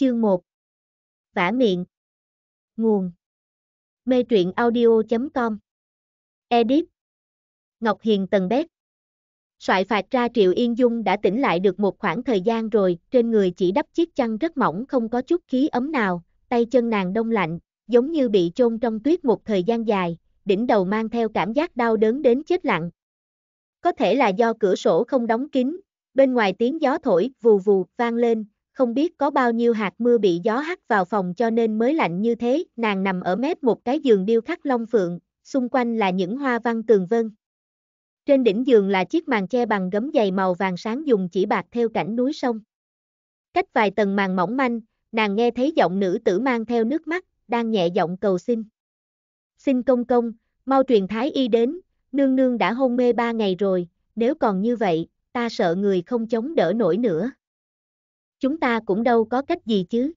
Chương 1 Vả miệng Nguồn Mê truyện audio.com Edit Ngọc Hiền Tần Bét Soại phạt ra Triệu Yên Dung đã tỉnh lại được một khoảng thời gian rồi, trên người chỉ đắp chiếc chăn rất mỏng không có chút khí ấm nào, tay chân nàng đông lạnh, giống như bị chôn trong tuyết một thời gian dài, đỉnh đầu mang theo cảm giác đau đớn đến chết lặng. Có thể là do cửa sổ không đóng kín, bên ngoài tiếng gió thổi vù vù vang lên, không biết có bao nhiêu hạt mưa bị gió hắt vào phòng cho nên mới lạnh như thế, nàng nằm ở mép một cái giường điêu khắc long phượng, xung quanh là những hoa văn tường vân. Trên đỉnh giường là chiếc màn che bằng gấm dày màu vàng sáng dùng chỉ bạc theo cảnh núi sông. Cách vài tầng màn mỏng manh, nàng nghe thấy giọng nữ tử mang theo nước mắt, đang nhẹ giọng cầu xin. Xin công công, mau truyền thái y đến, nương nương đã hôn mê ba ngày rồi, nếu còn như vậy, ta sợ người không chống đỡ nổi nữa chúng ta cũng đâu có cách gì chứ.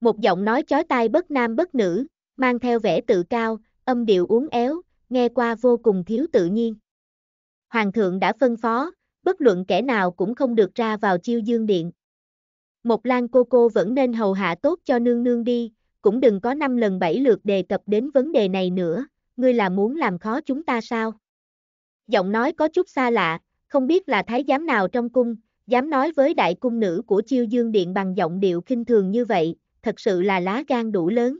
Một giọng nói chói tai bất nam bất nữ, mang theo vẻ tự cao, âm điệu uốn éo, nghe qua vô cùng thiếu tự nhiên. Hoàng thượng đã phân phó, bất luận kẻ nào cũng không được ra vào chiêu dương điện. Một lan cô cô vẫn nên hầu hạ tốt cho nương nương đi, cũng đừng có năm lần bảy lượt đề cập đến vấn đề này nữa, ngươi là muốn làm khó chúng ta sao? Giọng nói có chút xa lạ, không biết là thái giám nào trong cung, dám nói với đại cung nữ của chiêu dương điện bằng giọng điệu khinh thường như vậy, thật sự là lá gan đủ lớn.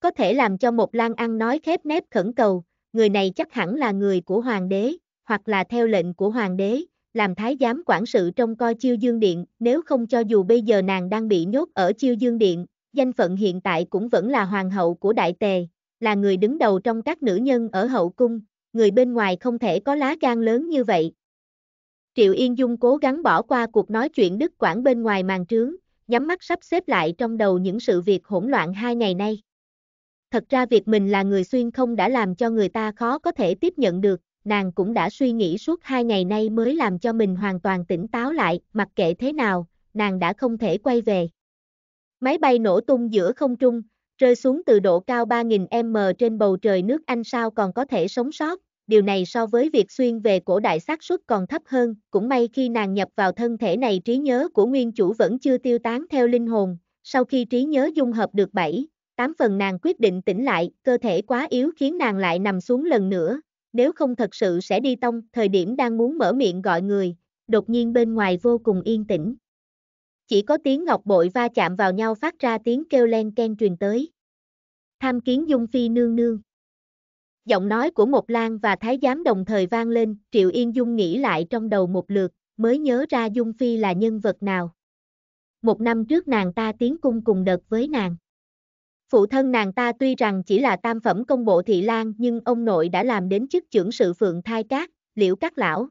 Có thể làm cho một lan ăn nói khép nép khẩn cầu, người này chắc hẳn là người của hoàng đế, hoặc là theo lệnh của hoàng đế, làm thái giám quản sự trong coi chiêu dương điện, nếu không cho dù bây giờ nàng đang bị nhốt ở chiêu dương điện, danh phận hiện tại cũng vẫn là hoàng hậu của đại tề, là người đứng đầu trong các nữ nhân ở hậu cung, người bên ngoài không thể có lá gan lớn như vậy, Triệu Yên Dung cố gắng bỏ qua cuộc nói chuyện đứt quãng bên ngoài màn trướng, nhắm mắt sắp xếp lại trong đầu những sự việc hỗn loạn hai ngày nay. Thật ra việc mình là người xuyên không đã làm cho người ta khó có thể tiếp nhận được, nàng cũng đã suy nghĩ suốt hai ngày nay mới làm cho mình hoàn toàn tỉnh táo lại, mặc kệ thế nào, nàng đã không thể quay về. Máy bay nổ tung giữa không trung, rơi xuống từ độ cao 3.000 m trên bầu trời nước Anh sao còn có thể sống sót, điều này so với việc xuyên về cổ đại xác suất còn thấp hơn, cũng may khi nàng nhập vào thân thể này trí nhớ của nguyên chủ vẫn chưa tiêu tán theo linh hồn, sau khi trí nhớ dung hợp được 7, 8 phần nàng quyết định tỉnh lại, cơ thể quá yếu khiến nàng lại nằm xuống lần nữa, nếu không thật sự sẽ đi tông, thời điểm đang muốn mở miệng gọi người, đột nhiên bên ngoài vô cùng yên tĩnh. Chỉ có tiếng ngọc bội va chạm vào nhau phát ra tiếng kêu len ken truyền tới. Tham kiến Dung Phi nương nương. Giọng nói của Mộc Lan và Thái Giám đồng thời vang lên, Triệu Yên Dung nghĩ lại trong đầu một lượt, mới nhớ ra Dung Phi là nhân vật nào. Một năm trước nàng ta tiến cung cùng đợt với nàng. Phụ thân nàng ta tuy rằng chỉ là tam phẩm công bộ thị lang nhưng ông nội đã làm đến chức trưởng sự phượng thai cát, liễu các lão.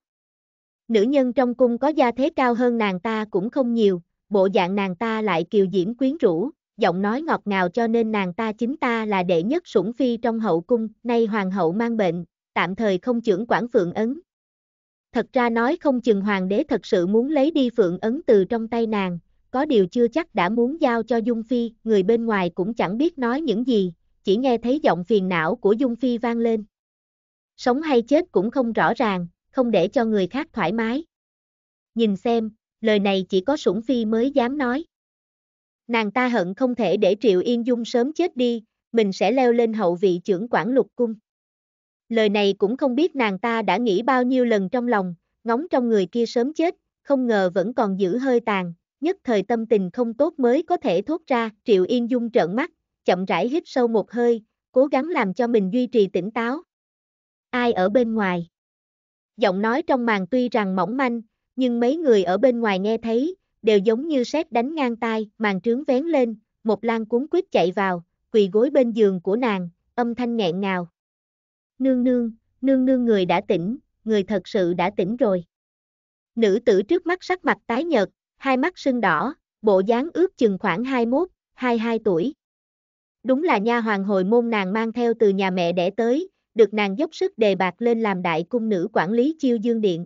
Nữ nhân trong cung có gia thế cao hơn nàng ta cũng không nhiều, bộ dạng nàng ta lại kiều diễm quyến rũ, giọng nói ngọt ngào cho nên nàng ta chính ta là đệ nhất sủng phi trong hậu cung, nay hoàng hậu mang bệnh, tạm thời không trưởng quản phượng ấn. Thật ra nói không chừng hoàng đế thật sự muốn lấy đi phượng ấn từ trong tay nàng, có điều chưa chắc đã muốn giao cho Dung Phi, người bên ngoài cũng chẳng biết nói những gì, chỉ nghe thấy giọng phiền não của Dung Phi vang lên. Sống hay chết cũng không rõ ràng, không để cho người khác thoải mái. Nhìn xem, lời này chỉ có Sủng Phi mới dám nói. Nàng ta hận không thể để Triệu Yên Dung sớm chết đi, mình sẽ leo lên hậu vị trưởng quản lục cung. Lời này cũng không biết nàng ta đã nghĩ bao nhiêu lần trong lòng, ngóng trong người kia sớm chết, không ngờ vẫn còn giữ hơi tàn, nhất thời tâm tình không tốt mới có thể thốt ra, Triệu Yên Dung trợn mắt, chậm rãi hít sâu một hơi, cố gắng làm cho mình duy trì tỉnh táo. Ai ở bên ngoài? Giọng nói trong màn tuy rằng mỏng manh, nhưng mấy người ở bên ngoài nghe thấy, đều giống như sét đánh ngang tai, màn trướng vén lên, một lan cuốn quyết chạy vào, quỳ gối bên giường của nàng, âm thanh nghẹn ngào. Nương nương, nương nương người đã tỉnh, người thật sự đã tỉnh rồi. Nữ tử trước mắt sắc mặt tái nhợt, hai mắt sưng đỏ, bộ dáng ước chừng khoảng 21, 22 tuổi. Đúng là nha hoàng hồi môn nàng mang theo từ nhà mẹ đẻ tới, được nàng dốc sức đề bạc lên làm đại cung nữ quản lý chiêu dương điện.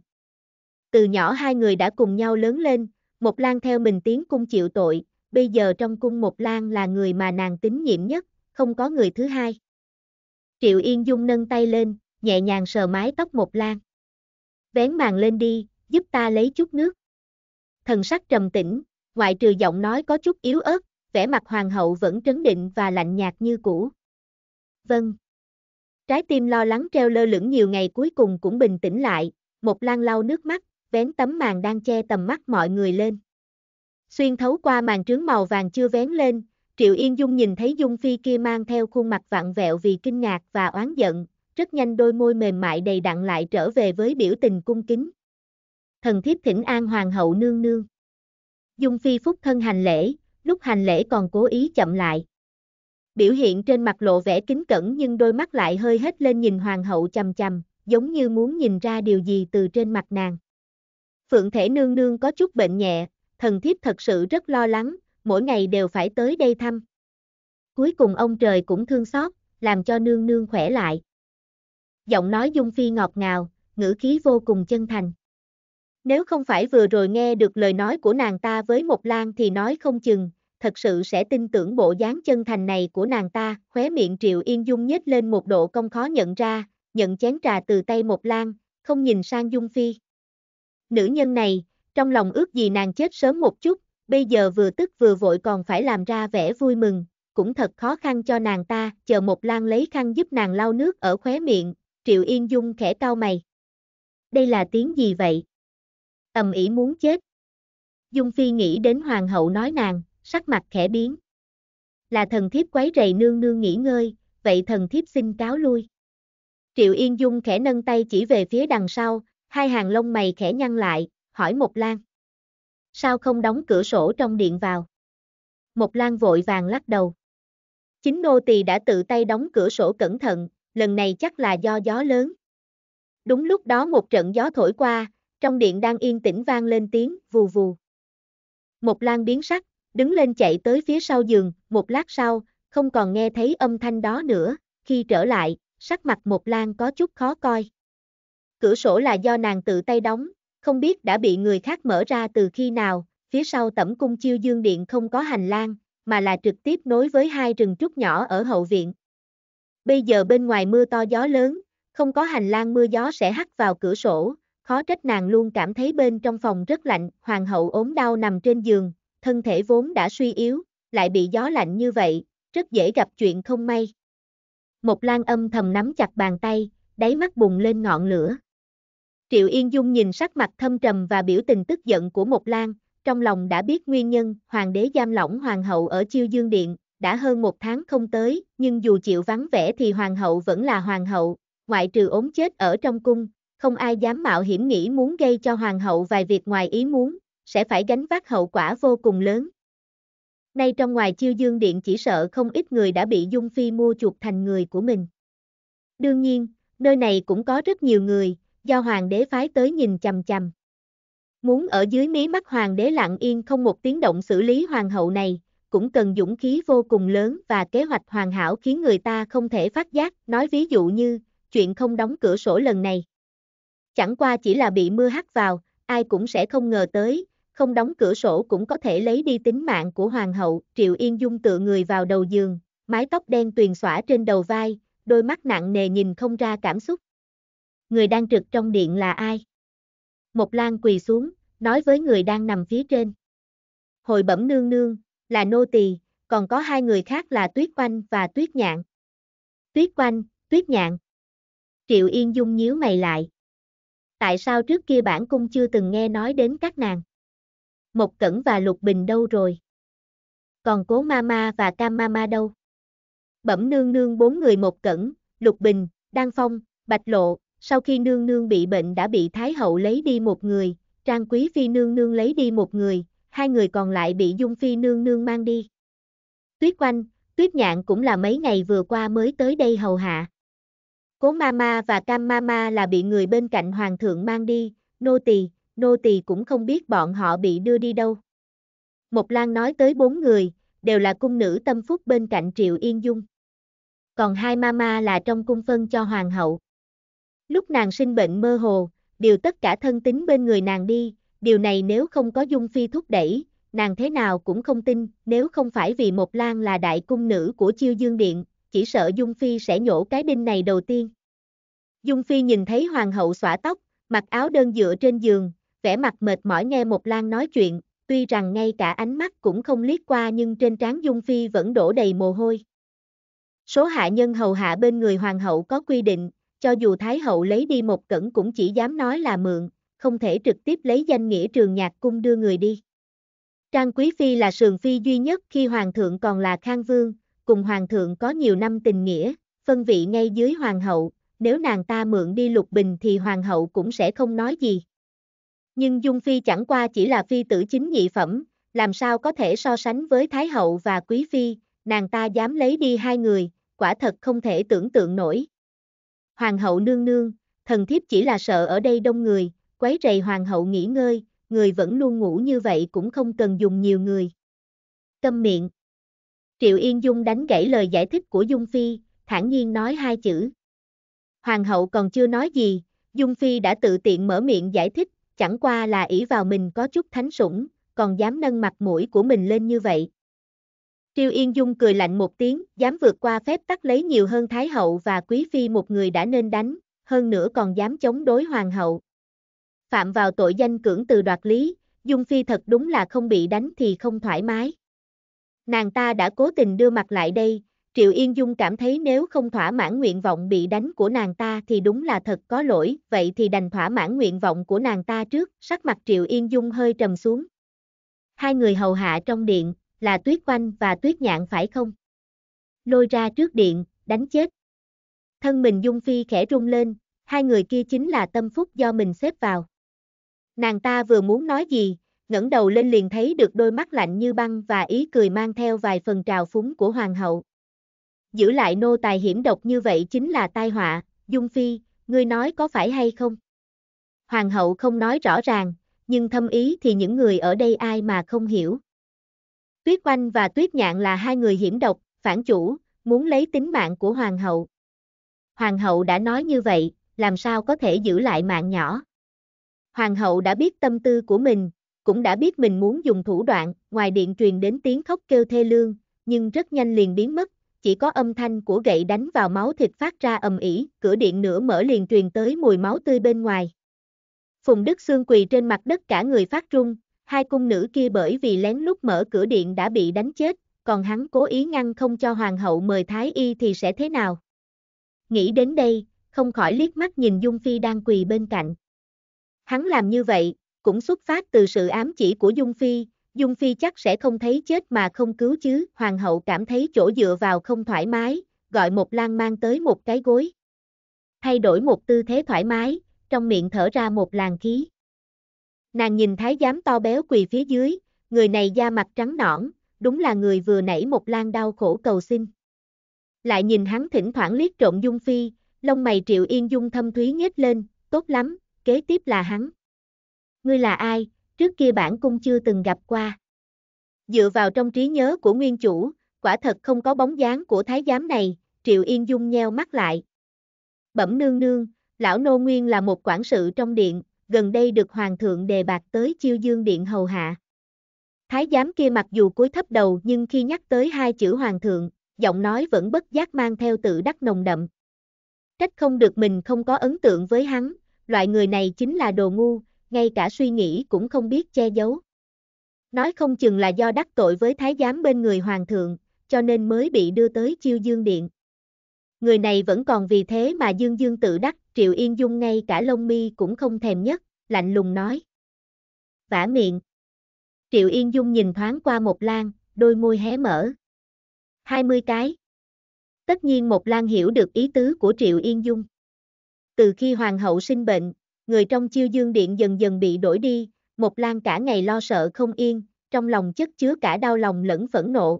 Từ nhỏ hai người đã cùng nhau lớn lên, một Lan theo mình tiến cung chịu tội, bây giờ trong cung Một Lan là người mà nàng tín nhiệm nhất, không có người thứ hai. Triệu Yên Dung nâng tay lên, nhẹ nhàng sờ mái tóc Một Lan. Vén màn lên đi, giúp ta lấy chút nước. Thần sắc trầm tĩnh, ngoại trừ giọng nói có chút yếu ớt, vẻ mặt hoàng hậu vẫn trấn định và lạnh nhạt như cũ. Vâng. Trái tim lo lắng treo lơ lửng nhiều ngày cuối cùng cũng bình tĩnh lại, Một Lan lau nước mắt, vén tấm màn đang che tầm mắt mọi người lên. Xuyên thấu qua màn trướng màu vàng chưa vén lên, Triệu Yên Dung nhìn thấy Dung Phi kia mang theo khuôn mặt vặn vẹo vì kinh ngạc và oán giận, rất nhanh đôi môi mềm mại đầy đặn lại trở về với biểu tình cung kính. Thần thiếp thỉnh an hoàng hậu nương nương. Dung Phi phúc thân hành lễ, lúc hành lễ còn cố ý chậm lại. Biểu hiện trên mặt lộ vẻ kính cẩn nhưng đôi mắt lại hơi hết lên nhìn hoàng hậu chằm chằm, giống như muốn nhìn ra điều gì từ trên mặt nàng. Phượng thể nương nương có chút bệnh nhẹ, thần thiếp thật sự rất lo lắng, mỗi ngày đều phải tới đây thăm. Cuối cùng ông trời cũng thương xót, làm cho nương nương khỏe lại. Giọng nói Dung Phi ngọt ngào, ngữ khí vô cùng chân thành. Nếu không phải vừa rồi nghe được lời nói của nàng ta với Mộc Lan thì nói không chừng, thật sự sẽ tin tưởng bộ dáng chân thành này của nàng ta, khóe miệng Triệu Yên Dung nhếch lên một độ công khó nhận ra, nhận chén trà từ tay Mộc Lan, không nhìn sang Dung Phi. Nữ nhân này, trong lòng ước gì nàng chết sớm một chút, bây giờ vừa tức vừa vội còn phải làm ra vẻ vui mừng, cũng thật khó khăn cho nàng ta, chờ một lan lấy khăn giúp nàng lau nước ở khóe miệng, Triệu Yên Dung khẽ cau mày. Đây là tiếng gì vậy? Ầm ý muốn chết. Dung Phi nghĩ đến hoàng hậu nói nàng, sắc mặt khẽ biến. Là thần thiếp quấy rầy nương nương nghỉ ngơi, vậy thần thiếp xin cáo lui. Triệu Yên Dung khẽ nâng tay chỉ về phía đằng sau, hai hàng lông mày khẽ nhăn lại, hỏi Mộc Lan. Sao không đóng cửa sổ trong điện vào? Mộc Lan vội vàng lắc đầu. Chính nô tỳ đã tự tay đóng cửa sổ cẩn thận, lần này chắc là do gió lớn. Đúng lúc đó một trận gió thổi qua, trong điện đang yên tĩnh vang lên tiếng vù vù. Mộc Lan biến sắc, đứng lên chạy tới phía sau giường, một lát sau, không còn nghe thấy âm thanh đó nữa, khi trở lại, sắc mặt Mộc Lan có chút khó coi cửa sổ là do nàng tự tay đóng, không biết đã bị người khác mở ra từ khi nào, phía sau tẩm cung chiêu dương điện không có hành lang, mà là trực tiếp nối với hai rừng trúc nhỏ ở hậu viện. Bây giờ bên ngoài mưa to gió lớn, không có hành lang mưa gió sẽ hắt vào cửa sổ, khó trách nàng luôn cảm thấy bên trong phòng rất lạnh, hoàng hậu ốm đau nằm trên giường, thân thể vốn đã suy yếu, lại bị gió lạnh như vậy, rất dễ gặp chuyện không may. Một lan âm thầm nắm chặt bàn tay, đáy mắt bùng lên ngọn lửa. Triệu Yên Dung nhìn sắc mặt thâm trầm và biểu tình tức giận của Mộc Lan, trong lòng đã biết nguyên nhân hoàng đế giam lỏng hoàng hậu ở Chiêu Dương Điện, đã hơn một tháng không tới, nhưng dù chịu vắng vẻ thì hoàng hậu vẫn là hoàng hậu, ngoại trừ ốm chết ở trong cung, không ai dám mạo hiểm nghĩ muốn gây cho hoàng hậu vài việc ngoài ý muốn, sẽ phải gánh vác hậu quả vô cùng lớn. Nay trong ngoài Chiêu Dương Điện chỉ sợ không ít người đã bị Dung Phi mua chuộc thành người của mình. Đương nhiên, nơi này cũng có rất nhiều người, do hoàng đế phái tới nhìn chằm chằm. Muốn ở dưới mí mắt hoàng đế lặng yên không một tiếng động xử lý hoàng hậu này, cũng cần dũng khí vô cùng lớn và kế hoạch hoàn hảo khiến người ta không thể phát giác, nói ví dụ như, chuyện không đóng cửa sổ lần này. Chẳng qua chỉ là bị mưa hắt vào, ai cũng sẽ không ngờ tới, không đóng cửa sổ cũng có thể lấy đi tính mạng của hoàng hậu, Triệu Yên Dung tựa người vào đầu giường, mái tóc đen tuyền xõa trên đầu vai, đôi mắt nặng nề nhìn không ra cảm xúc người đang trực trong điện là ai? Một Lan quỳ xuống, nói với người đang nằm phía trên. Hồi bẩm nương nương, là nô tỳ, còn có hai người khác là Tuyết Quanh và Tuyết Nhạn. Tuyết Quanh, Tuyết Nhạn. Triệu Yên Dung nhíu mày lại. Tại sao trước kia bản cung chưa từng nghe nói đến các nàng? Mộc Cẩn và Lục Bình đâu rồi? Còn Cố Mama và Cam Mama đâu? Bẩm nương nương bốn người Mộc Cẩn, Lục Bình, Đan Phong, Bạch Lộ, sau khi nương nương bị bệnh đã bị Thái hậu lấy đi một người, Trang Quý Phi nương nương lấy đi một người, hai người còn lại bị Dung Phi nương nương mang đi. Tuyết Oanh, Tuyết Nhạn cũng là mấy ngày vừa qua mới tới đây hầu hạ. Cố Mama và Cam Mama là bị người bên cạnh Hoàng thượng mang đi, nô tỳ, nô tỳ cũng không biết bọn họ bị đưa đi đâu. Mộc Lan nói tới bốn người, đều là cung nữ tâm phúc bên cạnh Triệu Yên Dung. Còn hai Mama là trong cung phân cho Hoàng hậu. Lúc nàng sinh bệnh mơ hồ, điều tất cả thân tính bên người nàng đi, điều này nếu không có Dung Phi thúc đẩy, nàng thế nào cũng không tin, nếu không phải vì Mộc Lan là đại cung nữ của Chiêu Dương Điện, chỉ sợ Dung Phi sẽ nhổ cái đinh này đầu tiên. Dung Phi nhìn thấy hoàng hậu xõa tóc, mặc áo đơn dựa trên giường, vẻ mặt mệt mỏi nghe Mộc Lan nói chuyện, tuy rằng ngay cả ánh mắt cũng không liếc qua nhưng trên trán Dung Phi vẫn đổ đầy mồ hôi. Số hạ nhân hầu hạ bên người hoàng hậu có quy định, cho dù Thái Hậu lấy đi một cẩn cũng chỉ dám nói là mượn, không thể trực tiếp lấy danh nghĩa trường nhạc cung đưa người đi. Trang Quý Phi là sườn phi duy nhất khi Hoàng thượng còn là Khang Vương, cùng Hoàng thượng có nhiều năm tình nghĩa, phân vị ngay dưới Hoàng hậu, nếu nàng ta mượn đi Lục Bình thì Hoàng hậu cũng sẽ không nói gì. Nhưng Dung Phi chẳng qua chỉ là phi tử chính nhị phẩm, làm sao có thể so sánh với Thái hậu và Quý Phi, nàng ta dám lấy đi hai người, quả thật không thể tưởng tượng nổi. Hoàng hậu nương nương, thần thiếp chỉ là sợ ở đây đông người, quấy rầy hoàng hậu nghỉ ngơi, người vẫn luôn ngủ như vậy cũng không cần dùng nhiều người. Câm miệng. Triệu Yên Dung đánh gãy lời giải thích của Dung Phi, thản nhiên nói hai chữ. Hoàng hậu còn chưa nói gì, Dung Phi đã tự tiện mở miệng giải thích, chẳng qua là ỷ vào mình có chút thánh sủng, còn dám nâng mặt mũi của mình lên như vậy. Tiêu Yên Dung cười lạnh một tiếng, dám vượt qua phép tắc lấy nhiều hơn Thái Hậu và Quý Phi một người đã nên đánh, hơn nữa còn dám chống đối Hoàng Hậu. Phạm vào tội danh cưỡng từ đoạt lý, Dung Phi thật đúng là không bị đánh thì không thoải mái. Nàng ta đã cố tình đưa mặt lại đây, Triệu Yên Dung cảm thấy nếu không thỏa mãn nguyện vọng bị đánh của nàng ta thì đúng là thật có lỗi, vậy thì đành thỏa mãn nguyện vọng của nàng ta trước, sắc mặt Triệu Yên Dung hơi trầm xuống. Hai người hầu hạ trong điện, là tuyết quanh và tuyết nhạn phải không? Lôi ra trước điện, đánh chết. Thân mình Dung Phi khẽ rung lên, hai người kia chính là tâm phúc do mình xếp vào. Nàng ta vừa muốn nói gì, ngẩng đầu lên liền thấy được đôi mắt lạnh như băng và ý cười mang theo vài phần trào phúng của hoàng hậu. Giữ lại nô tài hiểm độc như vậy chính là tai họa, Dung Phi, ngươi nói có phải hay không? Hoàng hậu không nói rõ ràng, nhưng thâm ý thì những người ở đây ai mà không hiểu. Tuyết Oanh và Tuyết Nhạn là hai người hiểm độc, phản chủ, muốn lấy tính mạng của Hoàng hậu. Hoàng hậu đã nói như vậy, làm sao có thể giữ lại mạng nhỏ. Hoàng hậu đã biết tâm tư của mình, cũng đã biết mình muốn dùng thủ đoạn, ngoài điện truyền đến tiếng khóc kêu thê lương, nhưng rất nhanh liền biến mất, chỉ có âm thanh của gậy đánh vào máu thịt phát ra ầm ỉ, cửa điện nửa mở liền truyền tới mùi máu tươi bên ngoài. Phùng Đức sương quỳ trên mặt đất cả người phát run, hai cung nữ kia bởi vì lén lút mở cửa điện đã bị đánh chết, còn hắn cố ý ngăn không cho hoàng hậu mời thái y thì sẽ thế nào? Nghĩ đến đây, không khỏi liếc mắt nhìn Dung Phi đang quỳ bên cạnh. Hắn làm như vậy, cũng xuất phát từ sự ám chỉ của Dung Phi, Dung Phi chắc sẽ không thấy chết mà không cứu chứ, hoàng hậu cảm thấy chỗ dựa vào không thoải mái, gọi một lan mang tới một cái gối. Thay đổi một tư thế thoải mái, trong miệng thở ra một làn khí. Nàng nhìn thái giám to béo quỳ phía dưới, người này da mặt trắng nõn, đúng là người vừa nảy một lan đau khổ cầu xin. Lại nhìn hắn thỉnh thoảng liếc trộn Dung Phi, lông mày Triệu Yên Dung thâm thúy nhếch lên, tốt lắm, kế tiếp là hắn. Ngươi là ai, trước kia bản cung chưa từng gặp qua. Dựa vào trong trí nhớ của nguyên chủ, quả thật không có bóng dáng của thái giám này, Triệu Yên Dung nheo mắt lại. Bẩm nương nương, lão nô nguyên là một quản sự trong điện, gần đây được hoàng thượng đề bạc tới chiêu dương điện hầu hạ. Thái giám kia mặc dù cúi thấp đầu nhưng khi nhắc tới hai chữ hoàng thượng, giọng nói vẫn bất giác mang theo tự đắc nồng đậm. Trách không được mình không có ấn tượng với hắn, loại người này chính là đồ ngu, ngay cả suy nghĩ cũng không biết che giấu. Nói không chừng là do đắc tội với thái giám bên người hoàng thượng, cho nên mới bị đưa tới chiêu dương điện người này vẫn còn vì thế mà dương dương tự đắc, Triệu Yên Dung ngay cả lông mi cũng không thèm nhất, lạnh lùng nói. Vả miệng. Triệu Yên Dung nhìn thoáng qua một lan, đôi môi hé mở. 20 cái. Tất nhiên một lan hiểu được ý tứ của Triệu Yên Dung. Từ khi hoàng hậu sinh bệnh, người trong chiêu dương điện dần dần bị đổi đi, một lan cả ngày lo sợ không yên, trong lòng chất chứa cả đau lòng lẫn phẫn nộ,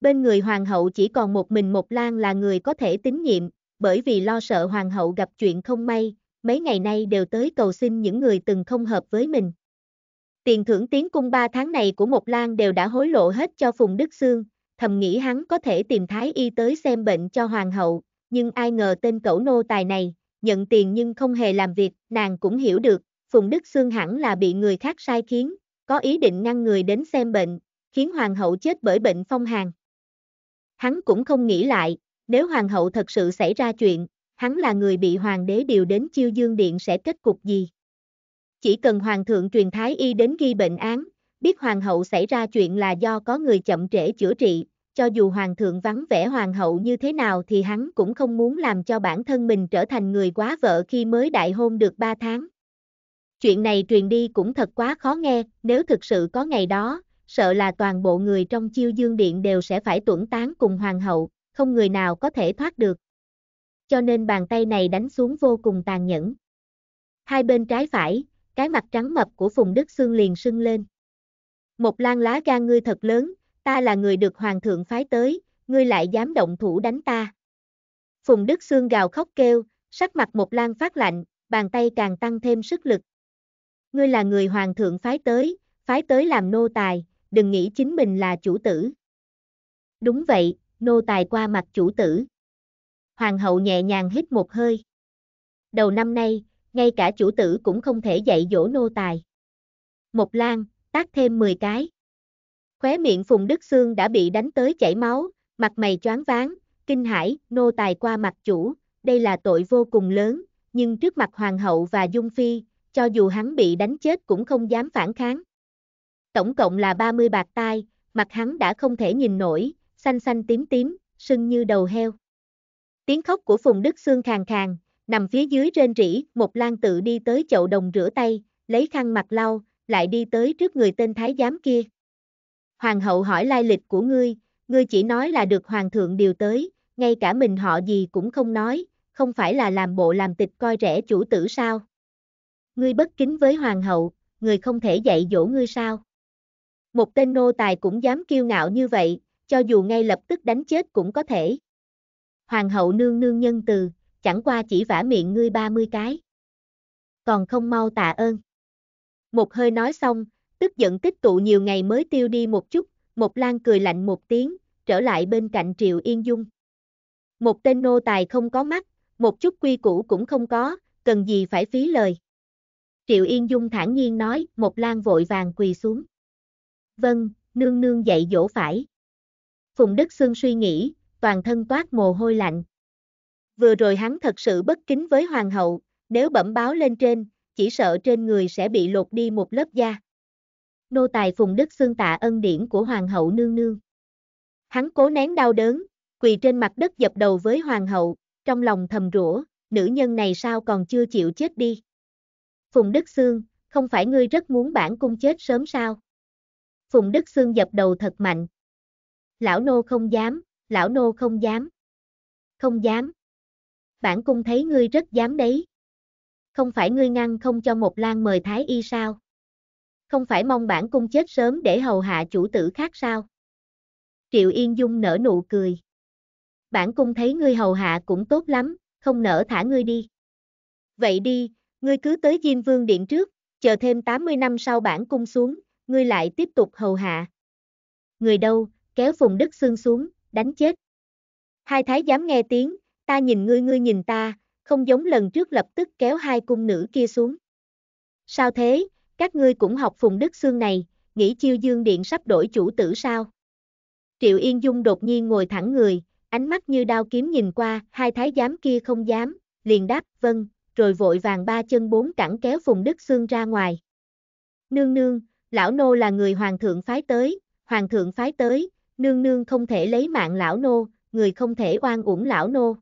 bên người hoàng hậu chỉ còn một mình một lan là người có thể tín nhiệm, bởi vì lo sợ hoàng hậu gặp chuyện không may, mấy ngày nay đều tới cầu xin những người từng không hợp với mình. Tiền thưởng tiến cung 3 tháng này của một Lan đều đã hối lộ hết cho Phùng Đức Sương, thầm nghĩ hắn có thể tìm thái y tới xem bệnh cho hoàng hậu, nhưng ai ngờ tên cẩu nô tài này, nhận tiền nhưng không hề làm việc, nàng cũng hiểu được, Phùng Đức Sương hẳn là bị người khác sai khiến, có ý định ngăn người đến xem bệnh, khiến hoàng hậu chết bởi bệnh phong hàn hắn cũng không nghĩ lại, nếu hoàng hậu thật sự xảy ra chuyện, hắn là người bị hoàng đế điều đến chiêu dương điện sẽ kết cục gì. Chỉ cần hoàng thượng truyền thái y đến ghi bệnh án, biết hoàng hậu xảy ra chuyện là do có người chậm trễ chữa trị, cho dù hoàng thượng vắng vẻ hoàng hậu như thế nào thì hắn cũng không muốn làm cho bản thân mình trở thành người quá vợ khi mới đại hôn được 3 tháng. Chuyện này truyền đi cũng thật quá khó nghe, nếu thực sự có ngày đó, sợ là toàn bộ người trong chiêu dương điện đều sẽ phải tuẫn tán cùng hoàng hậu, không người nào có thể thoát được. Cho nên bàn tay này đánh xuống vô cùng tàn nhẫn. Hai bên trái phải, cái mặt trắng mập của Phùng Đức Xương liền sưng lên. Một lan lá gan ngươi thật lớn, ta là người được hoàng thượng phái tới, ngươi lại dám động thủ đánh ta. Phùng Đức Xương gào khóc kêu, sắc mặt một lan phát lạnh, bàn tay càng tăng thêm sức lực. Ngươi là người hoàng thượng phái tới, phái tới làm nô tài, đừng nghĩ chính mình là chủ tử. Đúng vậy, nô tài qua mặt chủ tử. Hoàng hậu nhẹ nhàng hít một hơi. Đầu năm nay, ngay cả chủ tử cũng không thể dạy dỗ nô tài. Một lan, tác thêm 10 cái. Khóe miệng Phùng Đức Sương đã bị đánh tới chảy máu, mặt mày choáng váng, kinh hãi, nô tài qua mặt chủ, đây là tội vô cùng lớn, nhưng trước mặt hoàng hậu và dung phi, cho dù hắn bị đánh chết cũng không dám phản kháng tổng cộng là 30 bạc tai, mặt hắn đã không thể nhìn nổi, xanh xanh tím tím, sưng như đầu heo. Tiếng khóc của Phùng Đức Xương khàn khàn, nằm phía dưới rên rỉ, một lan tự đi tới chậu đồng rửa tay, lấy khăn mặt lau, lại đi tới trước người tên thái giám kia. Hoàng hậu hỏi lai lịch của ngươi, ngươi chỉ nói là được hoàng thượng điều tới, ngay cả mình họ gì cũng không nói, không phải là làm bộ làm tịch coi rẻ chủ tử sao? Ngươi bất kính với hoàng hậu, người không thể dạy dỗ ngươi sao? Một tên nô tài cũng dám kiêu ngạo như vậy, cho dù ngay lập tức đánh chết cũng có thể. Hoàng hậu nương nương nhân từ, chẳng qua chỉ vả miệng ngươi 30 cái. Còn không mau tạ ơn. Một hơi nói xong, tức giận tích tụ nhiều ngày mới tiêu đi một chút, một lan cười lạnh một tiếng, trở lại bên cạnh Triệu Yên Dung. Một tên nô tài không có mắt, một chút quy củ cũng không có, cần gì phải phí lời. Triệu Yên Dung thản nhiên nói, một lan vội vàng quỳ xuống vâng, nương nương dạy dỗ phải. Phùng Đức Xương suy nghĩ, toàn thân toát mồ hôi lạnh. Vừa rồi hắn thật sự bất kính với hoàng hậu, nếu bẩm báo lên trên, chỉ sợ trên người sẽ bị lột đi một lớp da. Nô tài Phùng Đức Xương tạ ân điển của hoàng hậu nương nương. Hắn cố nén đau đớn, quỳ trên mặt đất dập đầu với hoàng hậu, trong lòng thầm rủa, nữ nhân này sao còn chưa chịu chết đi. Phùng Đức Xương, không phải ngươi rất muốn bản cung chết sớm sao? Phùng Đức Xương dập đầu thật mạnh. Lão nô không dám, lão nô không dám. Không dám. Bản cung thấy ngươi rất dám đấy. Không phải ngươi ngăn không cho một lan mời thái y sao? Không phải mong bản cung chết sớm để hầu hạ chủ tử khác sao? Triệu Yên Dung nở nụ cười. Bản cung thấy ngươi hầu hạ cũng tốt lắm, không nỡ thả ngươi đi. Vậy đi, ngươi cứ tới Diêm Vương Điện trước, chờ thêm 80 năm sau bản cung xuống, ngươi lại tiếp tục hầu hạ. Người đâu, kéo Phùng Đức Xương xuống, đánh chết. Hai thái giám nghe tiếng, ta nhìn ngươi ngươi nhìn ta, không giống lần trước lập tức kéo hai cung nữ kia xuống. Sao thế, các ngươi cũng học Phùng Đức Xương này, nghĩ chiêu dương điện sắp đổi chủ tử sao? Triệu Yên Dung đột nhiên ngồi thẳng người, ánh mắt như đao kiếm nhìn qua, hai thái giám kia không dám, liền đáp, vâng, rồi vội vàng ba chân bốn cẳng kéo Phùng Đức Xương ra ngoài. Nương nương, lão nô là người hoàng thượng phái tới, hoàng thượng phái tới, nương nương không thể lấy mạng lão nô, người không thể oan uổng lão nô.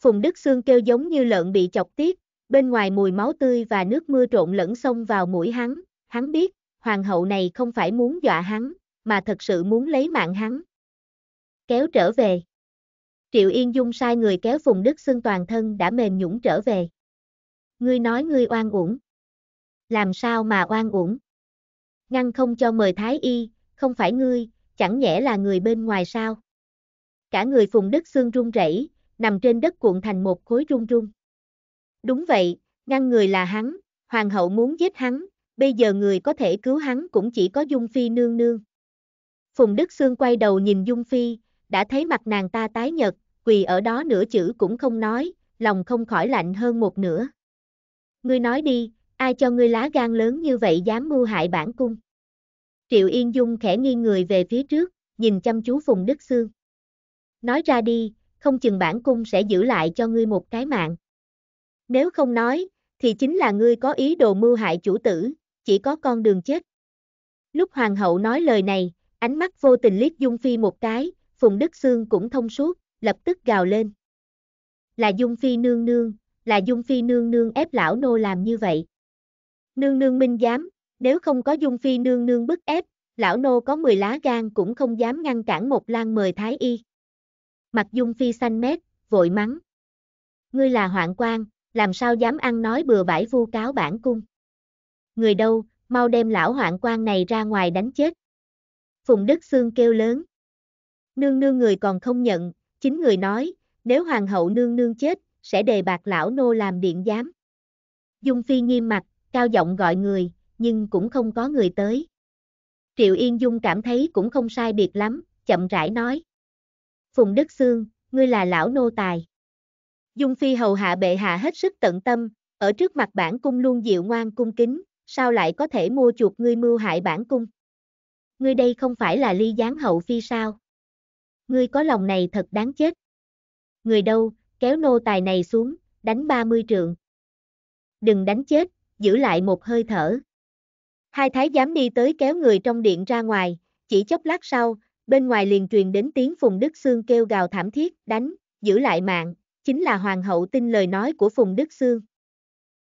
Phùng Đức Sương kêu giống như lợn bị chọc tiết, bên ngoài mùi máu tươi và nước mưa trộn lẫn xông vào mũi hắn, hắn biết, hoàng hậu này không phải muốn dọa hắn, mà thật sự muốn lấy mạng hắn. Kéo trở về. Triệu Yên Dung sai người kéo Phùng Đức Sương toàn thân đã mềm nhũng trở về. Ngươi nói ngươi oan uổng. Làm sao mà oan uổng? ngăn không cho mời Thái Y, không phải ngươi, chẳng nhẽ là người bên ngoài sao? Cả người Phùng Đức Xương run rẩy, nằm trên đất cuộn thành một khối run run. Đúng vậy, ngăn người là hắn, hoàng hậu muốn giết hắn, bây giờ người có thể cứu hắn cũng chỉ có Dung Phi nương nương. Phùng Đức sương quay đầu nhìn Dung Phi, đã thấy mặt nàng ta tái nhật, quỳ ở đó nửa chữ cũng không nói, lòng không khỏi lạnh hơn một nửa. Ngươi nói đi, Ai cho ngươi lá gan lớn như vậy dám mưu hại bản cung? Triệu Yên Dung khẽ nghiêng người về phía trước, nhìn chăm chú Phùng Đức Sương. Nói ra đi, không chừng bản cung sẽ giữ lại cho ngươi một cái mạng. Nếu không nói, thì chính là ngươi có ý đồ mưu hại chủ tử, chỉ có con đường chết. Lúc hoàng hậu nói lời này, ánh mắt vô tình liếc Dung Phi một cái, Phùng Đức Sương cũng thông suốt, lập tức gào lên. Là Dung Phi nương nương, là Dung Phi nương nương ép lão nô làm như vậy. Nương nương minh dám, nếu không có dung phi nương nương bức ép, lão nô có 10 lá gan cũng không dám ngăn cản một lan mời thái y. Mặt dung phi xanh mét, vội mắng. Ngươi là hoạn quan, làm sao dám ăn nói bừa bãi vu cáo bản cung. Người đâu, mau đem lão hoạn quan này ra ngoài đánh chết. Phùng Đức Sương kêu lớn. Nương nương người còn không nhận, chính người nói, nếu hoàng hậu nương nương chết, sẽ đề bạc lão nô làm điện giám. Dung Phi nghiêm mặt, cao giọng gọi người, nhưng cũng không có người tới. Triệu Yên Dung cảm thấy cũng không sai biệt lắm, chậm rãi nói. Phùng Đức Sương, ngươi là lão nô tài. Dung Phi hầu hạ bệ hạ hết sức tận tâm, ở trước mặt bản cung luôn dịu ngoan cung kính, sao lại có thể mua chuộc ngươi mưu hại bản cung? Ngươi đây không phải là ly gián hậu phi sao? Ngươi có lòng này thật đáng chết. Người đâu, kéo nô tài này xuống, đánh 30 trượng. Đừng đánh chết, giữ lại một hơi thở. Hai thái giám đi tới kéo người trong điện ra ngoài, chỉ chốc lát sau, bên ngoài liền truyền đến tiếng Phùng Đức Sương kêu gào thảm thiết, đánh, giữ lại mạng, chính là hoàng hậu tin lời nói của Phùng Đức Sương.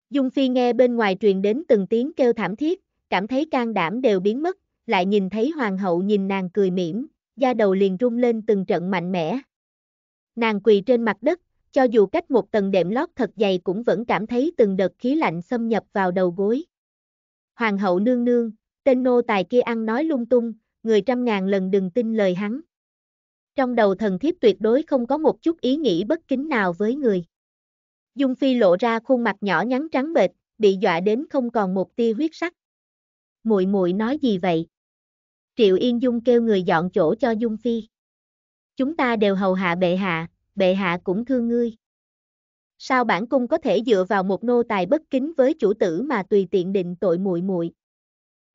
Dung Phi nghe bên ngoài truyền đến từng tiếng kêu thảm thiết, cảm thấy can đảm đều biến mất, lại nhìn thấy hoàng hậu nhìn nàng cười mỉm, da đầu liền rung lên từng trận mạnh mẽ. Nàng quỳ trên mặt đất, cho dù cách một tầng đệm lót thật dày cũng vẫn cảm thấy từng đợt khí lạnh xâm nhập vào đầu gối. Hoàng hậu nương nương, tên nô tài kia ăn nói lung tung, người trăm ngàn lần đừng tin lời hắn. Trong đầu thần thiếp tuyệt đối không có một chút ý nghĩ bất kính nào với người. Dung Phi lộ ra khuôn mặt nhỏ nhắn trắng bệch, bị dọa đến không còn một tia huyết sắc. Muội muội nói gì vậy? Triệu Yên Dung kêu người dọn chỗ cho Dung Phi. Chúng ta đều hầu hạ bệ hạ, bệ hạ cũng thương ngươi. Sao bản cung có thể dựa vào một nô tài bất kính với chủ tử mà tùy tiện định tội muội muội?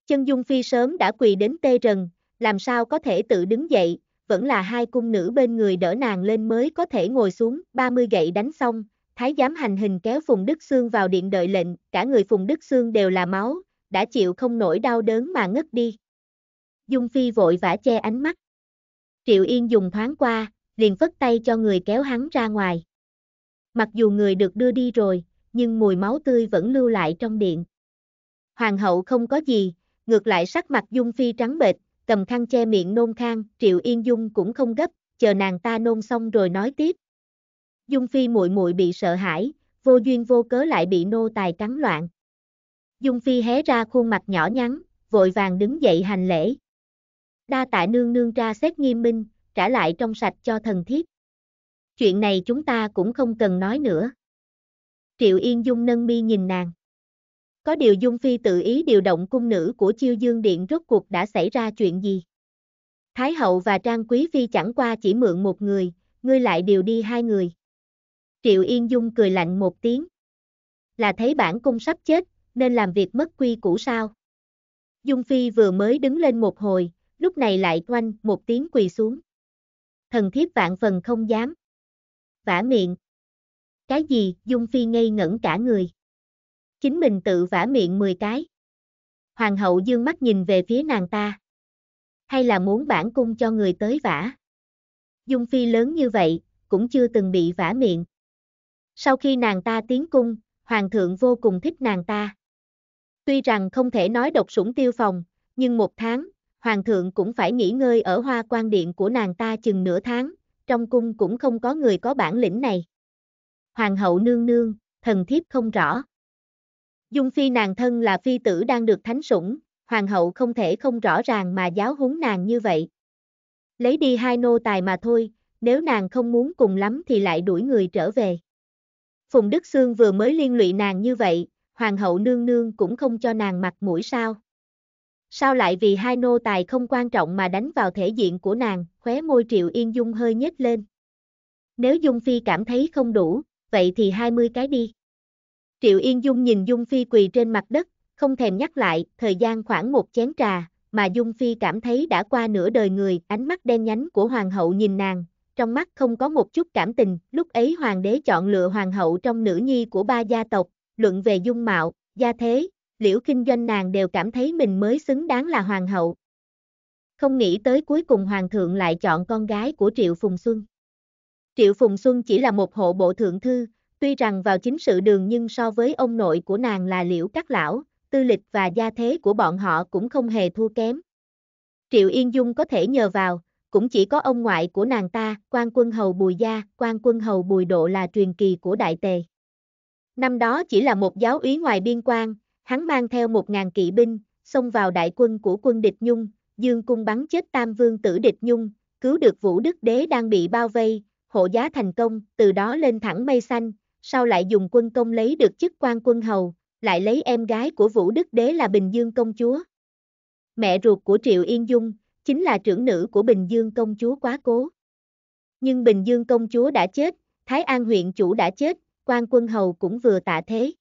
Chân Dung Phi sớm đã quỳ đến tê rần, làm sao có thể tự đứng dậy, vẫn là hai cung nữ bên người đỡ nàng lên mới có thể ngồi xuống, 30 gậy đánh xong, thái giám hành hình kéo Phùng Đức Xương vào điện đợi lệnh, cả người Phùng Đức Xương đều là máu, đã chịu không nổi đau đớn mà ngất đi. Dung Phi vội vã che ánh mắt. Triệu Yên dùng thoáng qua, liền phất tay cho người kéo hắn ra ngoài. Mặc dù người được đưa đi rồi, nhưng mùi máu tươi vẫn lưu lại trong điện. Hoàng hậu không có gì, ngược lại sắc mặt Dung Phi trắng bệch, cầm khăn che miệng nôn khang, Triệu Yên Dung cũng không gấp, chờ nàng ta nôn xong rồi nói tiếp. Dung Phi muội muội bị sợ hãi, vô duyên vô cớ lại bị nô tài cắn loạn. Dung Phi hé ra khuôn mặt nhỏ nhắn, vội vàng đứng dậy hành lễ. Đa tạ nương nương ra xét nghiêm minh, trả lại trong sạch cho thần thiếp. Chuyện này chúng ta cũng không cần nói nữa. Triệu Yên Dung nâng mi nhìn nàng. Có điều Dung Phi tự ý điều động cung nữ của Chiêu Dương Điện rốt cuộc đã xảy ra chuyện gì? Thái hậu và Trang Quý Phi chẳng qua chỉ mượn một người, ngươi lại điều đi hai người. Triệu Yên Dung cười lạnh một tiếng. Là thấy bản cung sắp chết, nên làm việc mất quy củ sao? Dung Phi vừa mới đứng lên một hồi, lúc này lại toanh một tiếng quỳ xuống thần thiếp vạn phần không dám. Vả miệng. Cái gì, Dung Phi ngây ngẩn cả người. Chính mình tự vả miệng 10 cái. Hoàng hậu dương mắt nhìn về phía nàng ta. Hay là muốn bản cung cho người tới vả. Dung Phi lớn như vậy, cũng chưa từng bị vả miệng. Sau khi nàng ta tiến cung, hoàng thượng vô cùng thích nàng ta. Tuy rằng không thể nói độc sủng tiêu phòng, nhưng một tháng, hoàng thượng cũng phải nghỉ ngơi ở hoa quan điện của nàng ta chừng nửa tháng, trong cung cũng không có người có bản lĩnh này. Hoàng hậu nương nương, thần thiếp không rõ. Dung phi nàng thân là phi tử đang được thánh sủng, hoàng hậu không thể không rõ ràng mà giáo huấn nàng như vậy. Lấy đi hai nô tài mà thôi, nếu nàng không muốn cùng lắm thì lại đuổi người trở về. Phùng Đức Sương vừa mới liên lụy nàng như vậy, hoàng hậu nương nương cũng không cho nàng mặt mũi sao sao lại vì hai nô tài không quan trọng mà đánh vào thể diện của nàng, khóe môi Triệu Yên Dung hơi nhếch lên. Nếu Dung Phi cảm thấy không đủ, vậy thì 20 cái đi. Triệu Yên Dung nhìn Dung Phi quỳ trên mặt đất, không thèm nhắc lại, thời gian khoảng một chén trà, mà Dung Phi cảm thấy đã qua nửa đời người, ánh mắt đen nhánh của Hoàng hậu nhìn nàng, trong mắt không có một chút cảm tình, lúc ấy Hoàng đế chọn lựa Hoàng hậu trong nữ nhi của ba gia tộc, luận về dung mạo, gia thế, liễu kinh doanh nàng đều cảm thấy mình mới xứng đáng là hoàng hậu. Không nghĩ tới cuối cùng hoàng thượng lại chọn con gái của Triệu Phùng Xuân. Triệu Phùng Xuân chỉ là một hộ bộ thượng thư, tuy rằng vào chính sự đường nhưng so với ông nội của nàng là liễu các lão, tư lịch và gia thế của bọn họ cũng không hề thua kém. Triệu Yên Dung có thể nhờ vào, cũng chỉ có ông ngoại của nàng ta, quan quân hầu Bùi Gia, quan quân hầu Bùi Độ là truyền kỳ của Đại Tề. Năm đó chỉ là một giáo úy ngoài biên quan, Hắn mang theo một ngàn kỵ binh, xông vào đại quân của quân địch Nhung, dương cung bắn chết tam vương tử địch Nhung, cứu được Vũ Đức Đế đang bị bao vây, hộ giá thành công, từ đó lên thẳng mây xanh, sau lại dùng quân công lấy được chức quan quân hầu, lại lấy em gái của Vũ Đức Đế là Bình Dương công chúa. Mẹ ruột của Triệu Yên Dung, chính là trưởng nữ của Bình Dương công chúa quá cố. Nhưng Bình Dương công chúa đã chết, Thái An huyện chủ đã chết, quan quân hầu cũng vừa tạ thế.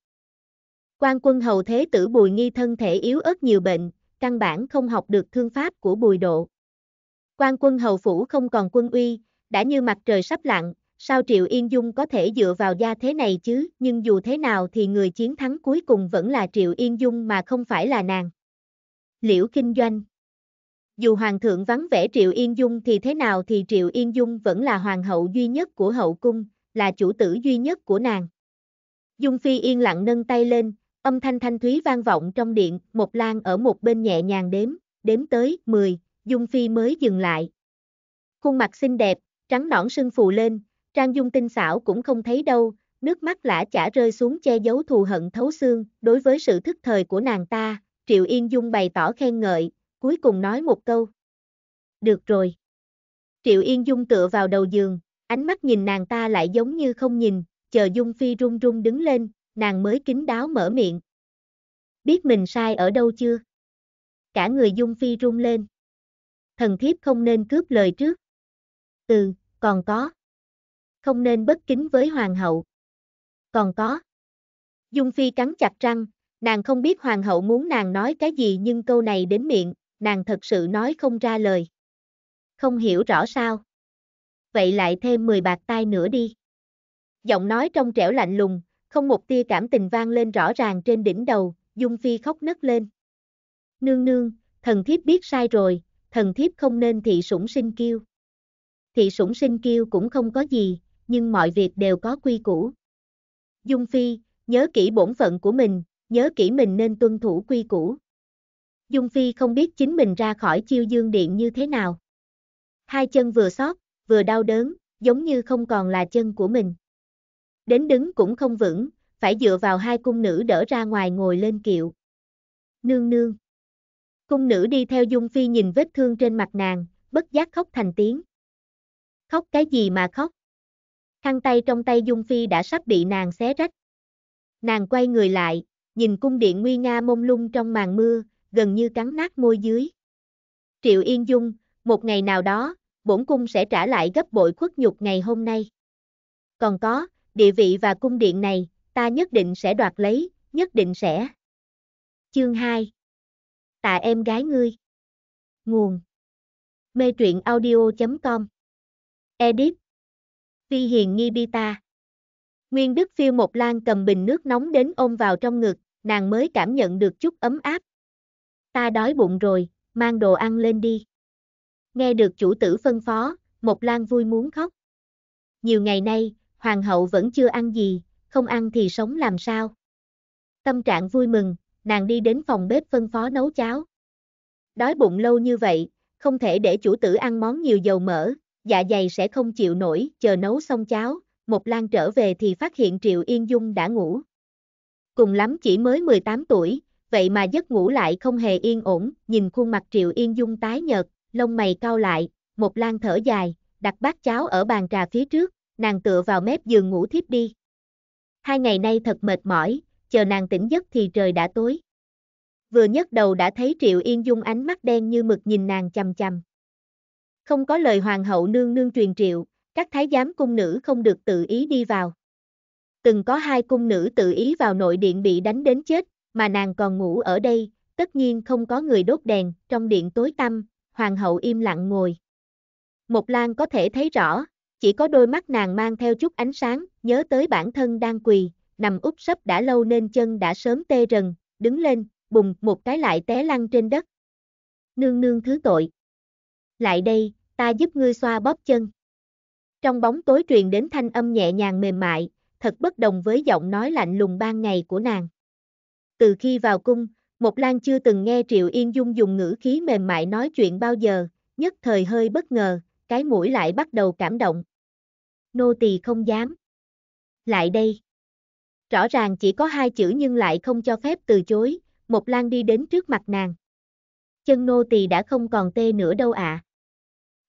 Quan quân hầu thế tử Bùi Nghi thân thể yếu ớt nhiều bệnh, căn bản không học được thương pháp của Bùi Độ. Quan quân hầu phủ không còn quân uy, đã như mặt trời sắp lặn, sao Triệu Yên Dung có thể dựa vào gia thế này chứ, nhưng dù thế nào thì người chiến thắng cuối cùng vẫn là Triệu Yên Dung mà không phải là nàng. Liễu Kinh Doanh Dù Hoàng thượng vắng vẻ Triệu Yên Dung thì thế nào thì Triệu Yên Dung vẫn là hoàng hậu duy nhất của hậu cung, là chủ tử duy nhất của nàng. Dung Phi yên lặng nâng tay lên, Âm thanh thanh thúy vang vọng trong điện, một lan ở một bên nhẹ nhàng đếm, đếm tới 10, Dung Phi mới dừng lại. Khuôn mặt xinh đẹp, trắng nõn sưng phù lên, Trang Dung tinh xảo cũng không thấy đâu, nước mắt lã chả rơi xuống che giấu thù hận thấu xương, đối với sự thức thời của nàng ta, Triệu Yên Dung bày tỏ khen ngợi, cuối cùng nói một câu. Được rồi. Triệu Yên Dung tựa vào đầu giường, ánh mắt nhìn nàng ta lại giống như không nhìn, chờ Dung Phi run run đứng lên, nàng mới kính đáo mở miệng. Biết mình sai ở đâu chưa? Cả người Dung Phi rung lên. Thần thiếp không nên cướp lời trước. Ừ, còn có. Không nên bất kính với hoàng hậu. Còn có. Dung Phi cắn chặt răng, nàng không biết hoàng hậu muốn nàng nói cái gì nhưng câu này đến miệng, nàng thật sự nói không ra lời. Không hiểu rõ sao. Vậy lại thêm 10 bạc tai nữa đi. Giọng nói trong trẻo lạnh lùng, không một tia cảm tình vang lên rõ ràng trên đỉnh đầu, Dung Phi khóc nấc lên. Nương nương, thần thiếp biết sai rồi, thần thiếp không nên thị sủng sinh kiêu. Thị sủng sinh kiêu cũng không có gì, nhưng mọi việc đều có quy củ. Dung Phi, nhớ kỹ bổn phận của mình, nhớ kỹ mình nên tuân thủ quy củ. Dung Phi không biết chính mình ra khỏi chiêu dương điện như thế nào. Hai chân vừa xót, vừa đau đớn, giống như không còn là chân của mình đến đứng cũng không vững, phải dựa vào hai cung nữ đỡ ra ngoài ngồi lên kiệu. Nương nương. Cung nữ đi theo Dung Phi nhìn vết thương trên mặt nàng, bất giác khóc thành tiếng. Khóc cái gì mà khóc? Khăn tay trong tay Dung Phi đã sắp bị nàng xé rách. Nàng quay người lại, nhìn cung điện nguy nga mông lung trong màn mưa, gần như cắn nát môi dưới. Triệu Yên Dung, một ngày nào đó, bổn cung sẽ trả lại gấp bội khuất nhục ngày hôm nay. Còn có, địa vị và cung điện này, ta nhất định sẽ đoạt lấy, nhất định sẽ. Chương 2 Tạ em gái ngươi Nguồn Mê truyện audio.com Edit Vi hiền nghi bi ta Nguyên Đức phiêu một lan cầm bình nước nóng đến ôm vào trong ngực, nàng mới cảm nhận được chút ấm áp. Ta đói bụng rồi, mang đồ ăn lên đi. Nghe được chủ tử phân phó, một lan vui muốn khóc. Nhiều ngày nay, hoàng hậu vẫn chưa ăn gì, không ăn thì sống làm sao. Tâm trạng vui mừng, nàng đi đến phòng bếp phân phó nấu cháo. Đói bụng lâu như vậy, không thể để chủ tử ăn món nhiều dầu mỡ, dạ dày sẽ không chịu nổi, chờ nấu xong cháo, một lan trở về thì phát hiện Triệu Yên Dung đã ngủ. Cùng lắm chỉ mới 18 tuổi, vậy mà giấc ngủ lại không hề yên ổn, nhìn khuôn mặt Triệu Yên Dung tái nhợt, lông mày cau lại, một lan thở dài, đặt bát cháo ở bàn trà phía trước, nàng tựa vào mép giường ngủ thiếp đi. Hai ngày nay thật mệt mỏi, chờ nàng tỉnh giấc thì trời đã tối. Vừa nhấc đầu đã thấy Triệu Yên Dung ánh mắt đen như mực nhìn nàng chằm chằm. Không có lời hoàng hậu nương nương truyền triệu, các thái giám cung nữ không được tự ý đi vào. Từng có hai cung nữ tự ý vào nội điện bị đánh đến chết, mà nàng còn ngủ ở đây, tất nhiên không có người đốt đèn, trong điện tối tăm, hoàng hậu im lặng ngồi. Một Lan có thể thấy rõ, chỉ có đôi mắt nàng mang theo chút ánh sáng, nhớ tới bản thân đang quỳ, nằm úp sấp đã lâu nên chân đã sớm tê rần, đứng lên, bùng một cái lại té lăn trên đất. Nương nương thứ tội. Lại đây, ta giúp ngươi xoa bóp chân. Trong bóng tối truyền đến thanh âm nhẹ nhàng mềm mại, thật bất đồng với giọng nói lạnh lùng ban ngày của nàng. Từ khi vào cung, Mộc Lan chưa từng nghe Triệu Yên Dung dùng ngữ khí mềm mại nói chuyện bao giờ, nhất thời hơi bất ngờ, cái mũi lại bắt đầu cảm động. Nô tỳ không dám. Lại đây. Rõ ràng chỉ có hai chữ nhưng lại không cho phép từ chối, một Lan đi đến trước mặt nàng. Chân nô tỳ đã không còn tê nữa đâu ạ. À.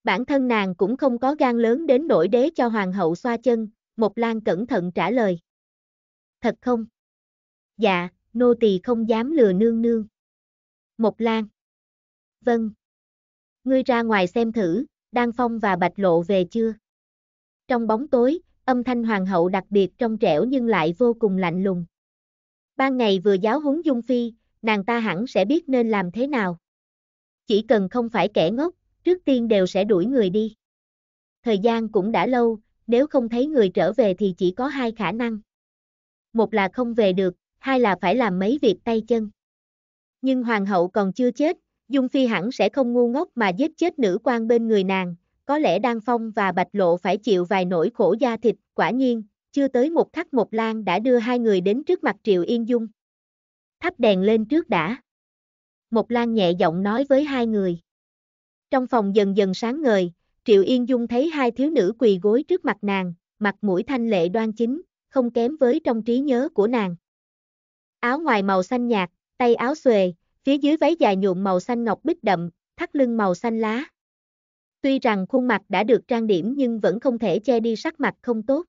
Bản thân nàng cũng không có gan lớn đến nỗi đế cho hoàng hậu xoa chân, một Lan cẩn thận trả lời. Thật không? Dạ, nô tỳ không dám lừa nương nương. một Lan. Vâng. Ngươi ra ngoài xem thử, Đan Phong và Bạch Lộ về chưa? Trong bóng tối, âm thanh hoàng hậu đặc biệt trong trẻo nhưng lại vô cùng lạnh lùng. Ban ngày vừa giáo huấn Dung Phi, nàng ta hẳn sẽ biết nên làm thế nào. Chỉ cần không phải kẻ ngốc, trước tiên đều sẽ đuổi người đi. Thời gian cũng đã lâu, nếu không thấy người trở về thì chỉ có hai khả năng. Một là không về được, hai là phải làm mấy việc tay chân. Nhưng hoàng hậu còn chưa chết, Dung Phi hẳn sẽ không ngu ngốc mà giết chết nữ quan bên người nàng, có lẽ Đan Phong và Bạch Lộ phải chịu vài nỗi khổ da thịt, quả nhiên, chưa tới một khắc một lan đã đưa hai người đến trước mặt Triệu Yên Dung. Thắp đèn lên trước đã. Một lan nhẹ giọng nói với hai người. Trong phòng dần dần sáng ngời, Triệu Yên Dung thấy hai thiếu nữ quỳ gối trước mặt nàng, mặt mũi thanh lệ đoan chính, không kém với trong trí nhớ của nàng. Áo ngoài màu xanh nhạt, tay áo xuề, phía dưới váy dài nhuộm màu xanh ngọc bích đậm, thắt lưng màu xanh lá. Tuy rằng khuôn mặt đã được trang điểm nhưng vẫn không thể che đi sắc mặt không tốt.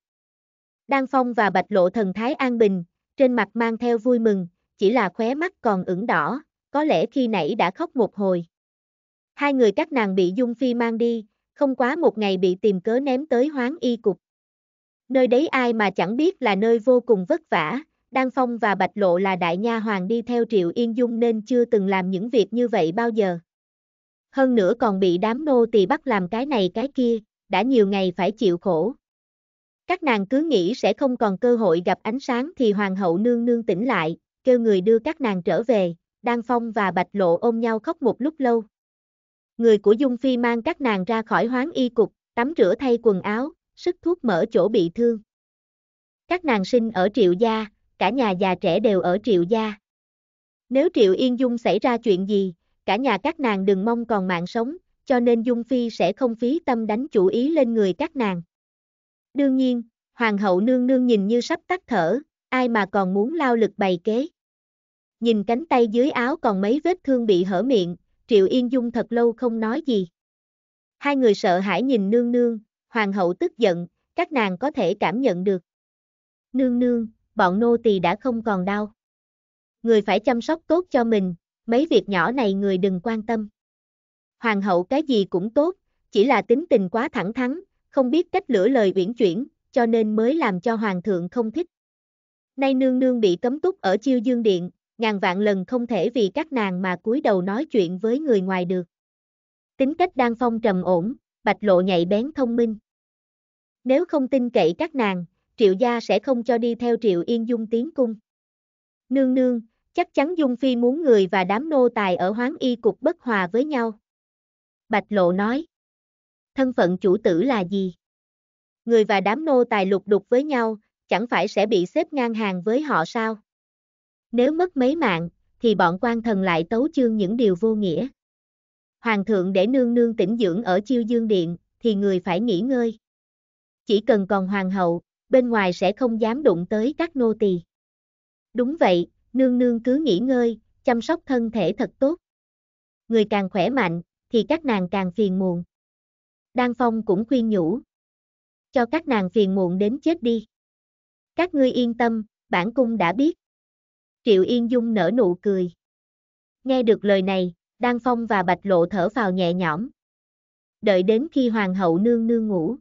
Đan Phong và Bạch Lộ thần thái an bình, trên mặt mang theo vui mừng, chỉ là khóe mắt còn ửng đỏ, có lẽ khi nãy đã khóc một hồi. Hai người các nàng bị Dung Phi mang đi, không quá một ngày bị tìm cớ ném tới hoáng y cục. Nơi đấy ai mà chẳng biết là nơi vô cùng vất vả, Đan Phong và Bạch Lộ là đại nha hoàng đi theo Triệu Yên Dung nên chưa từng làm những việc như vậy bao giờ. Hơn nữa còn bị đám nô tỳ bắt làm cái này cái kia, đã nhiều ngày phải chịu khổ. Các nàng cứ nghĩ sẽ không còn cơ hội gặp ánh sáng thì hoàng hậu nương nương tỉnh lại, kêu người đưa các nàng trở về, Đan Phong và Bạch Lộ ôm nhau khóc một lúc lâu. Người của Dung Phi mang các nàng ra khỏi hoáng y cục, tắm rửa thay quần áo, sức thuốc mở chỗ bị thương. Các nàng sinh ở triệu gia, cả nhà già trẻ đều ở Triệu gia. Nếu Triệu Yên Dung xảy ra chuyện gì, cả nhà các nàng đừng mong còn mạng sống, cho nên Dung Phi sẽ không phí tâm đánh chủ ý lên người các nàng. Đương nhiên, Hoàng hậu nương nương nhìn như sắp tắt thở, ai mà còn muốn lao lực bày kế. Nhìn cánh tay dưới áo còn mấy vết thương bị hở miệng, Triệu Yên Dung thật lâu không nói gì. Hai người sợ hãi nhìn nương nương, Hoàng hậu tức giận, các nàng có thể cảm nhận được. Nương nương, bọn nô tỳ đã không còn đau. Người phải chăm sóc tốt cho mình, mấy việc nhỏ này người đừng quan tâm. Hoàng hậu cái gì cũng tốt, chỉ là tính tình quá thẳng thắn, không biết cách lửa lời uyển chuyển, cho nên mới làm cho hoàng thượng không thích. Nay nương nương bị cấm túc ở chiêu dương điện, ngàn vạn lần không thể vì các nàng mà cúi đầu nói chuyện với người ngoài được. Tính cách đang phong trầm ổn, bạch lộ nhạy bén thông minh. Nếu không tin cậy các nàng, triệu gia sẽ không cho đi theo triệu yên dung tiến cung. Nương nương, chắc chắn dung phi muốn người và đám nô tài ở hoáng y cục bất hòa với nhau. Bạch lộ nói. Thân phận chủ tử là gì? Người và đám nô tài lục đục với nhau, chẳng phải sẽ bị xếp ngang hàng với họ sao? Nếu mất mấy mạng, thì bọn quan thần lại tấu chương những điều vô nghĩa. Hoàng thượng để nương nương tĩnh dưỡng ở chiêu dương điện, thì người phải nghỉ ngơi. Chỉ cần còn hoàng hậu, bên ngoài sẽ không dám đụng tới các nô tỳ. Đúng vậy, nương nương cứ nghỉ ngơi, chăm sóc thân thể thật tốt. Người càng khỏe mạnh, thì các nàng càng phiền muộn. Đan Phong cũng khuyên nhủ. Cho các nàng phiền muộn đến chết đi. Các ngươi yên tâm, bản cung đã biết. Triệu Yên Dung nở nụ cười. Nghe được lời này, Đan Phong và Bạch Lộ thở vào nhẹ nhõm. Đợi đến khi Hoàng hậu nương nương ngủ,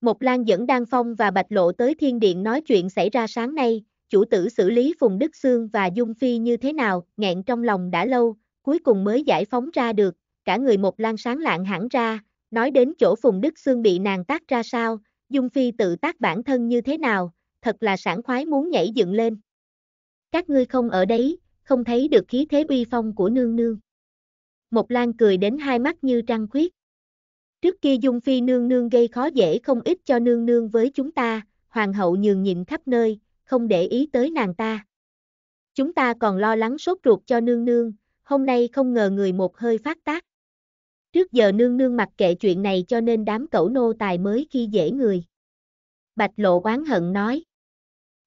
một Lan dẫn Đan Phong và Bạch Lộ tới thiên điện nói chuyện xảy ra sáng nay, chủ tử xử lý Phùng Đức Sương và Dung Phi như thế nào, nghẹn trong lòng đã lâu, cuối cùng mới giải phóng ra được, cả người Một Lan sáng lạng hẳn ra, nói đến chỗ Phùng Đức Sương bị nàng tác ra sao, Dung Phi tự tác bản thân như thế nào, thật là sảng khoái muốn nhảy dựng lên. Các ngươi không ở đấy, không thấy được khí thế uy phong của nương nương. Một Lan cười đến hai mắt như trăng khuyết. Trước kia Dung Phi nương nương gây khó dễ không ít cho nương nương với chúng ta, hoàng hậu nhường nhịn khắp nơi, không để ý tới nàng ta. Chúng ta còn lo lắng sốt ruột cho nương nương, hôm nay không ngờ người một hơi phát tác. Trước giờ nương nương mặc kệ chuyện này cho nên đám cẩu nô tài mới khi dễ người. Bạch lộ oán hận nói.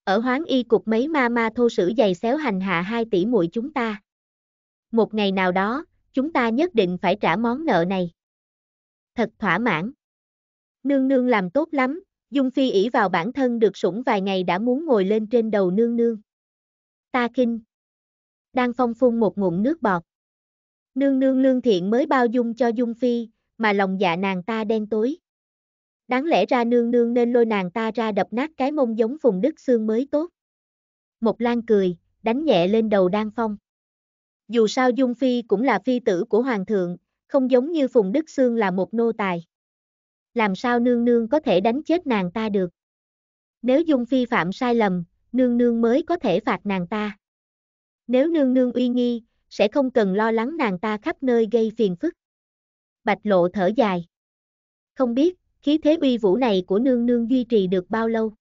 Ở hoán y cục mấy ma ma thô sử dày xéo hành hạ hai tỷ muội chúng ta. Một ngày nào đó, chúng ta nhất định phải trả món nợ này thật thỏa mãn. Nương nương làm tốt lắm, Dung Phi ỷ vào bản thân được sủng vài ngày đã muốn ngồi lên trên đầu nương nương. Ta kinh. Đang phong phun một ngụm nước bọt. Nương nương lương thiện mới bao dung cho Dung Phi, mà lòng dạ nàng ta đen tối. Đáng lẽ ra nương nương nên lôi nàng ta ra đập nát cái mông giống phùng đất xương mới tốt. Một lan cười, đánh nhẹ lên đầu Đan Phong. Dù sao Dung Phi cũng là phi tử của Hoàng thượng, không giống như Phùng Đức Sương là một nô tài. Làm sao nương nương có thể đánh chết nàng ta được? Nếu Dung Phi phạm sai lầm, nương nương mới có thể phạt nàng ta. Nếu nương nương uy nghi, sẽ không cần lo lắng nàng ta khắp nơi gây phiền phức. Bạch lộ thở dài. Không biết, khí thế uy vũ này của nương nương duy trì được bao lâu?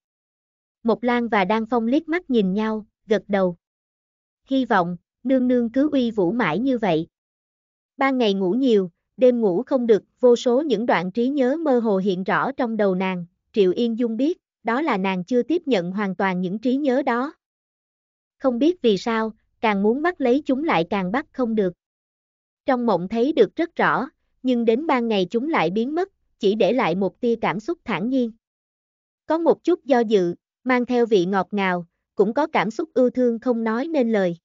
Mộc Lan và Đan Phong liếc mắt nhìn nhau, gật đầu. Hy vọng, nương nương cứ uy vũ mãi như vậy, ban ngày ngủ nhiều, đêm ngủ không được, vô số những đoạn trí nhớ mơ hồ hiện rõ trong đầu nàng, Triệu Yên Dung biết, đó là nàng chưa tiếp nhận hoàn toàn những trí nhớ đó. Không biết vì sao, càng muốn bắt lấy chúng lại càng bắt không được. Trong mộng thấy được rất rõ, nhưng đến ban ngày chúng lại biến mất, chỉ để lại một tia cảm xúc thản nhiên. Có một chút do dự, mang theo vị ngọt ngào, cũng có cảm xúc ưu thương không nói nên lời.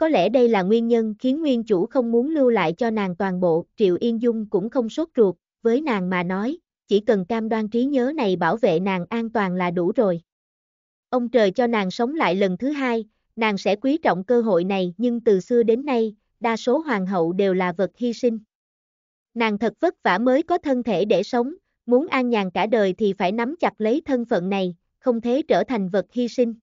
Có lẽ đây là nguyên nhân khiến nguyên chủ không muốn lưu lại cho nàng toàn bộ, Triệu Yên Dung cũng không sốt ruột, với nàng mà nói, chỉ cần cam đoan trí nhớ này bảo vệ nàng an toàn là đủ rồi. Ông trời cho nàng sống lại lần thứ hai, nàng sẽ quý trọng cơ hội này nhưng từ xưa đến nay, đa số hoàng hậu đều là vật hy sinh. Nàng thật vất vả mới có thân thể để sống, muốn an nhàn cả đời thì phải nắm chặt lấy thân phận này, không thế trở thành vật hy sinh.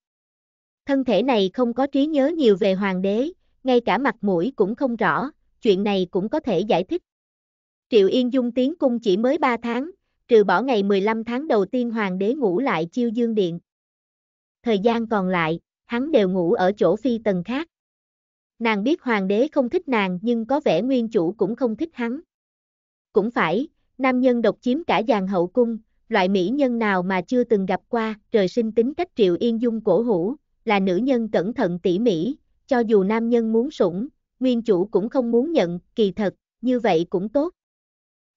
Thân thể này không có trí nhớ nhiều về hoàng đế, ngay cả mặt mũi cũng không rõ, chuyện này cũng có thể giải thích. Triệu Yên Dung tiến cung chỉ mới 3 tháng, trừ bỏ ngày 15 tháng đầu tiên hoàng đế ngủ lại chiêu dương điện. Thời gian còn lại, hắn đều ngủ ở chỗ phi tần khác. Nàng biết hoàng đế không thích nàng nhưng có vẻ nguyên chủ cũng không thích hắn. Cũng phải, nam nhân độc chiếm cả dàn hậu cung, loại mỹ nhân nào mà chưa từng gặp qua, trời sinh tính cách triệu yên dung cổ hủ, là nữ nhân cẩn thận tỉ mỉ, cho dù nam nhân muốn sủng, nguyên chủ cũng không muốn nhận, kỳ thật, như vậy cũng tốt.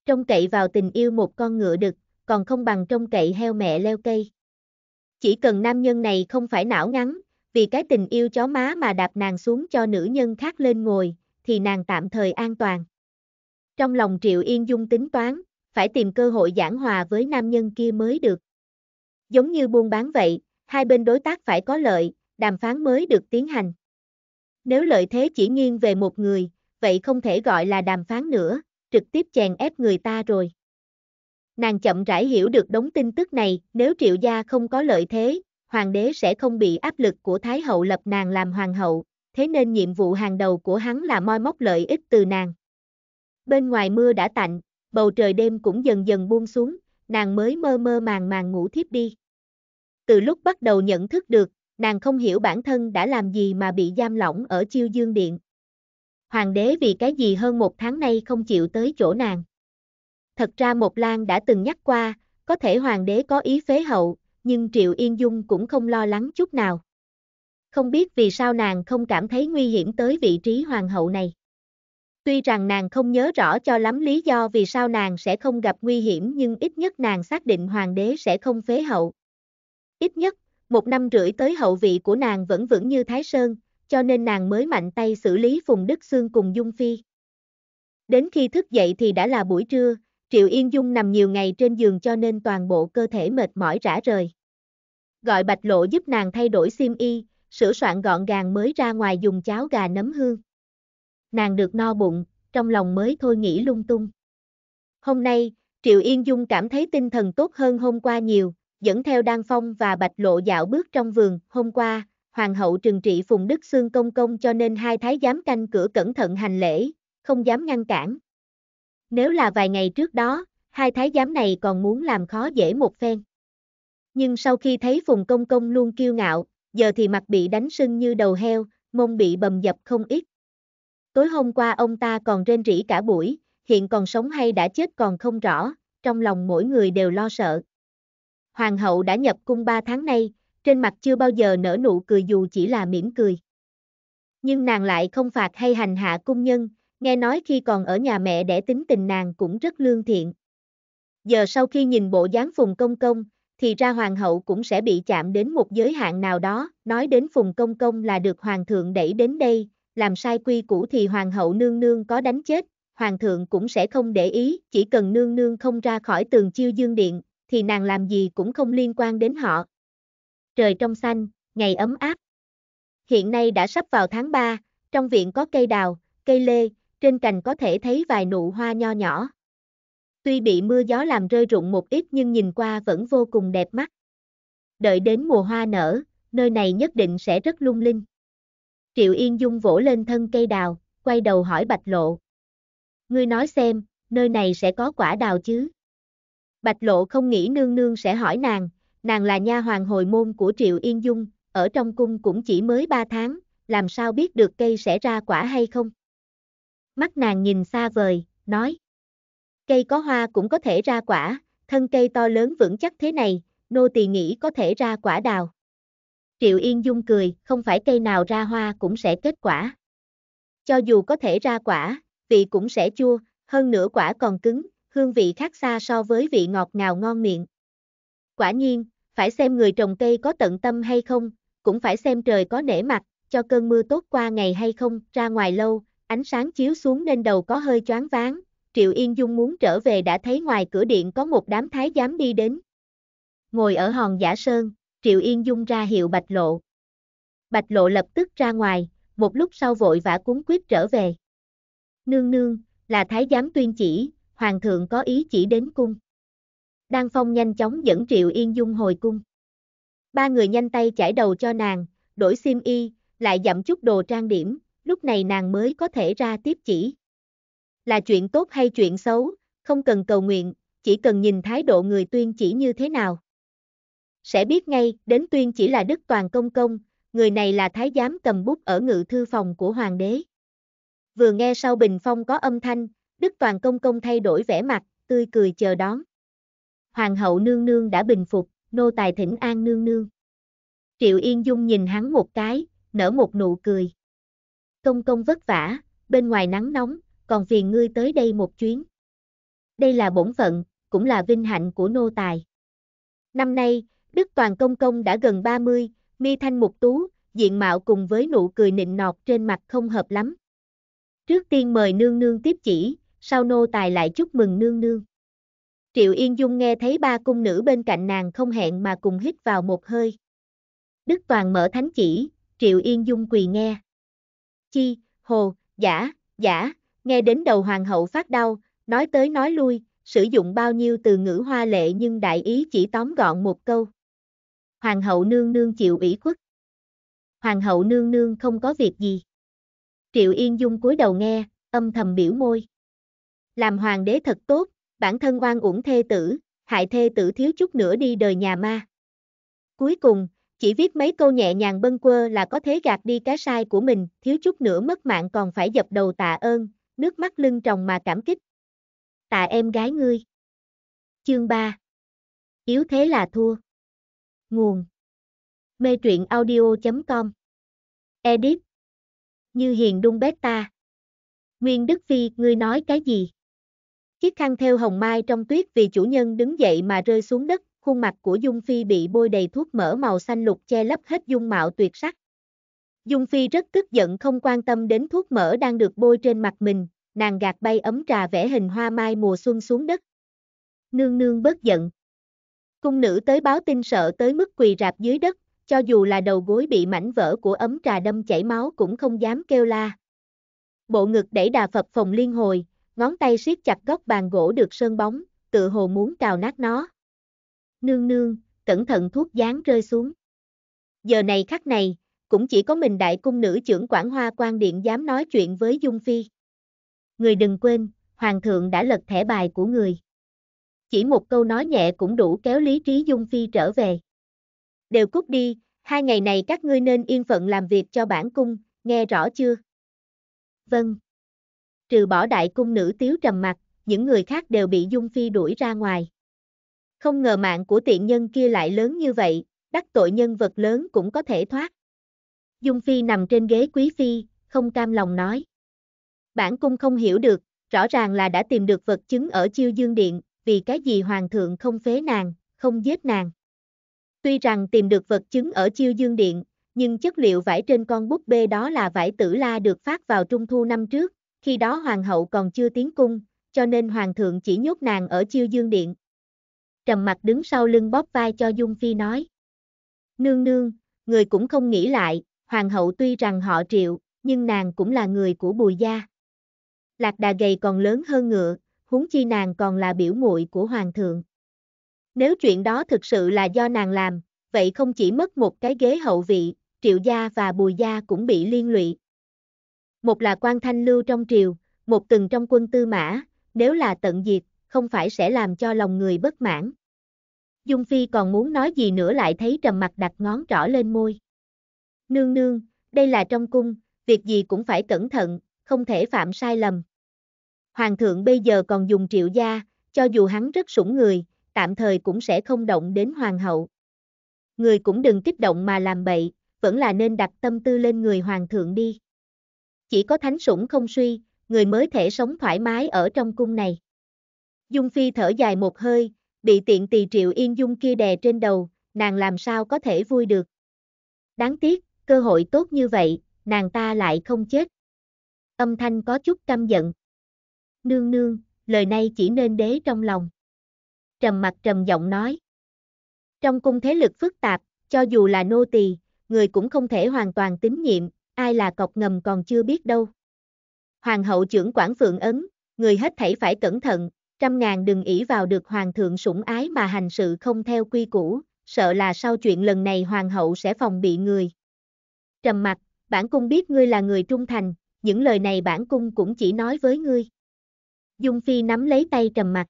Trông cậy vào tình yêu một con ngựa đực, còn không bằng trông cậy heo mẹ leo cây. Chỉ cần nam nhân này không phải não ngắn, vì cái tình yêu chó má mà đạp nàng xuống cho nữ nhân khác lên ngồi, thì nàng tạm thời an toàn. Trong lòng Triệu Yên Dung tính toán, phải tìm cơ hội giảng hòa với nam nhân kia mới được. Giống như buôn bán vậy, hai bên đối tác phải có lợi, đàm phán mới được tiến hành. Nếu lợi thế chỉ nghiêng về một người, vậy không thể gọi là đàm phán nữa, trực tiếp chèn ép người ta rồi. Nàng chậm rãi hiểu được đống tin tức này, nếu triệu gia không có lợi thế, hoàng đế sẽ không bị áp lực của Thái hậu lập nàng làm hoàng hậu, thế nên nhiệm vụ hàng đầu của hắn là moi móc lợi ích từ nàng. Bên ngoài mưa đã tạnh, bầu trời đêm cũng dần dần buông xuống, nàng mới mơ mơ màng màng ngủ thiếp đi. Từ lúc bắt đầu nhận thức được, nàng không hiểu bản thân đã làm gì mà bị giam lỏng ở chiêu dương điện. Hoàng đế vì cái gì hơn một tháng nay không chịu tới chỗ nàng. Thật ra một Lan đã từng nhắc qua, có thể hoàng đế có ý phế hậu, nhưng Triệu Yên Dung cũng không lo lắng chút nào. Không biết vì sao nàng không cảm thấy nguy hiểm tới vị trí hoàng hậu này. Tuy rằng nàng không nhớ rõ cho lắm lý do vì sao nàng sẽ không gặp nguy hiểm nhưng ít nhất nàng xác định hoàng đế sẽ không phế hậu. Ít nhất, một năm rưỡi tới hậu vị của nàng vẫn vững như Thái Sơn, cho nên nàng mới mạnh tay xử lý Phùng Đức Sương cùng Dung Phi. Đến khi thức dậy thì đã là buổi trưa, Triệu Yên Dung nằm nhiều ngày trên giường cho nên toàn bộ cơ thể mệt mỏi rã rời. Gọi Bạch Lộ giúp nàng thay đổi sim y, sửa soạn gọn gàng mới ra ngoài dùng cháo gà nấm hương. Nàng được no bụng, trong lòng mới thôi nghĩ lung tung. Hôm nay, Triệu Yên Dung cảm thấy tinh thần tốt hơn hôm qua nhiều, dẫn theo Đan Phong và Bạch Lộ dạo bước trong vườn, hôm qua, Hoàng hậu trừng trị Phùng Đức Xương công công cho nên hai thái giám canh cửa cẩn thận hành lễ, không dám ngăn cản. Nếu là vài ngày trước đó, hai thái giám này còn muốn làm khó dễ một phen. Nhưng sau khi thấy Phùng Công Công luôn kiêu ngạo, giờ thì mặt bị đánh sưng như đầu heo, mông bị bầm dập không ít. Tối hôm qua ông ta còn rên rỉ cả buổi, hiện còn sống hay đã chết còn không rõ, trong lòng mỗi người đều lo sợ hoàng hậu đã nhập cung 3 tháng nay, trên mặt chưa bao giờ nở nụ cười dù chỉ là mỉm cười. Nhưng nàng lại không phạt hay hành hạ cung nhân, nghe nói khi còn ở nhà mẹ để tính tình nàng cũng rất lương thiện. Giờ sau khi nhìn bộ dáng Phùng Công Công, thì ra hoàng hậu cũng sẽ bị chạm đến một giới hạn nào đó, nói đến Phùng Công Công là được hoàng thượng đẩy đến đây, làm sai quy củ thì hoàng hậu nương nương có đánh chết, hoàng thượng cũng sẽ không để ý, chỉ cần nương nương không ra khỏi tường chiêu dương điện, thì nàng làm gì cũng không liên quan đến họ. Trời trong xanh, ngày ấm áp. Hiện nay đã sắp vào tháng 3, trong viện có cây đào, cây lê, trên cành có thể thấy vài nụ hoa nho nhỏ. Tuy bị mưa gió làm rơi rụng một ít nhưng nhìn qua vẫn vô cùng đẹp mắt. Đợi đến mùa hoa nở, nơi này nhất định sẽ rất lung linh. Triệu Yên Dung vỗ lên thân cây đào, quay đầu hỏi Bạch Lộ. Ngươi nói xem, nơi này sẽ có quả đào chứ? Bạch Lộ không nghĩ nương nương sẽ hỏi nàng, nàng là nha hoàng hồi môn của Triệu Yên Dung, ở trong cung cũng chỉ mới 3 tháng, làm sao biết được cây sẽ ra quả hay không? Mắt nàng nhìn xa vời, nói. Cây có hoa cũng có thể ra quả, thân cây to lớn vững chắc thế này, nô tỳ nghĩ có thể ra quả đào. Triệu Yên Dung cười, không phải cây nào ra hoa cũng sẽ kết quả. Cho dù có thể ra quả, vị cũng sẽ chua, hơn nữa quả còn cứng, hương vị khác xa so với vị ngọt ngào ngon miệng. Quả nhiên, phải xem người trồng cây có tận tâm hay không, cũng phải xem trời có nể mặt, cho cơn mưa tốt qua ngày hay không, ra ngoài lâu, ánh sáng chiếu xuống nên đầu có hơi choáng váng, Triệu Yên Dung muốn trở về đã thấy ngoài cửa điện có một đám thái giám đi đến. Ngồi ở hòn giả sơn, Triệu Yên Dung ra hiệu Bạch Lộ. Bạch Lộ lập tức ra ngoài, một lúc sau vội vã cuốn quyết trở về. Nương nương, là thái giám tuyên chỉ, hoàng thượng có ý chỉ đến cung. Đan Phong nhanh chóng dẫn Triệu Yên Dung hồi cung. Ba người nhanh tay chải đầu cho nàng, đổi sim y, lại dặm chút đồ trang điểm, lúc này nàng mới có thể ra tiếp chỉ. Là chuyện tốt hay chuyện xấu, không cần cầu nguyện, chỉ cần nhìn thái độ người tuyên chỉ như thế nào. Sẽ biết ngay, đến tuyên chỉ là Đức Toàn Công Công, người này là thái giám cầm bút ở ngự thư phòng của hoàng đế. Vừa nghe sau bình phong có âm thanh, Đức Toàn Công Công thay đổi vẻ mặt, tươi cười chờ đón. Hoàng hậu nương nương đã bình phục, nô tài thỉnh an nương nương. Triệu Yên Dung nhìn hắn một cái, nở một nụ cười. Công công vất vả, bên ngoài nắng nóng, còn phiền ngươi tới đây một chuyến. Đây là bổn phận, cũng là vinh hạnh của nô tài. Năm nay, Đức Toàn Công Công đã gần 30, mi thanh mục tú, diện mạo cùng với nụ cười nịnh nọt trên mặt không hợp lắm. Trước tiên mời nương nương tiếp chỉ, sao nô tài lại chúc mừng nương nương. Triệu Yên Dung nghe thấy ba cung nữ bên cạnh nàng không hẹn mà cùng hít vào một hơi. Đức Toàn mở thánh chỉ, Triệu Yên Dung quỳ nghe. Chi, hồ, giả, giả, nghe đến đầu hoàng hậu phát đau, nói tới nói lui, sử dụng bao nhiêu từ ngữ hoa lệ nhưng đại ý chỉ tóm gọn một câu. Hoàng hậu nương nương chịu ủy khuất. Hoàng hậu nương nương không có việc gì. Triệu Yên Dung cúi đầu nghe, âm thầm biểu môi làm hoàng đế thật tốt, bản thân oan uổng thê tử, hại thê tử thiếu chút nữa đi đời nhà ma. Cuối cùng, chỉ viết mấy câu nhẹ nhàng bâng quơ là có thế gạt đi cái sai của mình, thiếu chút nữa mất mạng còn phải dập đầu tạ ơn, nước mắt lưng tròng mà cảm kích. Tạ em gái ngươi. Chương 3 Yếu thế là thua. Nguồn Mê truyện audio.com Edit Như hiền đung bếp ta. Nguyên Đức Phi, ngươi nói cái gì? Chiếc khăn theo hồng mai trong tuyết vì chủ nhân đứng dậy mà rơi xuống đất, khuôn mặt của Dung Phi bị bôi đầy thuốc mỡ màu xanh lục che lấp hết dung mạo tuyệt sắc. Dung Phi rất tức giận không quan tâm đến thuốc mỡ đang được bôi trên mặt mình, nàng gạt bay ấm trà vẽ hình hoa mai mùa xuân xuống đất. Nương nương bớt giận. Cung nữ tới báo tin sợ tới mức quỳ rạp dưới đất, cho dù là đầu gối bị mảnh vỡ của ấm trà đâm chảy máu cũng không dám kêu la. Bộ ngực đẩy đà phập phòng liên hồi, ngón tay siết chặt góc bàn gỗ được sơn bóng, tự hồ muốn cào nát nó. Nương nương, cẩn thận thuốc dán rơi xuống. Giờ này khắc này, cũng chỉ có mình đại cung nữ trưởng quản hoa quan điện dám nói chuyện với Dung Phi. Người đừng quên, hoàng thượng đã lật thẻ bài của người. Chỉ một câu nói nhẹ cũng đủ kéo lý trí Dung Phi trở về. Đều cút đi, hai ngày này các ngươi nên yên phận làm việc cho bản cung, nghe rõ chưa? Vâng trừ bỏ đại cung nữ tiếu trầm mặt, những người khác đều bị Dung Phi đuổi ra ngoài. Không ngờ mạng của tiện nhân kia lại lớn như vậy, đắc tội nhân vật lớn cũng có thể thoát. Dung Phi nằm trên ghế quý phi, không cam lòng nói. Bản cung không hiểu được, rõ ràng là đã tìm được vật chứng ở chiêu dương điện, vì cái gì hoàng thượng không phế nàng, không giết nàng. Tuy rằng tìm được vật chứng ở chiêu dương điện, nhưng chất liệu vải trên con búp bê đó là vải tử la được phát vào trung thu năm trước, khi đó hoàng hậu còn chưa tiến cung, cho nên hoàng thượng chỉ nhốt nàng ở chiêu dương điện. Trầm mặt đứng sau lưng bóp vai cho Dung Phi nói. Nương nương, người cũng không nghĩ lại, hoàng hậu tuy rằng họ triệu, nhưng nàng cũng là người của bùi gia. Lạc đà gầy còn lớn hơn ngựa, huống chi nàng còn là biểu muội của hoàng thượng. Nếu chuyện đó thực sự là do nàng làm, vậy không chỉ mất một cái ghế hậu vị, triệu gia và bùi gia cũng bị liên lụy một là quan thanh lưu trong triều, một từng trong quân tư mã, nếu là tận diệt, không phải sẽ làm cho lòng người bất mãn. Dung Phi còn muốn nói gì nữa lại thấy trầm mặt đặt ngón trỏ lên môi. Nương nương, đây là trong cung, việc gì cũng phải cẩn thận, không thể phạm sai lầm. Hoàng thượng bây giờ còn dùng triệu gia, cho dù hắn rất sủng người, tạm thời cũng sẽ không động đến hoàng hậu. Người cũng đừng kích động mà làm bậy, vẫn là nên đặt tâm tư lên người hoàng thượng đi chỉ có thánh sủng không suy, người mới thể sống thoải mái ở trong cung này. Dung Phi thở dài một hơi, bị tiện tỳ triệu yên dung kia đè trên đầu, nàng làm sao có thể vui được. Đáng tiếc, cơ hội tốt như vậy, nàng ta lại không chết. Âm thanh có chút căm giận. Nương nương, lời này chỉ nên đế trong lòng. Trầm mặt trầm giọng nói. Trong cung thế lực phức tạp, cho dù là nô tỳ, người cũng không thể hoàn toàn tín nhiệm, ai là cọc ngầm còn chưa biết đâu. Hoàng hậu trưởng quản phượng ấn, người hết thảy phải cẩn thận, trăm ngàn đừng ỷ vào được hoàng thượng sủng ái mà hành sự không theo quy củ, sợ là sau chuyện lần này hoàng hậu sẽ phòng bị người. Trầm mặt, bản cung biết ngươi là người trung thành, những lời này bản cung cũng chỉ nói với ngươi. Dung Phi nắm lấy tay trầm mặt.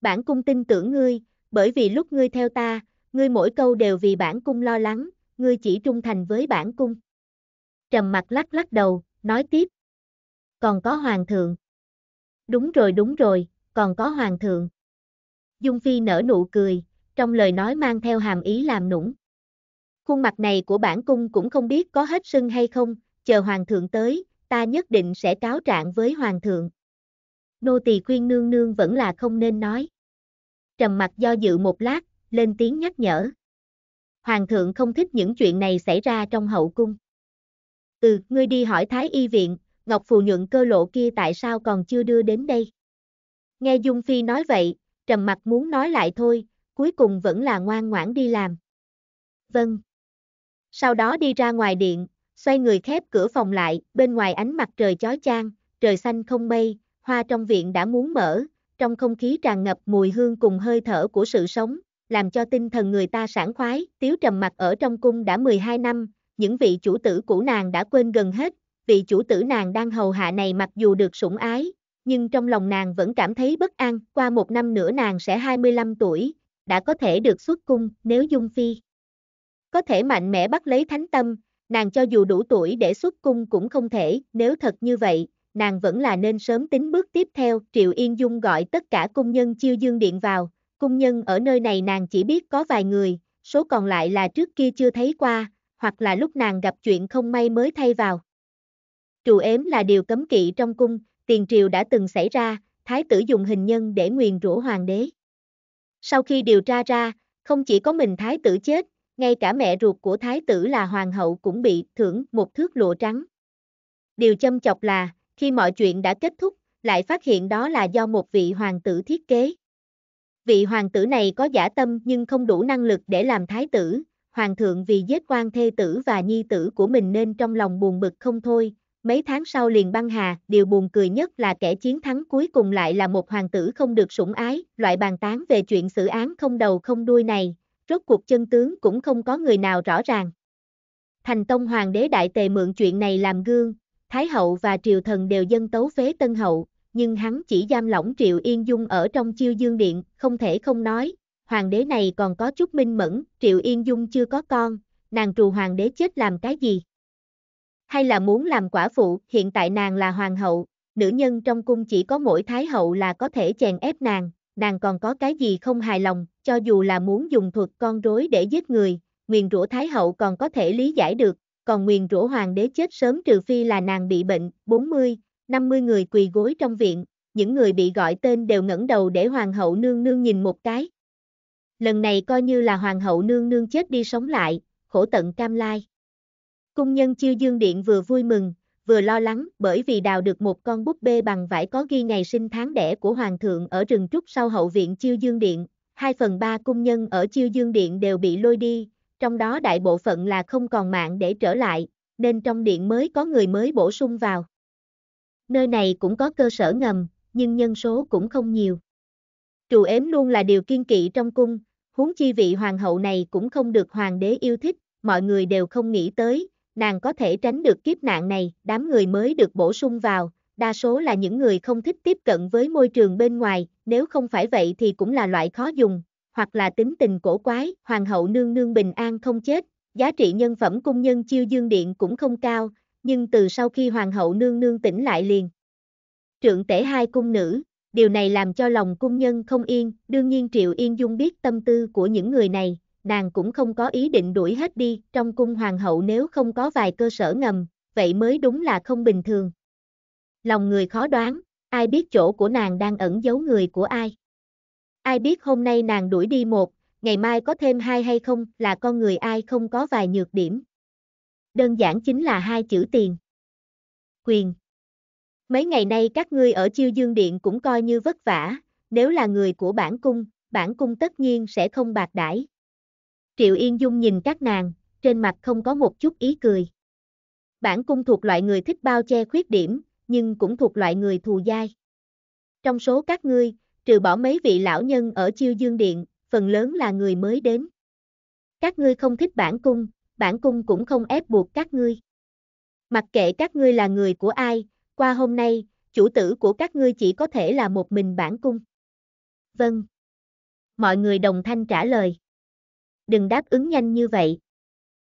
Bản cung tin tưởng ngươi, bởi vì lúc ngươi theo ta, ngươi mỗi câu đều vì bản cung lo lắng, ngươi chỉ trung thành với bản cung trầm mặt lắc lắc đầu, nói tiếp. Còn có hoàng thượng. Đúng rồi đúng rồi, còn có hoàng thượng. Dung Phi nở nụ cười, trong lời nói mang theo hàm ý làm nũng. Khuôn mặt này của bản cung cũng không biết có hết sưng hay không, chờ hoàng thượng tới, ta nhất định sẽ cáo trạng với hoàng thượng. Nô tỳ khuyên nương nương vẫn là không nên nói. Trầm mặt do dự một lát, lên tiếng nhắc nhở. Hoàng thượng không thích những chuyện này xảy ra trong hậu cung từ, ngươi đi hỏi Thái Y viện, Ngọc Phù nhuận cơ lộ kia tại sao còn chưa đưa đến đây. Nghe Dung Phi nói vậy, trầm mặt muốn nói lại thôi, cuối cùng vẫn là ngoan ngoãn đi làm. Vâng. Sau đó đi ra ngoài điện, xoay người khép cửa phòng lại, bên ngoài ánh mặt trời chói chang, trời xanh không mây, hoa trong viện đã muốn mở, trong không khí tràn ngập mùi hương cùng hơi thở của sự sống, làm cho tinh thần người ta sảng khoái, tiếu trầm mặt ở trong cung đã 12 năm, những vị chủ tử của nàng đã quên gần hết, vị chủ tử nàng đang hầu hạ này mặc dù được sủng ái, nhưng trong lòng nàng vẫn cảm thấy bất an, qua một năm nữa nàng sẽ 25 tuổi, đã có thể được xuất cung nếu Dung Phi. Có thể mạnh mẽ bắt lấy thánh tâm, nàng cho dù đủ tuổi để xuất cung cũng không thể, nếu thật như vậy, nàng vẫn là nên sớm tính bước tiếp theo. Triệu Yên Dung gọi tất cả cung nhân chiêu dương điện vào, cung nhân ở nơi này nàng chỉ biết có vài người, số còn lại là trước kia chưa thấy qua, hoặc là lúc nàng gặp chuyện không may mới thay vào. Trù ếm là điều cấm kỵ trong cung, tiền triều đã từng xảy ra, thái tử dùng hình nhân để nguyền rủa hoàng đế. Sau khi điều tra ra, không chỉ có mình thái tử chết, ngay cả mẹ ruột của thái tử là hoàng hậu cũng bị thưởng một thước lụa trắng. Điều châm chọc là, khi mọi chuyện đã kết thúc, lại phát hiện đó là do một vị hoàng tử thiết kế. Vị hoàng tử này có giả tâm nhưng không đủ năng lực để làm thái tử, hoàng thượng vì giết quan thê tử và nhi tử của mình nên trong lòng buồn bực không thôi, mấy tháng sau liền băng hà, điều buồn cười nhất là kẻ chiến thắng cuối cùng lại là một hoàng tử không được sủng ái, loại bàn tán về chuyện xử án không đầu không đuôi này, rốt cuộc chân tướng cũng không có người nào rõ ràng. Thành Tông Hoàng đế Đại Tề mượn chuyện này làm gương, Thái hậu và triều thần đều dân tấu phế Tân hậu, nhưng hắn chỉ giam lỏng Triệu Yên Dung ở trong chiêu dương điện, không thể không nói, hoàng đế này còn có chút minh mẫn, Triệu Yên Dung chưa có con, nàng trù hoàng đế chết làm cái gì? Hay là muốn làm quả phụ, hiện tại nàng là hoàng hậu, nữ nhân trong cung chỉ có mỗi thái hậu là có thể chèn ép nàng, nàng còn có cái gì không hài lòng, cho dù là muốn dùng thuật con rối để giết người, nguyền rủa thái hậu còn có thể lý giải được, còn nguyền rủa hoàng đế chết sớm trừ phi là nàng bị bệnh, 40, 50 người quỳ gối trong viện, những người bị gọi tên đều ngẩng đầu để hoàng hậu nương nương nhìn một cái, lần này coi như là hoàng hậu nương nương chết đi sống lại, khổ tận cam lai. Cung nhân chiêu dương điện vừa vui mừng, vừa lo lắng bởi vì đào được một con búp bê bằng vải có ghi ngày sinh tháng đẻ của hoàng thượng ở rừng trúc sau hậu viện chiêu dương điện. Hai phần ba cung nhân ở chiêu dương điện đều bị lôi đi, trong đó đại bộ phận là không còn mạng để trở lại, nên trong điện mới có người mới bổ sung vào. Nơi này cũng có cơ sở ngầm, nhưng nhân số cũng không nhiều. Trù ếm luôn là điều kiên kỵ trong cung, huống chi vị hoàng hậu này cũng không được hoàng đế yêu thích, mọi người đều không nghĩ tới, nàng có thể tránh được kiếp nạn này, đám người mới được bổ sung vào, đa số là những người không thích tiếp cận với môi trường bên ngoài, nếu không phải vậy thì cũng là loại khó dùng, hoặc là tính tình cổ quái, hoàng hậu nương nương bình an không chết, giá trị nhân phẩm cung nhân chiêu dương điện cũng không cao, nhưng từ sau khi hoàng hậu nương nương tỉnh lại liền. Trượng tể hai cung nữ, điều này làm cho lòng cung nhân không yên, đương nhiên Triệu Yên Dung biết tâm tư của những người này, nàng cũng không có ý định đuổi hết đi, trong cung hoàng hậu nếu không có vài cơ sở ngầm, vậy mới đúng là không bình thường. Lòng người khó đoán, ai biết chỗ của nàng đang ẩn giấu người của ai. Ai biết hôm nay nàng đuổi đi một, ngày mai có thêm hai hay không là con người ai không có vài nhược điểm. Đơn giản chính là hai chữ tiền. Quyền Mấy ngày nay các ngươi ở chiêu dương điện cũng coi như vất vả, nếu là người của bản cung, bản cung tất nhiên sẽ không bạc đãi. Triệu Yên Dung nhìn các nàng, trên mặt không có một chút ý cười. Bản cung thuộc loại người thích bao che khuyết điểm, nhưng cũng thuộc loại người thù dai. Trong số các ngươi, trừ bỏ mấy vị lão nhân ở chiêu dương điện, phần lớn là người mới đến. Các ngươi không thích bản cung, bản cung cũng không ép buộc các ngươi. Mặc kệ các ngươi là người của ai, qua hôm nay, chủ tử của các ngươi chỉ có thể là một mình bản cung. Vâng. Mọi người đồng thanh trả lời. Đừng đáp ứng nhanh như vậy.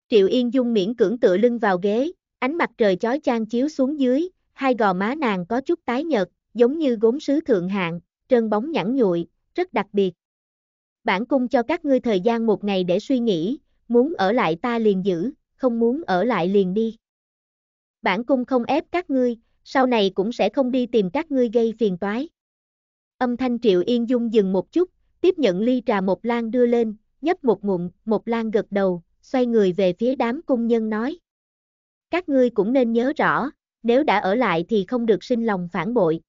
Triệu Yên Dung miễn cưỡng tựa lưng vào ghế, ánh mặt trời chói chang chiếu xuống dưới, hai gò má nàng có chút tái nhợt, giống như gốm sứ thượng hạng, trơn bóng nhẵn nhụi, rất đặc biệt. Bản cung cho các ngươi thời gian một ngày để suy nghĩ, muốn ở lại ta liền giữ, không muốn ở lại liền đi. Bản cung không ép các ngươi, sau này cũng sẽ không đi tìm các ngươi gây phiền toái. Âm thanh Triệu Yên Dung dừng một chút, tiếp nhận ly trà một lan đưa lên, nhấp một ngụm, một lan gật đầu, xoay người về phía đám cung nhân nói. Các ngươi cũng nên nhớ rõ, nếu đã ở lại thì không được sinh lòng phản bội.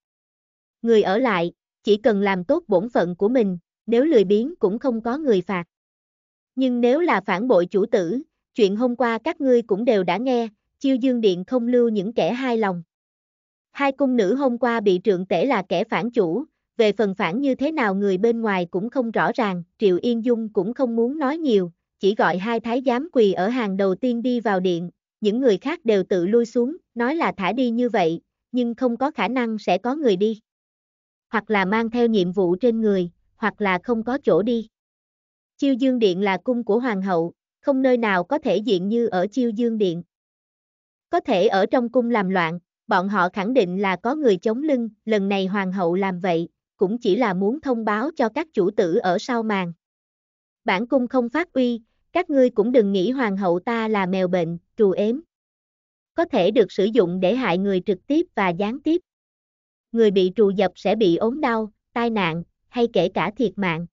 Người ở lại, chỉ cần làm tốt bổn phận của mình, nếu lười biếng cũng không có người phạt. Nhưng nếu là phản bội chủ tử, chuyện hôm qua các ngươi cũng đều đã nghe, chiêu dương điện không lưu những kẻ hai lòng. Hai cung nữ hôm qua bị trượng tể là kẻ phản chủ, về phần phản như thế nào người bên ngoài cũng không rõ ràng, Triệu Yên Dung cũng không muốn nói nhiều, chỉ gọi hai thái giám quỳ ở hàng đầu tiên đi vào điện, những người khác đều tự lui xuống, nói là thả đi như vậy, nhưng không có khả năng sẽ có người đi. Hoặc là mang theo nhiệm vụ trên người, hoặc là không có chỗ đi. Chiêu Dương Điện là cung của Hoàng hậu, không nơi nào có thể diện như ở Chiêu Dương Điện. Có thể ở trong cung làm loạn, bọn họ khẳng định là có người chống lưng, lần này hoàng hậu làm vậy, cũng chỉ là muốn thông báo cho các chủ tử ở sau màn. Bản cung không phát uy, các ngươi cũng đừng nghĩ hoàng hậu ta là mèo bệnh, trù ếm. Có thể được sử dụng để hại người trực tiếp và gián tiếp. Người bị trù dập sẽ bị ốm đau, tai nạn, hay kể cả thiệt mạng.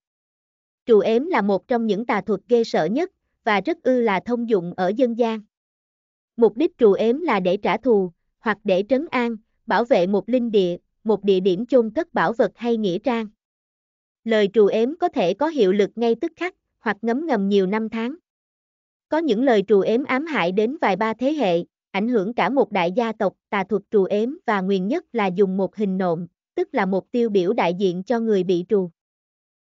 Trù ếm là một trong những tà thuật ghê sợ nhất, và rất ư là thông dụng ở dân gian. Mục đích trù ếm là để trả thù, hoặc để trấn an, bảo vệ một linh địa, một địa điểm chôn cất bảo vật hay nghĩa trang. Lời trù ếm có thể có hiệu lực ngay tức khắc, hoặc ngấm ngầm nhiều năm tháng. Có những lời trù ếm ám hại đến vài ba thế hệ, ảnh hưởng cả một đại gia tộc, tà thuật trù ếm và nguyên nhất là dùng một hình nộm, tức là một tiêu biểu đại diện cho người bị trù.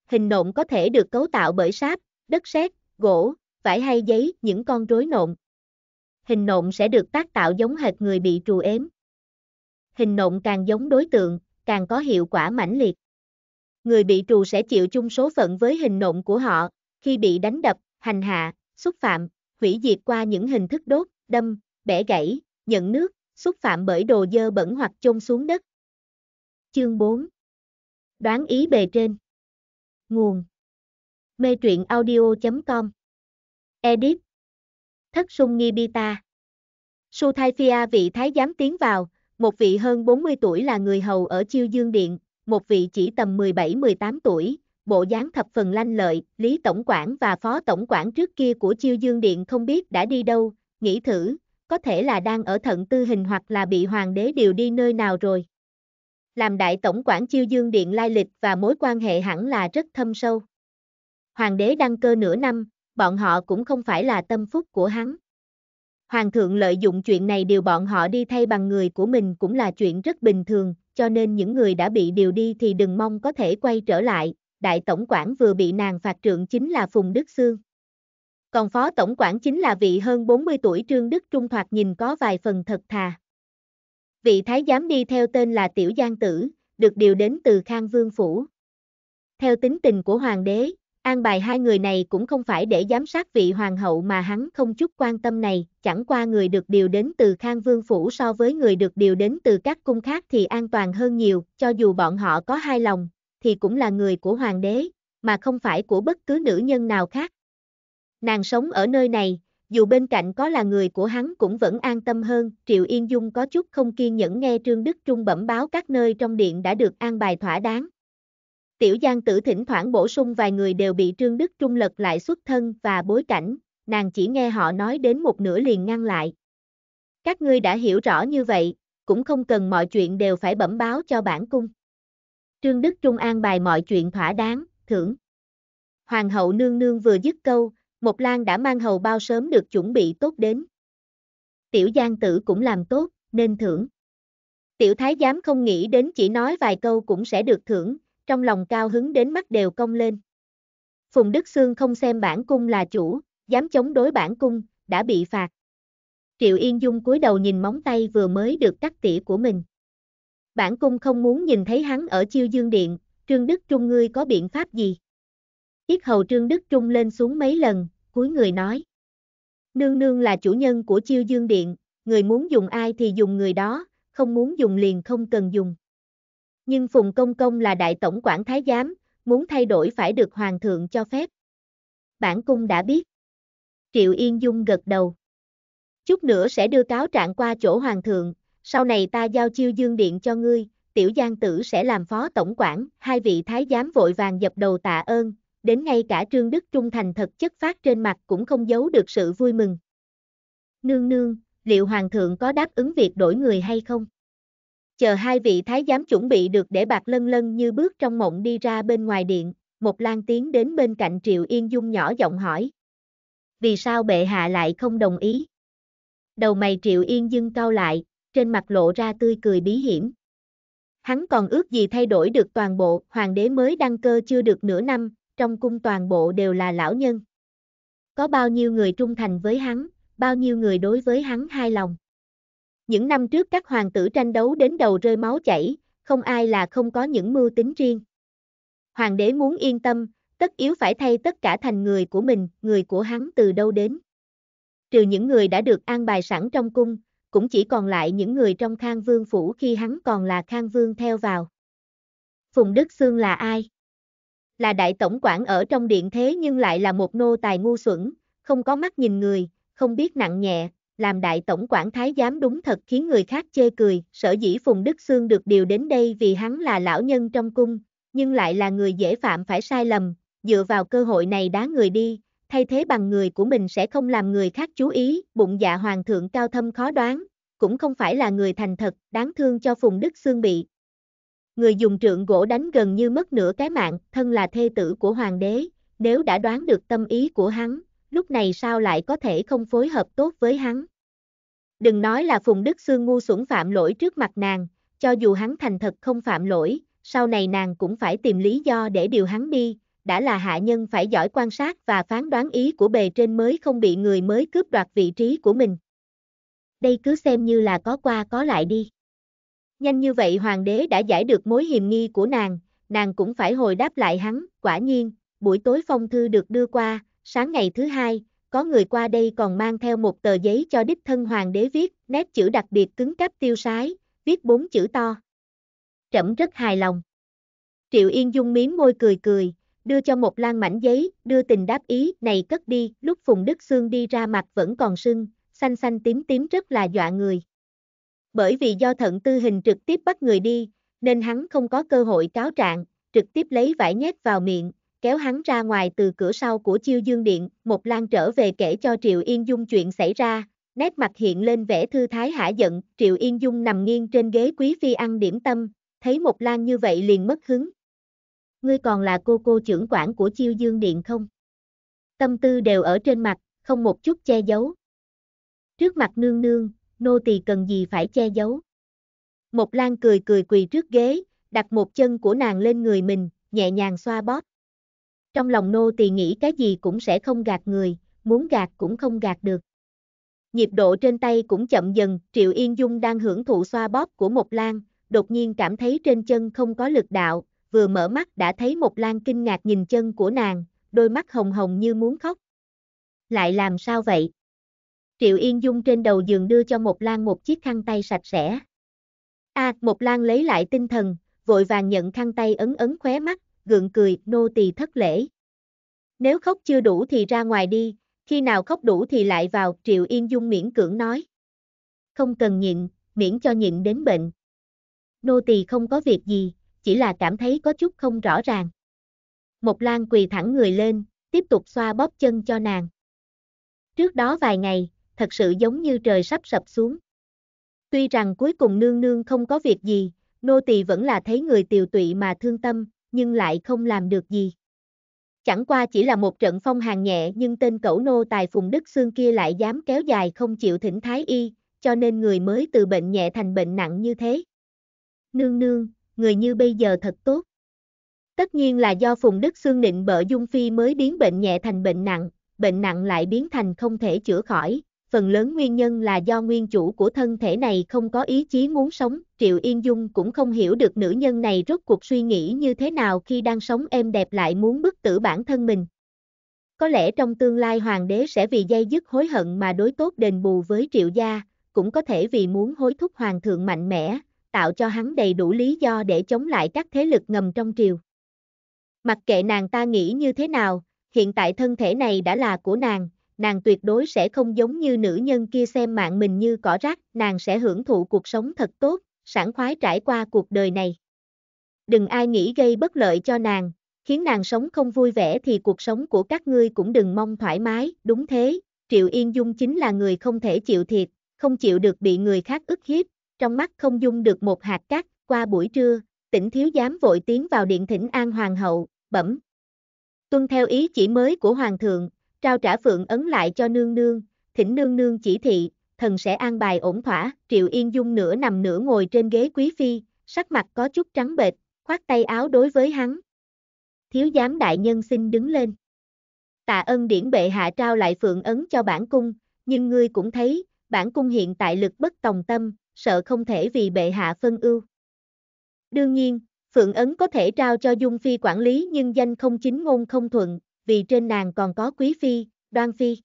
Hình nộm có thể được cấu tạo bởi sáp, đất sét, gỗ, vải hay giấy, những con rối nộm, hình nộm sẽ được tác tạo giống hệt người bị trù ếm. Hình nộm càng giống đối tượng, càng có hiệu quả mãnh liệt. Người bị trù sẽ chịu chung số phận với hình nộm của họ, khi bị đánh đập, hành hạ, xúc phạm, hủy diệt qua những hình thức đốt, đâm, bẻ gãy, nhận nước, xúc phạm bởi đồ dơ bẩn hoặc chôn xuống đất. Chương 4 Đoán ý bề trên Nguồn Mê truyện audio.com Edit thất sung nghi bi ta. Su Thái Phia vị thái giám tiến vào, một vị hơn 40 tuổi là người hầu ở Chiêu Dương Điện, một vị chỉ tầm 17-18 tuổi, bộ dáng thập phần lanh lợi, Lý Tổng quản và Phó Tổng quản trước kia của Chiêu Dương Điện không biết đã đi đâu, nghĩ thử, có thể là đang ở thận tư hình hoặc là bị Hoàng đế điều đi nơi nào rồi. Làm đại tổng quản Chiêu Dương Điện lai lịch và mối quan hệ hẳn là rất thâm sâu. Hoàng đế đăng cơ nửa năm, bọn họ cũng không phải là tâm phúc của hắn. Hoàng thượng lợi dụng chuyện này điều bọn họ đi thay bằng người của mình cũng là chuyện rất bình thường, cho nên những người đã bị điều đi thì đừng mong có thể quay trở lại, đại tổng quản vừa bị nàng phạt trượng chính là Phùng Đức Sương. Còn phó tổng quản chính là vị hơn 40 tuổi Trương Đức Trung thoạt nhìn có vài phần thật thà. Vị thái giám đi theo tên là Tiểu Giang Tử, được điều đến từ Khang Vương Phủ. Theo tính tình của hoàng đế, An bài hai người này cũng không phải để giám sát vị hoàng hậu mà hắn không chút quan tâm này, chẳng qua người được điều đến từ Khang Vương Phủ so với người được điều đến từ các cung khác thì an toàn hơn nhiều, cho dù bọn họ có hai lòng, thì cũng là người của hoàng đế, mà không phải của bất cứ nữ nhân nào khác. Nàng sống ở nơi này, dù bên cạnh có là người của hắn cũng vẫn an tâm hơn, Triệu Yên Dung có chút không kiên nhẫn nghe Trương Đức Trung bẩm báo các nơi trong điện đã được an bài thỏa đáng, Tiểu Giang Tử thỉnh thoảng bổ sung vài người đều bị Trương Đức Trung lật lại xuất thân và bối cảnh, nàng chỉ nghe họ nói đến một nửa liền ngăn lại. Các ngươi đã hiểu rõ như vậy, cũng không cần mọi chuyện đều phải bẩm báo cho bản cung. Trương Đức Trung an bài mọi chuyện thỏa đáng, thưởng. Hoàng hậu nương nương vừa dứt câu, Mộc Lan đã mang hầu bao sớm được chuẩn bị tốt đến. Tiểu Giang Tử cũng làm tốt, nên thưởng. Tiểu Thái Giám không nghĩ đến chỉ nói vài câu cũng sẽ được thưởng, trong lòng cao hứng đến mắt đều cong lên. Phùng Đức Sương không xem bản cung là chủ, dám chống đối bản cung, đã bị phạt. Triệu Yên Dung cúi đầu nhìn móng tay vừa mới được cắt tỉa của mình. Bản cung không muốn nhìn thấy hắn ở chiêu dương điện, Trương Đức Trung ngươi có biện pháp gì? Yết hầu Trương Đức Trung lên xuống mấy lần, cuối người nói. Nương nương là chủ nhân của chiêu dương điện, người muốn dùng ai thì dùng người đó, không muốn dùng liền không cần dùng. Nhưng Phùng Công Công là đại tổng quản thái giám, muốn thay đổi phải được hoàng thượng cho phép. Bản cung đã biết. Triệu Yên Dung gật đầu. Chút nữa sẽ đưa cáo trạng qua chỗ hoàng thượng, sau này ta giao chiêu dương điện cho ngươi, tiểu giang tử sẽ làm phó tổng quản, hai vị thái giám vội vàng dập đầu tạ ơn, đến ngay cả Trương Đức Trung thành thật chất phát trên mặt cũng không giấu được sự vui mừng. Nương nương, liệu hoàng thượng có đáp ứng việc đổi người hay không? Chờ hai vị thái giám chuẩn bị được để bạc lân lân như bước trong mộng đi ra bên ngoài điện, một lan tiến đến bên cạnh Triệu Yên Dung nhỏ giọng hỏi. Vì sao bệ hạ lại không đồng ý? Đầu mày Triệu Yên Dung cau lại, trên mặt lộ ra tươi cười bí hiểm. Hắn còn ước gì thay đổi được toàn bộ, hoàng đế mới đăng cơ chưa được nửa năm, trong cung toàn bộ đều là lão nhân. Có bao nhiêu người trung thành với hắn, bao nhiêu người đối với hắn hài lòng. Những năm trước các hoàng tử tranh đấu đến đầu rơi máu chảy, không ai là không có những mưu tính riêng. Hoàng đế muốn yên tâm, tất yếu phải thay tất cả thành người của mình, người của hắn từ đâu đến. Trừ những người đã được an bài sẵn trong cung, cũng chỉ còn lại những người trong Khang Vương phủ khi hắn còn là Khang Vương theo vào. Phùng Đức Sương là ai? Là đại tổng quản ở trong điện thế nhưng lại là một nô tài ngu xuẩn, không có mắt nhìn người, không biết nặng nhẹ, làm đại tổng quản thái giám đúng thật khiến người khác chê cười, sở dĩ Phùng Đức Xương được điều đến đây vì hắn là lão nhân trong cung, nhưng lại là người dễ phạm phải sai lầm, dựa vào cơ hội này đá người đi, thay thế bằng người của mình sẽ không làm người khác chú ý, bụng dạ hoàng thượng cao thâm khó đoán, cũng không phải là người thành thật, đáng thương cho Phùng Đức Xương bị. Người dùng trượng gỗ đánh gần như mất nửa cái mạng, thân là thê tử của hoàng đế, nếu đã đoán được tâm ý của hắn, lúc này sao lại có thể không phối hợp tốt với hắn. Đừng nói là Phùng Đức Sương ngu xuẩn phạm lỗi trước mặt nàng, cho dù hắn thành thật không phạm lỗi, sau này nàng cũng phải tìm lý do để điều hắn đi, đã là hạ nhân phải giỏi quan sát và phán đoán ý của bề trên mới không bị người mới cướp đoạt vị trí của mình. Đây cứ xem như là có qua có lại đi. Nhanh như vậy hoàng đế đã giải được mối hiềm nghi của nàng, nàng cũng phải hồi đáp lại hắn, quả nhiên, buổi tối phong thư được đưa qua, sáng ngày thứ hai, có người qua đây còn mang theo một tờ giấy cho đích thân hoàng đế viết, nét chữ đặc biệt cứng cáp tiêu sái, viết bốn chữ to. Trẫm rất hài lòng. Triệu Yên Dung miếm môi cười cười, đưa cho một lan mảnh giấy, đưa tình đáp ý, này cất đi, lúc Phùng Đức Sương đi ra mặt vẫn còn sưng, xanh xanh tím tím rất là dọa người. Bởi vì do thận tư hình trực tiếp bắt người đi, nên hắn không có cơ hội cáo trạng, trực tiếp lấy vải nhét vào miệng, kéo hắn ra ngoài từ cửa sau của chiêu dương điện, một lan trở về kể cho Triệu Yên Dung chuyện xảy ra, nét mặt hiện lên vẻ thư thái hả giận, Triệu Yên Dung nằm nghiêng trên ghế quý phi ăn điểm tâm, thấy một lan như vậy liền mất hứng. Ngươi còn là cô cô trưởng quản của chiêu dương điện không? Tâm tư đều ở trên mặt, không một chút che giấu. Trước mặt nương nương, nô tỳ cần gì phải che giấu. Một lan cười cười quỳ trước ghế, đặt một chân của nàng lên người mình, nhẹ nhàng xoa bóp. Trong lòng nô tỳ nghĩ cái gì cũng sẽ không gạt người, muốn gạt cũng không gạt được. Nhịp độ trên tay cũng chậm dần, Triệu Yên Dung đang hưởng thụ xoa bóp của Mộc Lan, đột nhiên cảm thấy trên chân không có lực đạo, vừa mở mắt đã thấy Mộc Lan kinh ngạc nhìn chân của nàng, đôi mắt hồng hồng như muốn khóc. Lại làm sao vậy? Triệu Yên Dung trên đầu giường đưa cho Mộc Lan một chiếc khăn tay sạch sẽ. A, à, Mộc Lan lấy lại tinh thần, vội vàng nhận khăn tay ấn ấn khóe mắt, gượng cười, nô tỳ thất lễ. Nếu khóc chưa đủ thì ra ngoài đi, khi nào khóc đủ thì lại vào, Triệu Yên Dung miễn cưỡng nói. Không cần nhịn, miễn cho nhịn đến bệnh. Nô tỳ không có việc gì, chỉ là cảm thấy có chút không rõ ràng. Một Lan quỳ thẳng người lên, tiếp tục xoa bóp chân cho nàng. Trước đó vài ngày, thật sự giống như trời sắp sập xuống. Tuy rằng cuối cùng nương nương không có việc gì, nô tỳ vẫn là thấy người tiều tụy mà thương tâm, nhưng lại không làm được gì. Chẳng qua chỉ là một trận phong hàng nhẹ nhưng tên cẩu nô tài Phùng Đức Xương kia lại dám kéo dài không chịu thỉnh thái y, cho nên người mới từ bệnh nhẹ thành bệnh nặng như thế. Nương nương, người như bây giờ thật tốt. Tất nhiên là do Phùng Đức Xương nịnh bợ Dung Phi mới biến bệnh nhẹ thành bệnh nặng, bệnh nặng lại biến thành không thể chữa khỏi, phần lớn nguyên nhân là do nguyên chủ của thân thể này không có ý chí muốn sống, Triệu Yên Dung cũng không hiểu được nữ nhân này rốt cuộc suy nghĩ như thế nào khi đang sống êm đẹp lại muốn bức tử bản thân mình. Có lẽ trong tương lai hoàng đế sẽ vì dây dứt hối hận mà đối tốt đền bù với Triệu gia, cũng có thể vì muốn hối thúc hoàng thượng mạnh mẽ, tạo cho hắn đầy đủ lý do để chống lại các thế lực ngầm trong triều. Mặc kệ nàng ta nghĩ như thế nào, hiện tại thân thể này đã là của nàng, nàng tuyệt đối sẽ không giống như nữ nhân kia xem mạng mình như cỏ rác, nàng sẽ hưởng thụ cuộc sống thật tốt, sảng khoái trải qua cuộc đời này. Đừng ai nghĩ gây bất lợi cho nàng, khiến nàng sống không vui vẻ thì cuộc sống của các ngươi cũng đừng mong thoải mái, đúng thế, Triệu Yên Dung chính là người không thể chịu thiệt, không chịu được bị người khác ức hiếp, trong mắt không dung được một hạt cát, qua buổi trưa, tỉnh thiếu giám vội tiến vào điện thỉnh an hoàng hậu, bẩm. Tuân theo ý chỉ mới của hoàng thượng, trao trả phượng ấn lại cho nương nương, thỉnh nương nương chỉ thị, thần sẽ an bài ổn thỏa, Triệu Yên Dung nửa nằm nửa ngồi trên ghế quý phi, sắc mặt có chút trắng bệch, khoát tay áo đối với hắn. Thiếu giám đại nhân xin đứng lên. Tạ ân điển bệ hạ trao lại phượng ấn cho bản cung, nhưng ngươi cũng thấy, bản cung hiện tại lực bất tòng tâm, sợ không thể vì bệ hạ phân ưu. Đương nhiên, phượng ấn có thể trao cho Dung Phi quản lý nhưng danh không chính ngôn không thuận, vì trên nàng còn có quý phi, đoan phi.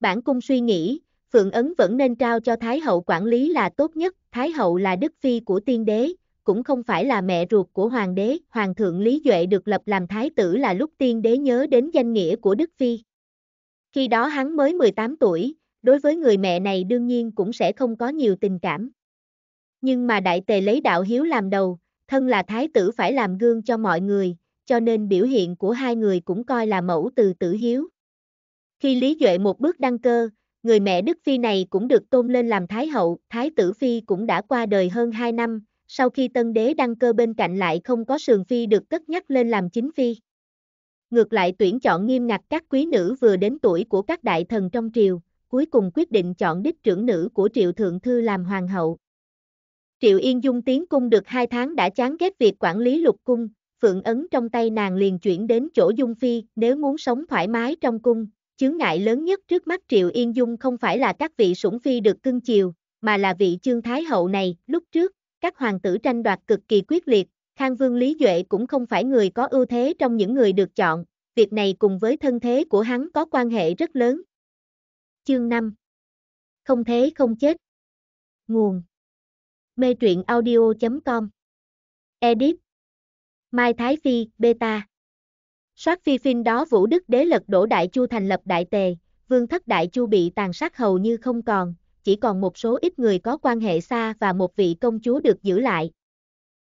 Bản cung suy nghĩ, Phượng Ấn vẫn nên trao cho Thái hậu quản lý là tốt nhất, Thái hậu là đức phi của tiên đế, cũng không phải là mẹ ruột của hoàng đế, hoàng thượng Lý Duệ được lập làm thái tử là lúc tiên đế nhớ đến danh nghĩa của đức phi. Khi đó hắn mới 18 tuổi, đối với người mẹ này đương nhiên cũng sẽ không có nhiều tình cảm. Nhưng mà đại tề lấy đạo hiếu làm đầu, thân là thái tử phải làm gương cho mọi người, cho nên biểu hiện của hai người cũng coi là mẫu từ tử hiếu. Khi Lý Duệ một bước đăng cơ, người mẹ Đức Phi này cũng được tôn lên làm Thái hậu, Thái tử Phi cũng đã qua đời hơn 2 năm, sau khi tân đế đăng cơ bên cạnh lại không có sườn Phi được cất nhắc lên làm chính Phi. Ngược lại tuyển chọn nghiêm ngặt các quý nữ vừa đến tuổi của các đại thần trong triều, cuối cùng quyết định chọn đích trưởng nữ của Triệu Thượng Thư làm hoàng hậu. Triệu Yên Dung tiến cung được 2 tháng đã chán ghét việc quản lý lục cung, phượng ấn trong tay nàng liền chuyển đến chỗ Dung Phi, nếu muốn sống thoải mái trong cung, chướng ngại lớn nhất trước mắt Triệu Yên Dung không phải là các vị sủng phi được cưng chiều, mà là vị trương thái hậu này, lúc trước, các hoàng tử tranh đoạt cực kỳ quyết liệt, Khang Vương Lý Duệ cũng không phải người có ưu thế trong những người được chọn, việc này cùng với thân thế của hắn có quan hệ rất lớn. Chương 5 Không thế không chết Nguồn Mê truyện audio.com Edit Mai Thái Phi, Beta. Soát phi phim đó Vũ Đức Đế lật đổ Đại Chu thành lập Đại Tề, vương thất Đại Chu bị tàn sát hầu như không còn, chỉ còn một số ít người có quan hệ xa và một vị công chúa được giữ lại.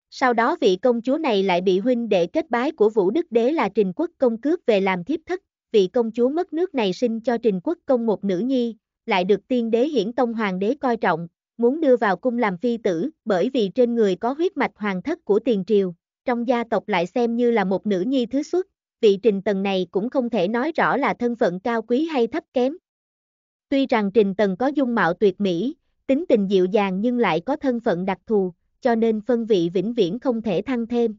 Sau đó vị công chúa này lại bị huynh đệ kết bái của Vũ Đức Đế là Trình Quốc Công cướp về làm thiếp thất, vị công chúa mất nước này sinh cho Trình Quốc Công một nữ nhi, lại được tiên đế hiển tông hoàng đế coi trọng, muốn đưa vào cung làm phi tử, bởi vì trên người có huyết mạch hoàng thất của tiền triều, trong gia tộc lại xem như là một nữ nhi thứ xuất, vị Trình Tần này cũng không thể nói rõ là thân phận cao quý hay thấp kém. Tuy rằng Trình Tần có dung mạo tuyệt mỹ, tính tình dịu dàng nhưng lại có thân phận đặc thù, cho nên phân vị vĩnh viễn không thể thăng thêm.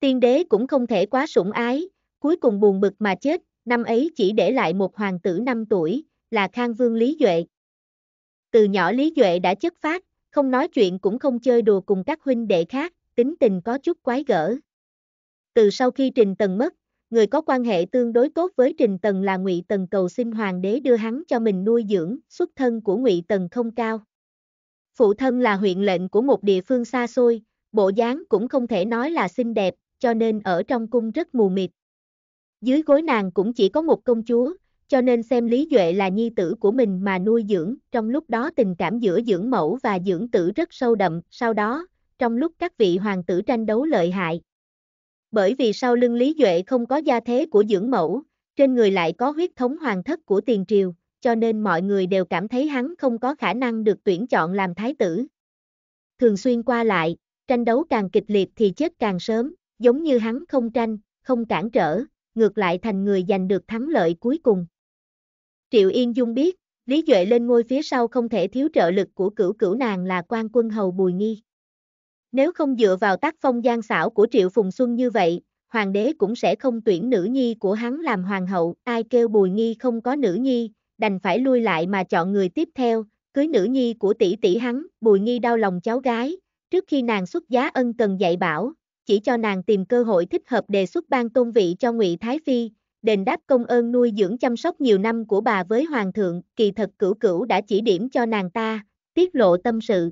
Tiên đế cũng không thể quá sủng ái, cuối cùng buồn bực mà chết, năm ấy chỉ để lại một hoàng tử 5 tuổi, là Khang Vương Lý Duệ. Từ nhỏ Lý Duệ đã chất phát, không nói chuyện cũng không chơi đùa cùng các huynh đệ khác, tính tình có chút quái gở. Từ sau khi Trình Tần mất, người có quan hệ tương đối tốt với Trình Tần là Ngụy Tần cầu xin hoàng đế đưa hắn cho mình nuôi dưỡng, xuất thân của Ngụy Tần không cao. Phụ thân là huyện lệnh của một địa phương xa xôi, bộ dáng cũng không thể nói là xinh đẹp, cho nên ở trong cung rất mù mịt. Dưới gối nàng cũng chỉ có một công chúa, cho nên xem Lý Duệ là nhi tử của mình mà nuôi dưỡng, trong lúc đó tình cảm giữa dưỡng mẫu và dưỡng tử rất sâu đậm, sau đó, trong lúc các vị hoàng tử tranh đấu lợi hại. Bởi vì sau lưng Lý Duệ không có gia thế của dưỡng mẫu, trên người lại có huyết thống hoàng thất của tiền triều, cho nên mọi người đều cảm thấy hắn không có khả năng được tuyển chọn làm thái tử. Thường xuyên qua lại, tranh đấu càng kịch liệt thì chết càng sớm, giống như hắn không tranh, không cản trở, ngược lại thành người giành được thắng lợi cuối cùng. Triệu Yên Dung biết, Lý Duệ lên ngôi phía sau không thể thiếu trợ lực của cửu cửu nàng là quan quân hầu Bùi Nghi. Nếu không dựa vào tác phong gian xảo của Triệu Phùng Xuân như vậy, hoàng đế cũng sẽ không tuyển nữ nhi của hắn làm hoàng hậu, ai kêu Bùi Nghi không có nữ nhi, đành phải lui lại mà chọn người tiếp theo, cưới nữ nhi của tỷ tỷ hắn, Bùi Nghi đau lòng cháu gái, trước khi nàng xuất giá ân cần dạy bảo, chỉ cho nàng tìm cơ hội thích hợp đề xuất ban tôn vị cho Ngụy Thái Phi, đền đáp công ơn nuôi dưỡng chăm sóc nhiều năm của bà với hoàng thượng, kỳ thật cửu cửu đã chỉ điểm cho nàng ta, tiết lộ tâm sự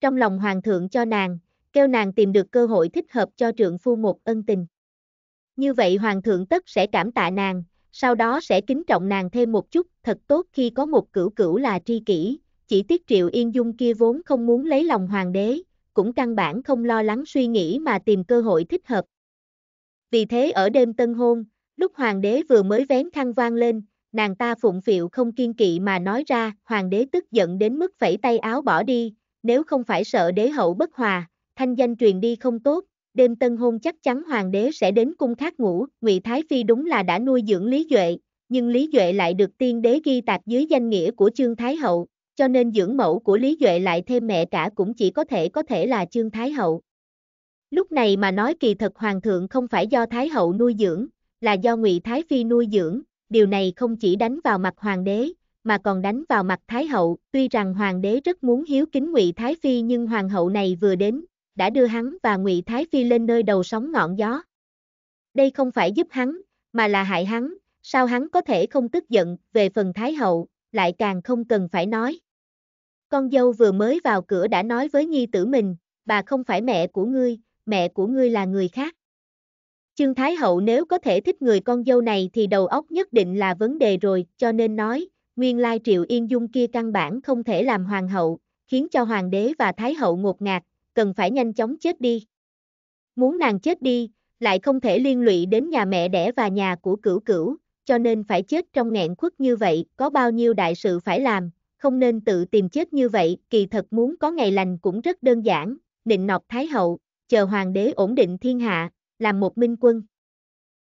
trong lòng hoàng thượng cho nàng, kêu nàng tìm được cơ hội thích hợp cho trượng phu một ân tình. Như vậy hoàng thượng tất sẽ cảm tạ nàng, sau đó sẽ kính trọng nàng thêm một chút, thật tốt khi có một cửu cửu là tri kỷ, chỉ tiếc triệu yên dung kia vốn không muốn lấy lòng hoàng đế, cũng căn bản không lo lắng suy nghĩ mà tìm cơ hội thích hợp. Vì thế ở đêm tân hôn, lúc hoàng đế vừa mới vén khăn vang lên, nàng ta phụng phịu không kiên kỵ mà nói ra, hoàng đế tức giận đến mức phẩy tay áo bỏ đi, nếu không phải sợ đế hậu bất hòa, thanh danh truyền đi không tốt, đêm tân hôn chắc chắn hoàng đế sẽ đến cung khác ngủ, Ngụy Thái Phi đúng là đã nuôi dưỡng Lý Duệ, nhưng Lý Duệ lại được tiên đế ghi tạc dưới danh nghĩa của Trương Thái Hậu, cho nên dưỡng mẫu của Lý Duệ lại thêm mẹ cả cũng chỉ có thể có thể là Trương Thái Hậu. Lúc này mà nói kỳ thật hoàng thượng không phải do Thái Hậu nuôi dưỡng, là do Ngụy Thái Phi nuôi dưỡng, điều này không chỉ đánh vào mặt hoàng đế, mà còn đánh vào mặt Thái hậu, tuy rằng hoàng đế rất muốn hiếu kính Ngụy Thái phi nhưng hoàng hậu này vừa đến, đã đưa hắn và Ngụy Thái phi lên nơi đầu sóng ngọn gió. Đây không phải giúp hắn, mà là hại hắn, sao hắn có thể không tức giận về phần Thái hậu, lại càng không cần phải nói. Con dâu vừa mới vào cửa đã nói với nhi tử mình, bà không phải mẹ của ngươi, mẹ của ngươi là người khác. Trương Thái Hậu nếu có thể thích người con dâu này thì đầu óc nhất định là vấn đề rồi, cho nên nói, nguyên lai Triệu Yên Dung kia căn bản không thể làm hoàng hậu, khiến cho hoàng đế và thái hậu ngột ngạt, cần phải nhanh chóng chết đi. Muốn nàng chết đi, lại không thể liên lụy đến nhà mẹ đẻ và nhà của cửu cửu, cho nên phải chết trong nghẹn khuất như vậy, có bao nhiêu đại sự phải làm, không nên tự tìm chết như vậy, kỳ thật muốn có ngày lành cũng rất đơn giản, định nọt thái hậu, chờ hoàng đế ổn định thiên hạ, làm một minh quân.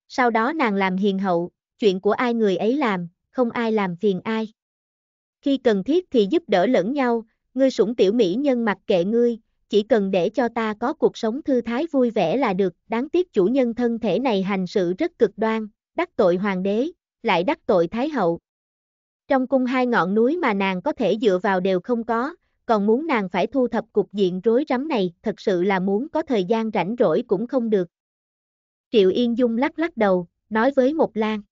Sau đó nàng làm hiền hậu, chuyện của ai người ấy làm, không ai làm phiền ai. Khi cần thiết thì giúp đỡ lẫn nhau, ngươi sủng tiểu mỹ nhân mặc kệ ngươi, chỉ cần để cho ta có cuộc sống thư thái vui vẻ là được, đáng tiếc chủ nhân thân thể này hành sự rất cực đoan, đắc tội hoàng đế, lại đắc tội thái hậu. Trong cung hai ngọn núi mà nàng có thể dựa vào đều không có, còn muốn nàng phải thu thập cục diện rối rắm này, thật sự là muốn có thời gian rảnh rỗi cũng không được. Triệu Yên Dung lắc lắc đầu, nói với Mộc Lan.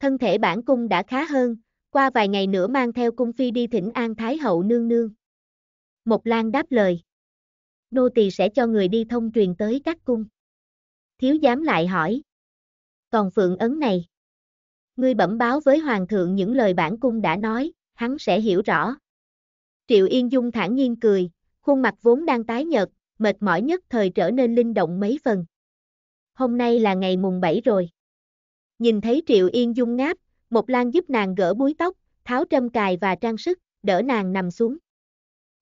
Thân thể bản cung đã khá hơn, qua vài ngày nữa mang theo cung phi đi thỉnh an Thái hậu nương nương. Mộc Lan đáp lời. Nô tỳ sẽ cho người đi thông truyền tới các cung. Thiếu giám lại hỏi. Còn phượng ấn này. Ngươi bẩm báo với hoàng thượng những lời bản cung đã nói, hắn sẽ hiểu rõ. Triệu Yên Dung thản nhiên cười, khuôn mặt vốn đang tái nhợt, mệt mỏi nhất thời trở nên linh động mấy phần. Hôm nay là ngày mùng 7 rồi. Nhìn thấy Triệu Yên dung ngáp, một Lan giúp nàng gỡ búi tóc, tháo trâm cài và trang sức, đỡ nàng nằm xuống.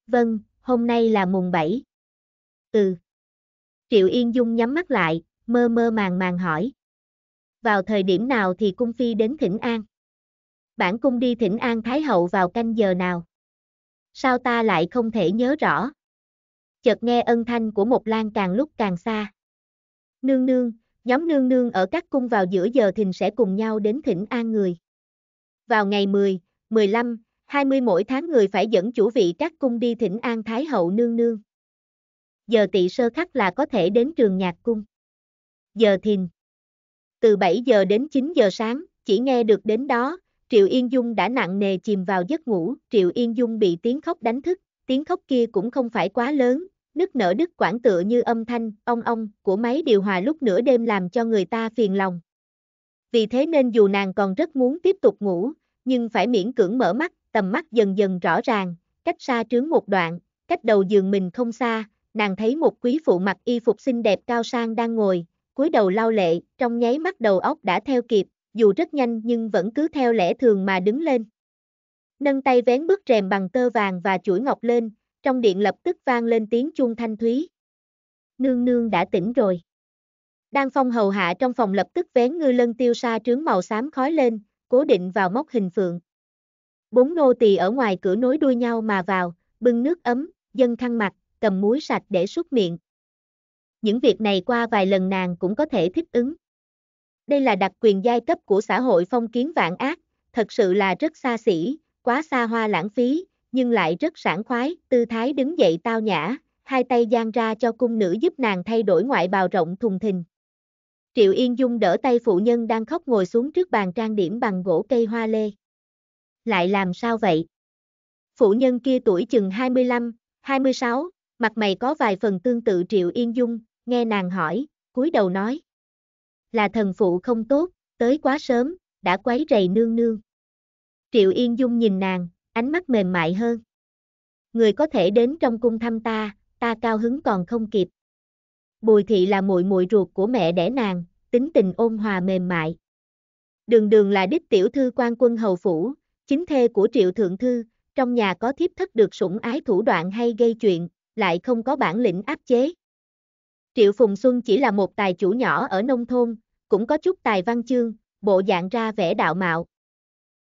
Vâng, hôm nay là mùng 7. Ừ. Triệu Yên Dung nhắm mắt lại, mơ mơ màng màng hỏi. Vào thời điểm nào thì cung phi đến thỉnh an? Bản cung đi thỉnh an Thái Hậu vào canh giờ nào? Sao ta lại không thể nhớ rõ? Chợt nghe ân thanh của một lan càng lúc càng xa. Nương nương, Nhóm nương nương ở các cung vào giữa giờ thình sẽ cùng nhau đến thỉnh an người. Vào ngày 10, 15, 20 mỗi tháng người phải dẫn chủ vị các cung đi thỉnh an Thái hậu nương nương. Giờ tỵ sơ khắc là có thể đến trường nhạc cung. Giờ thìn. Từ 7 giờ đến 9 giờ sáng, chỉ nghe được đến đó, Triệu Yên Dung đã nặng nề chìm vào giấc ngủ, Triệu Yên Dung bị tiếng khóc đánh thức, tiếng khóc kia cũng không phải quá lớn, nức nở đứt quãng tựa như âm thanh, ong ong, của máy điều hòa lúc nửa đêm làm cho người ta phiền lòng. Vì thế nên dù nàng còn rất muốn tiếp tục ngủ, nhưng phải miễn cưỡng mở mắt, tầm mắt dần dần rõ ràng, cách xa trướng một đoạn, cách đầu giường mình không xa, nàng thấy một quý phụ mặc y phục xinh đẹp cao sang đang ngồi, cúi đầu lau lệ, trong nháy mắt đầu óc đã theo kịp, dù rất nhanh nhưng vẫn cứ theo lẽ thường mà đứng lên. Nâng tay vén bức rèm bằng tơ vàng và chuỗi ngọc lên, trong điện lập tức vang lên tiếng chuông thanh thúy. Nương nương đã tỉnh rồi. đang phong hầu hạ trong phòng lập tức vén ngư lân tiêu sa trướng màu xám khói lên, cố định vào móc hình phượng. Bốn nô tỳ ở ngoài cửa nối đuôi nhau mà vào, bưng nước ấm, dân khăn mặt, cầm muối sạch để súc miệng. Những việc này qua vài lần nàng cũng có thể thích ứng. Đây là đặc quyền giai cấp của xã hội phong kiến vạn ác, thật sự là rất xa xỉ, quá xa hoa lãng phí, nhưng lại rất sảng khoái, tư thái đứng dậy tao nhã, hai tay giang ra cho cung nữ giúp nàng thay đổi ngoại bào rộng thùng thình. Triệu Yên Dung đỡ tay phụ nhân đang khóc ngồi xuống trước bàn trang điểm bằng gỗ cây hoa lê. Lại làm sao vậy? Phụ nhân kia tuổi chừng 25, 26, mặt mày có vài phần tương tự Triệu Yên Dung, nghe nàng hỏi, cúi đầu nói. Là thần phụ không tốt, tới quá sớm, đã quấy rầy nương nương. Triệu Yên Dung nhìn nàng, ánh mắt mềm mại hơn. Người có thể đến trong cung thăm ta, ta cao hứng còn không kịp. Bùi thị là muội muội ruột của mẹ đẻ nàng, tính tình ôn hòa mềm mại. Đường đường là đích tiểu thư quan quân hầu phủ, chính thê của triệu thượng thư, trong nhà có thiếp thất được sủng ái thủ đoạn hay gây chuyện, lại không có bản lĩnh áp chế. Triệu Phùng Xuân chỉ là một tài chủ nhỏ ở nông thôn, cũng có chút tài văn chương, bộ dạng ra vẻ đạo mạo.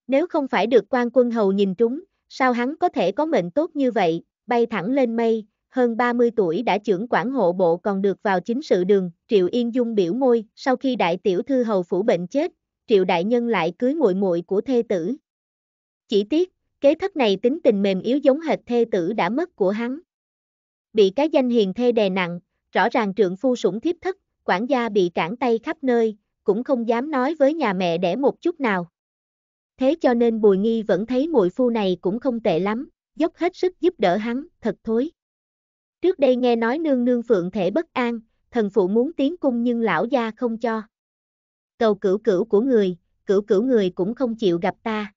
Nếu không phải được quan quân hầu nhìn trúng, sao hắn có thể có mệnh tốt như vậy, bay thẳng lên mây, hơn 30 tuổi đã trưởng quản hộ bộ còn được vào chính sự đường, Triệu Yên Dung biểu môi, sau khi đại tiểu thư hầu phủ bệnh chết, Triệu đại nhân lại cưới muội muội của thê tử. Chỉ tiếc, kế thất này tính tình mềm yếu giống hệt thê tử đã mất của hắn. Bị cái danh hiền thê đè nặng, rõ ràng trượng phu sủng thiếp thất, quản gia bị cản tay khắp nơi, cũng không dám nói với nhà mẹ đẻ một chút nào thế cho nên Bùi Nghi vẫn thấy muội phu này cũng không tệ lắm, dốc hết sức giúp đỡ hắn, thật thối. Trước đây nghe nói nương nương phượng thể bất an, thần phụ muốn tiến cung nhưng lão gia không cho. Cầu cửu cửu của người, cửu cửu người cũng không chịu gặp ta.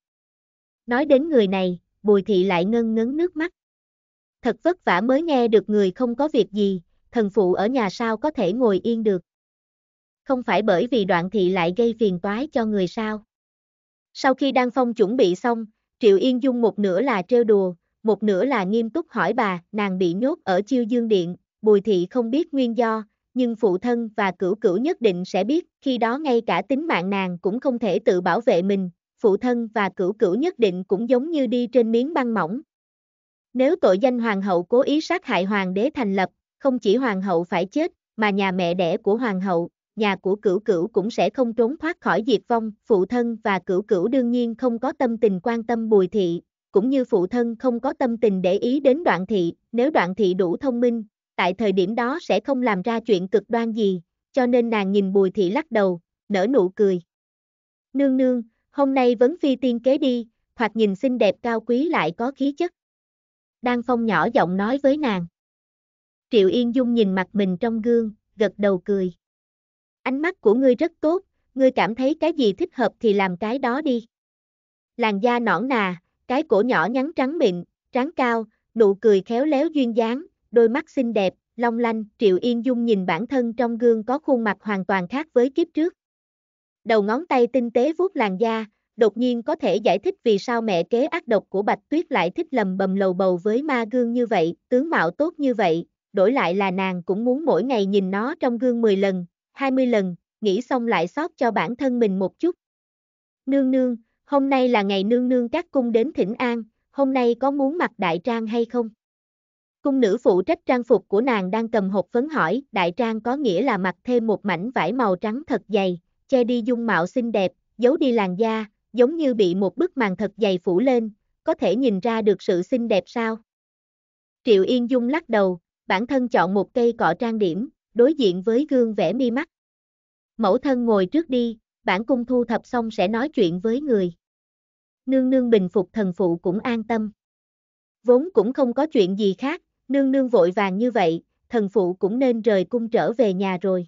Nói đến người này, Bùi thị lại ngân ngấn nước mắt. Thật vất vả mới nghe được người không có việc gì, thần phụ ở nhà sao có thể ngồi yên được. Không phải bởi vì đoạn thị lại gây phiền toái cho người sao. Sau khi đăng Phong chuẩn bị xong, Triệu Yên Dung một nửa là trêu đùa, một nửa là nghiêm túc hỏi bà, nàng bị nhốt ở chiêu dương điện, bùi thị không biết nguyên do, nhưng phụ thân và cửu cửu nhất định sẽ biết, khi đó ngay cả tính mạng nàng cũng không thể tự bảo vệ mình, phụ thân và cửu cửu nhất định cũng giống như đi trên miếng băng mỏng. Nếu tội danh hoàng hậu cố ý sát hại hoàng đế thành lập, không chỉ hoàng hậu phải chết, mà nhà mẹ đẻ của hoàng hậu, nhà của cửu cửu cũng sẽ không trốn thoát khỏi diệt vong, phụ thân và cửu cửu đương nhiên không có tâm tình quan tâm bùi thị, cũng như phụ thân không có tâm tình để ý đến đoạn thị, nếu đoạn thị đủ thông minh, tại thời điểm đó sẽ không làm ra chuyện cực đoan gì, cho nên nàng nhìn bùi thị lắc đầu, nở nụ cười. Nương nương, hôm nay vấn phi tiên kế đi, hoặc nhìn xinh đẹp cao quý lại có khí chất. đang Phong nhỏ giọng nói với nàng. Triệu Yên Dung nhìn mặt mình trong gương, gật đầu cười ánh mắt của ngươi rất tốt, ngươi cảm thấy cái gì thích hợp thì làm cái đó đi. Làn da nõn nà, cái cổ nhỏ nhắn trắng mịn, trắng cao, nụ cười khéo léo duyên dáng, đôi mắt xinh đẹp, long lanh, Triệu Yên Dung nhìn bản thân trong gương có khuôn mặt hoàn toàn khác với kiếp trước. Đầu ngón tay tinh tế vuốt làn da, đột nhiên có thể giải thích vì sao mẹ kế ác độc của Bạch Tuyết lại thích lầm bầm lầu bầu với ma gương như vậy, tướng mạo tốt như vậy, đổi lại là nàng cũng muốn mỗi ngày nhìn nó trong gương 10 lần, 20 lần, nghĩ xong lại xót cho bản thân mình một chút. Nương nương, hôm nay là ngày nương nương các cung đến thỉnh an, hôm nay có muốn mặc đại trang hay không? Cung nữ phụ trách trang phục của nàng đang cầm hộp phấn hỏi, đại trang có nghĩa là mặc thêm một mảnh vải màu trắng thật dày, che đi dung mạo xinh đẹp, giấu đi làn da, giống như bị một bức màn thật dày phủ lên, có thể nhìn ra được sự xinh đẹp sao? Triệu Yên Dung lắc đầu, bản thân chọn một cây cọ trang điểm, đối diện với gương vẽ mi mắt. Mẫu thân ngồi trước đi, bản cung thu thập xong sẽ nói chuyện với người. Nương nương bình phục thần phụ cũng an tâm. Vốn cũng không có chuyện gì khác, nương nương vội vàng như vậy, thần phụ cũng nên rời cung trở về nhà rồi.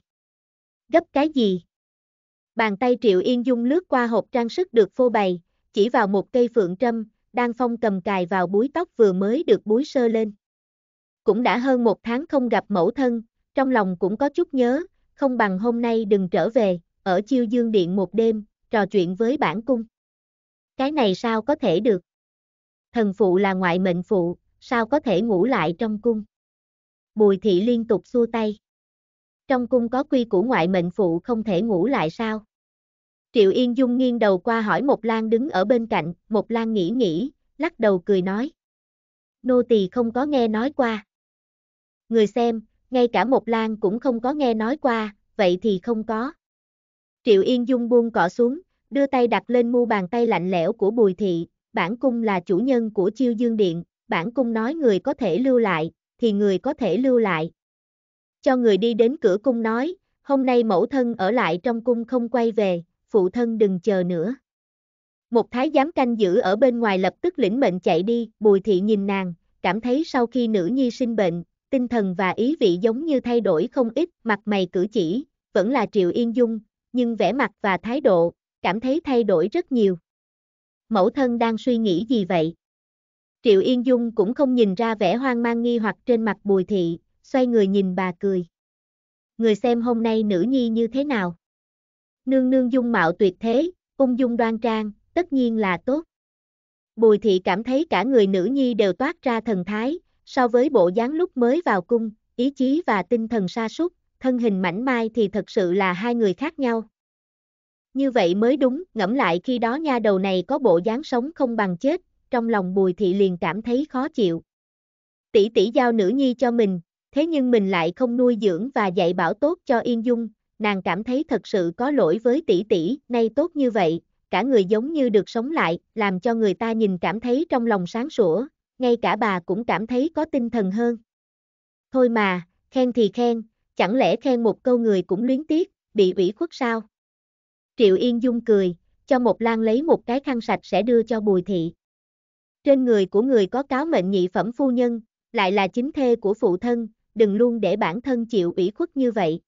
Gấp cái gì? Bàn tay Triệu Yên Dung lướt qua hộp trang sức được phô bày, chỉ vào một cây phượng trâm, đang phong cầm cài vào búi tóc vừa mới được búi sơ lên. Cũng đã hơn một tháng không gặp mẫu thân, trong lòng cũng có chút nhớ, không bằng hôm nay đừng trở về, ở chiêu dương điện một đêm, trò chuyện với bản cung. Cái này sao có thể được? Thần phụ là ngoại mệnh phụ, sao có thể ngủ lại trong cung? Bùi thị liên tục xua tay. Trong cung có quy của ngoại mệnh phụ không thể ngủ lại sao? Triệu Yên Dung nghiêng đầu qua hỏi Mộc Lan đứng ở bên cạnh, Mộc Lan nghĩ nghĩ, lắc đầu cười nói. Nô tỳ không có nghe nói qua. Người xem, ngay cả một lan cũng không có nghe nói qua, vậy thì không có. Triệu Yên Dung buông cỏ xuống, đưa tay đặt lên mu bàn tay lạnh lẽo của Bùi Thị, bản cung là chủ nhân của chiêu dương điện, bản cung nói người có thể lưu lại, thì người có thể lưu lại. Cho người đi đến cửa cung nói, hôm nay mẫu thân ở lại trong cung không quay về, phụ thân đừng chờ nữa. Một thái giám canh giữ ở bên ngoài lập tức lĩnh mệnh chạy đi, Bùi Thị nhìn nàng, cảm thấy sau khi nữ nhi sinh bệnh, tinh thần và ý vị giống như thay đổi không ít, mặt mày cử chỉ, vẫn là Triệu Yên Dung, nhưng vẻ mặt và thái độ, cảm thấy thay đổi rất nhiều. Mẫu thân đang suy nghĩ gì vậy? Triệu Yên Dung cũng không nhìn ra vẻ hoang mang nghi hoặc trên mặt bùi thị, xoay người nhìn bà cười. Người xem hôm nay nữ nhi như thế nào? Nương nương dung mạo tuyệt thế, ung dung đoan trang, tất nhiên là tốt. Bùi thị cảm thấy cả người nữ nhi đều toát ra thần thái, so với bộ dáng lúc mới vào cung, ý chí và tinh thần sa sút, thân hình mảnh mai thì thật sự là hai người khác nhau. Như vậy mới đúng, ngẫm lại khi đó nha đầu này có bộ dáng sống không bằng chết, trong lòng bùi thị liền cảm thấy khó chịu. Tỷ tỷ giao nữ nhi cho mình, thế nhưng mình lại không nuôi dưỡng và dạy bảo tốt cho Yên Dung, nàng cảm thấy thật sự có lỗi với tỷ tỷ, nay tốt như vậy, cả người giống như được sống lại, làm cho người ta nhìn cảm thấy trong lòng sáng sủa, ngay cả bà cũng cảm thấy có tinh thần hơn. Thôi mà, khen thì khen, chẳng lẽ khen một câu người cũng luyến tiếc, bị ủy khuất sao? Triệu Yên Dung cười, cho một Lan lấy một cái khăn sạch sẽ đưa cho Bùi Thị. Trên người của người có cáo mệnh nhị phẩm phu nhân, lại là chính thê của phụ thân, đừng luôn để bản thân chịu ủy khuất như vậy.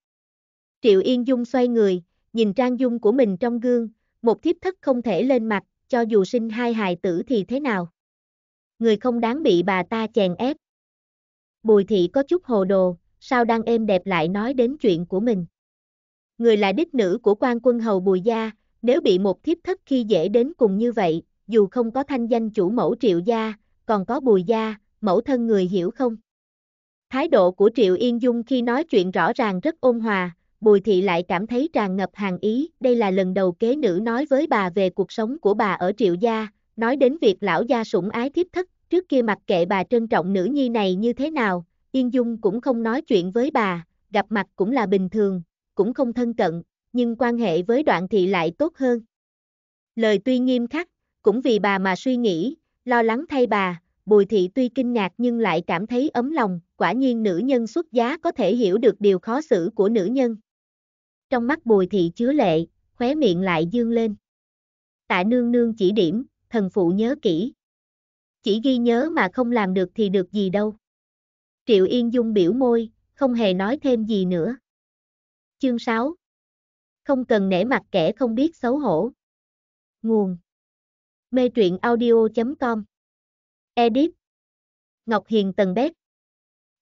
Triệu Yên Dung xoay người, nhìn trang dung của mình trong gương, một thiếp thất không thể lên mặt, cho dù sinh hai hài tử thì thế nào người không đáng bị bà ta chèn ép. Bùi thị có chút hồ đồ, sao đang êm đẹp lại nói đến chuyện của mình. Người là đích nữ của quan quân hầu Bùi Gia, nếu bị một thiếp thất khi dễ đến cùng như vậy, dù không có thanh danh chủ mẫu Triệu Gia, còn có Bùi Gia, mẫu thân người hiểu không? Thái độ của Triệu Yên Dung khi nói chuyện rõ ràng rất ôn hòa, Bùi Thị lại cảm thấy tràn ngập hàng ý, đây là lần đầu kế nữ nói với bà về cuộc sống của bà ở Triệu Gia, nói đến việc lão gia sủng ái thiếp thất Trước kia mặc kệ bà trân trọng nữ nhi này như thế nào, Yên Dung cũng không nói chuyện với bà, gặp mặt cũng là bình thường, cũng không thân cận, nhưng quan hệ với đoạn thị lại tốt hơn. Lời tuy nghiêm khắc, cũng vì bà mà suy nghĩ, lo lắng thay bà, Bùi thị tuy kinh ngạc nhưng lại cảm thấy ấm lòng, quả nhiên nữ nhân xuất giá có thể hiểu được điều khó xử của nữ nhân. Trong mắt bùi thị chứa lệ, khóe miệng lại dương lên. Tạ nương nương chỉ điểm, thần phụ nhớ kỹ chỉ ghi nhớ mà không làm được thì được gì đâu. Triệu Yên Dung biểu môi, không hề nói thêm gì nữa. Chương 6 Không cần nể mặt kẻ không biết xấu hổ. Nguồn Mê truyện audio.com Edit Ngọc Hiền Tần Bét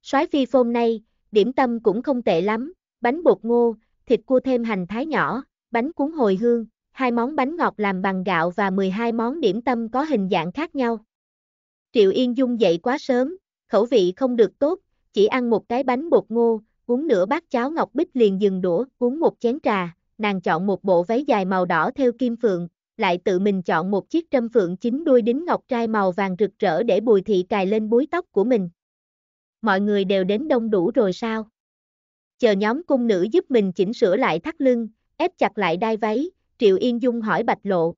Soái phi phôm nay, điểm tâm cũng không tệ lắm, bánh bột ngô, thịt cua thêm hành thái nhỏ, bánh cuốn hồi hương, hai món bánh ngọt làm bằng gạo và 12 món điểm tâm có hình dạng khác nhau. Triệu Yên Dung dậy quá sớm, khẩu vị không được tốt, chỉ ăn một cái bánh bột ngô, uống nửa bát cháo ngọc bích liền dừng đũa, uống một chén trà, nàng chọn một bộ váy dài màu đỏ theo kim phượng, lại tự mình chọn một chiếc trâm phượng chính đuôi đính ngọc trai màu vàng rực rỡ để bùi thị cài lên búi tóc của mình. Mọi người đều đến đông đủ rồi sao? Chờ nhóm cung nữ giúp mình chỉnh sửa lại thắt lưng, ép chặt lại đai váy, Triệu Yên Dung hỏi Bạch Lộ.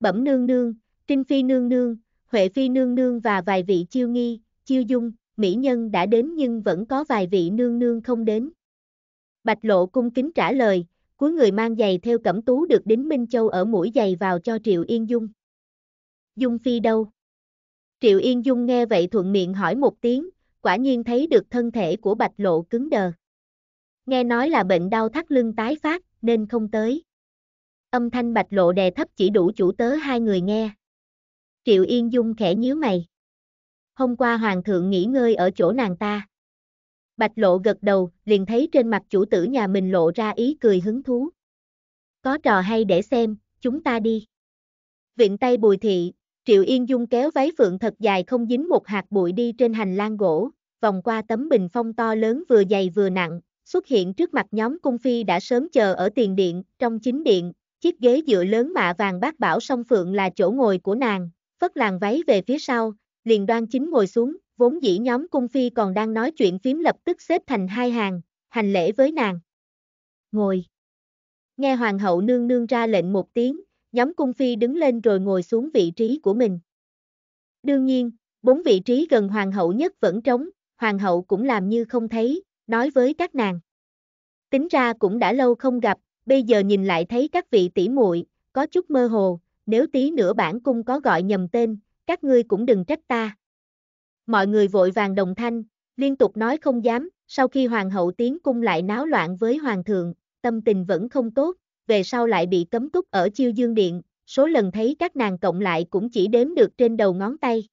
Bẩm nương nương, Trinh Phi nương nương, Huệ Phi nương nương và vài vị chiêu nghi, chiêu dung, mỹ nhân đã đến nhưng vẫn có vài vị nương nương không đến. Bạch Lộ cung kính trả lời, cuối người mang giày theo cẩm tú được đính Minh Châu ở mũi giày vào cho Triệu Yên Dung. Dung Phi đâu? Triệu Yên Dung nghe vậy thuận miệng hỏi một tiếng, quả nhiên thấy được thân thể của Bạch Lộ cứng đờ. Nghe nói là bệnh đau thắt lưng tái phát, nên không tới. Âm thanh Bạch Lộ đè thấp chỉ đủ chủ tớ hai người nghe. Triệu Yên Dung khẽ nhíu mày. Hôm qua Hoàng thượng nghỉ ngơi ở chỗ nàng ta. Bạch lộ gật đầu, liền thấy trên mặt chủ tử nhà mình lộ ra ý cười hứng thú. Có trò hay để xem, chúng ta đi. Viện tay bùi thị, Triệu Yên Dung kéo váy phượng thật dài không dính một hạt bụi đi trên hành lang gỗ, vòng qua tấm bình phong to lớn vừa dày vừa nặng, xuất hiện trước mặt nhóm cung phi đã sớm chờ ở tiền điện, trong chính điện, chiếc ghế dựa lớn mạ vàng bát bảo song phượng là chỗ ngồi của nàng, phất làn váy về phía sau, liền đoan chính ngồi xuống, vốn dĩ nhóm cung phi còn đang nói chuyện phím lập tức xếp thành hai hàng, hành lễ với nàng. Ngồi. Nghe hoàng hậu nương nương ra lệnh một tiếng, nhóm cung phi đứng lên rồi ngồi xuống vị trí của mình. Đương nhiên, bốn vị trí gần hoàng hậu nhất vẫn trống, hoàng hậu cũng làm như không thấy, nói với các nàng. Tính ra cũng đã lâu không gặp, bây giờ nhìn lại thấy các vị tỷ muội có chút mơ hồ, nếu tí nữa bản cung có gọi nhầm tên, các ngươi cũng đừng trách ta. Mọi người vội vàng đồng thanh, liên tục nói không dám, sau khi hoàng hậu tiến cung lại náo loạn với hoàng thượng, tâm tình vẫn không tốt, về sau lại bị cấm túc ở chiêu dương điện, số lần thấy các nàng cộng lại cũng chỉ đếm được trên đầu ngón tay.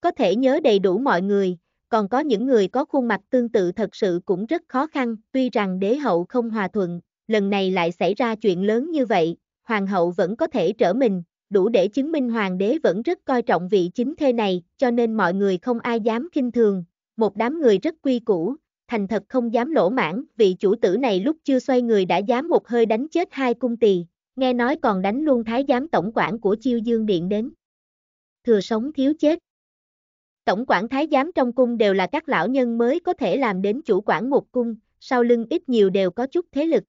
Có thể nhớ đầy đủ mọi người, còn có những người có khuôn mặt tương tự thật sự cũng rất khó khăn, tuy rằng đế hậu không hòa thuận, lần này lại xảy ra chuyện lớn như vậy, hoàng hậu vẫn có thể trở mình, đủ để chứng minh hoàng đế vẫn rất coi trọng vị chính thê này, cho nên mọi người không ai dám kinh thường, một đám người rất quy củ, thành thật không dám lỗ mãn, vị chủ tử này lúc chưa xoay người đã dám một hơi đánh chết hai cung tỳ, nghe nói còn đánh luôn thái giám tổng quản của chiêu dương điện đến. Thừa sống thiếu chết. Tổng quản thái giám trong cung đều là các lão nhân mới có thể làm đến chủ quản một cung, sau lưng ít nhiều đều có chút thế lực.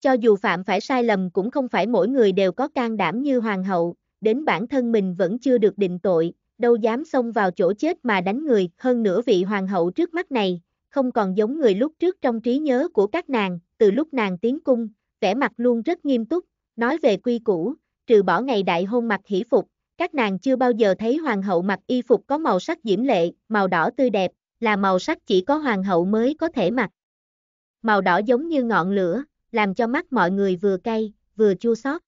Cho dù phạm phải sai lầm cũng không phải mỗi người đều có can đảm như hoàng hậu, đến bản thân mình vẫn chưa được định tội, đâu dám xông vào chỗ chết mà đánh người, hơn nữa vị hoàng hậu trước mắt này, không còn giống người lúc trước trong trí nhớ của các nàng, từ lúc nàng tiến cung, vẻ mặt luôn rất nghiêm túc, nói về quy củ, trừ bỏ ngày đại hôn mặc hỷ phục, các nàng chưa bao giờ thấy hoàng hậu mặc y phục có màu sắc diễm lệ, màu đỏ tươi đẹp, là màu sắc chỉ có hoàng hậu mới có thể mặc. Màu đỏ giống như ngọn lửa, làm cho mắt mọi người vừa cay, vừa chua xót.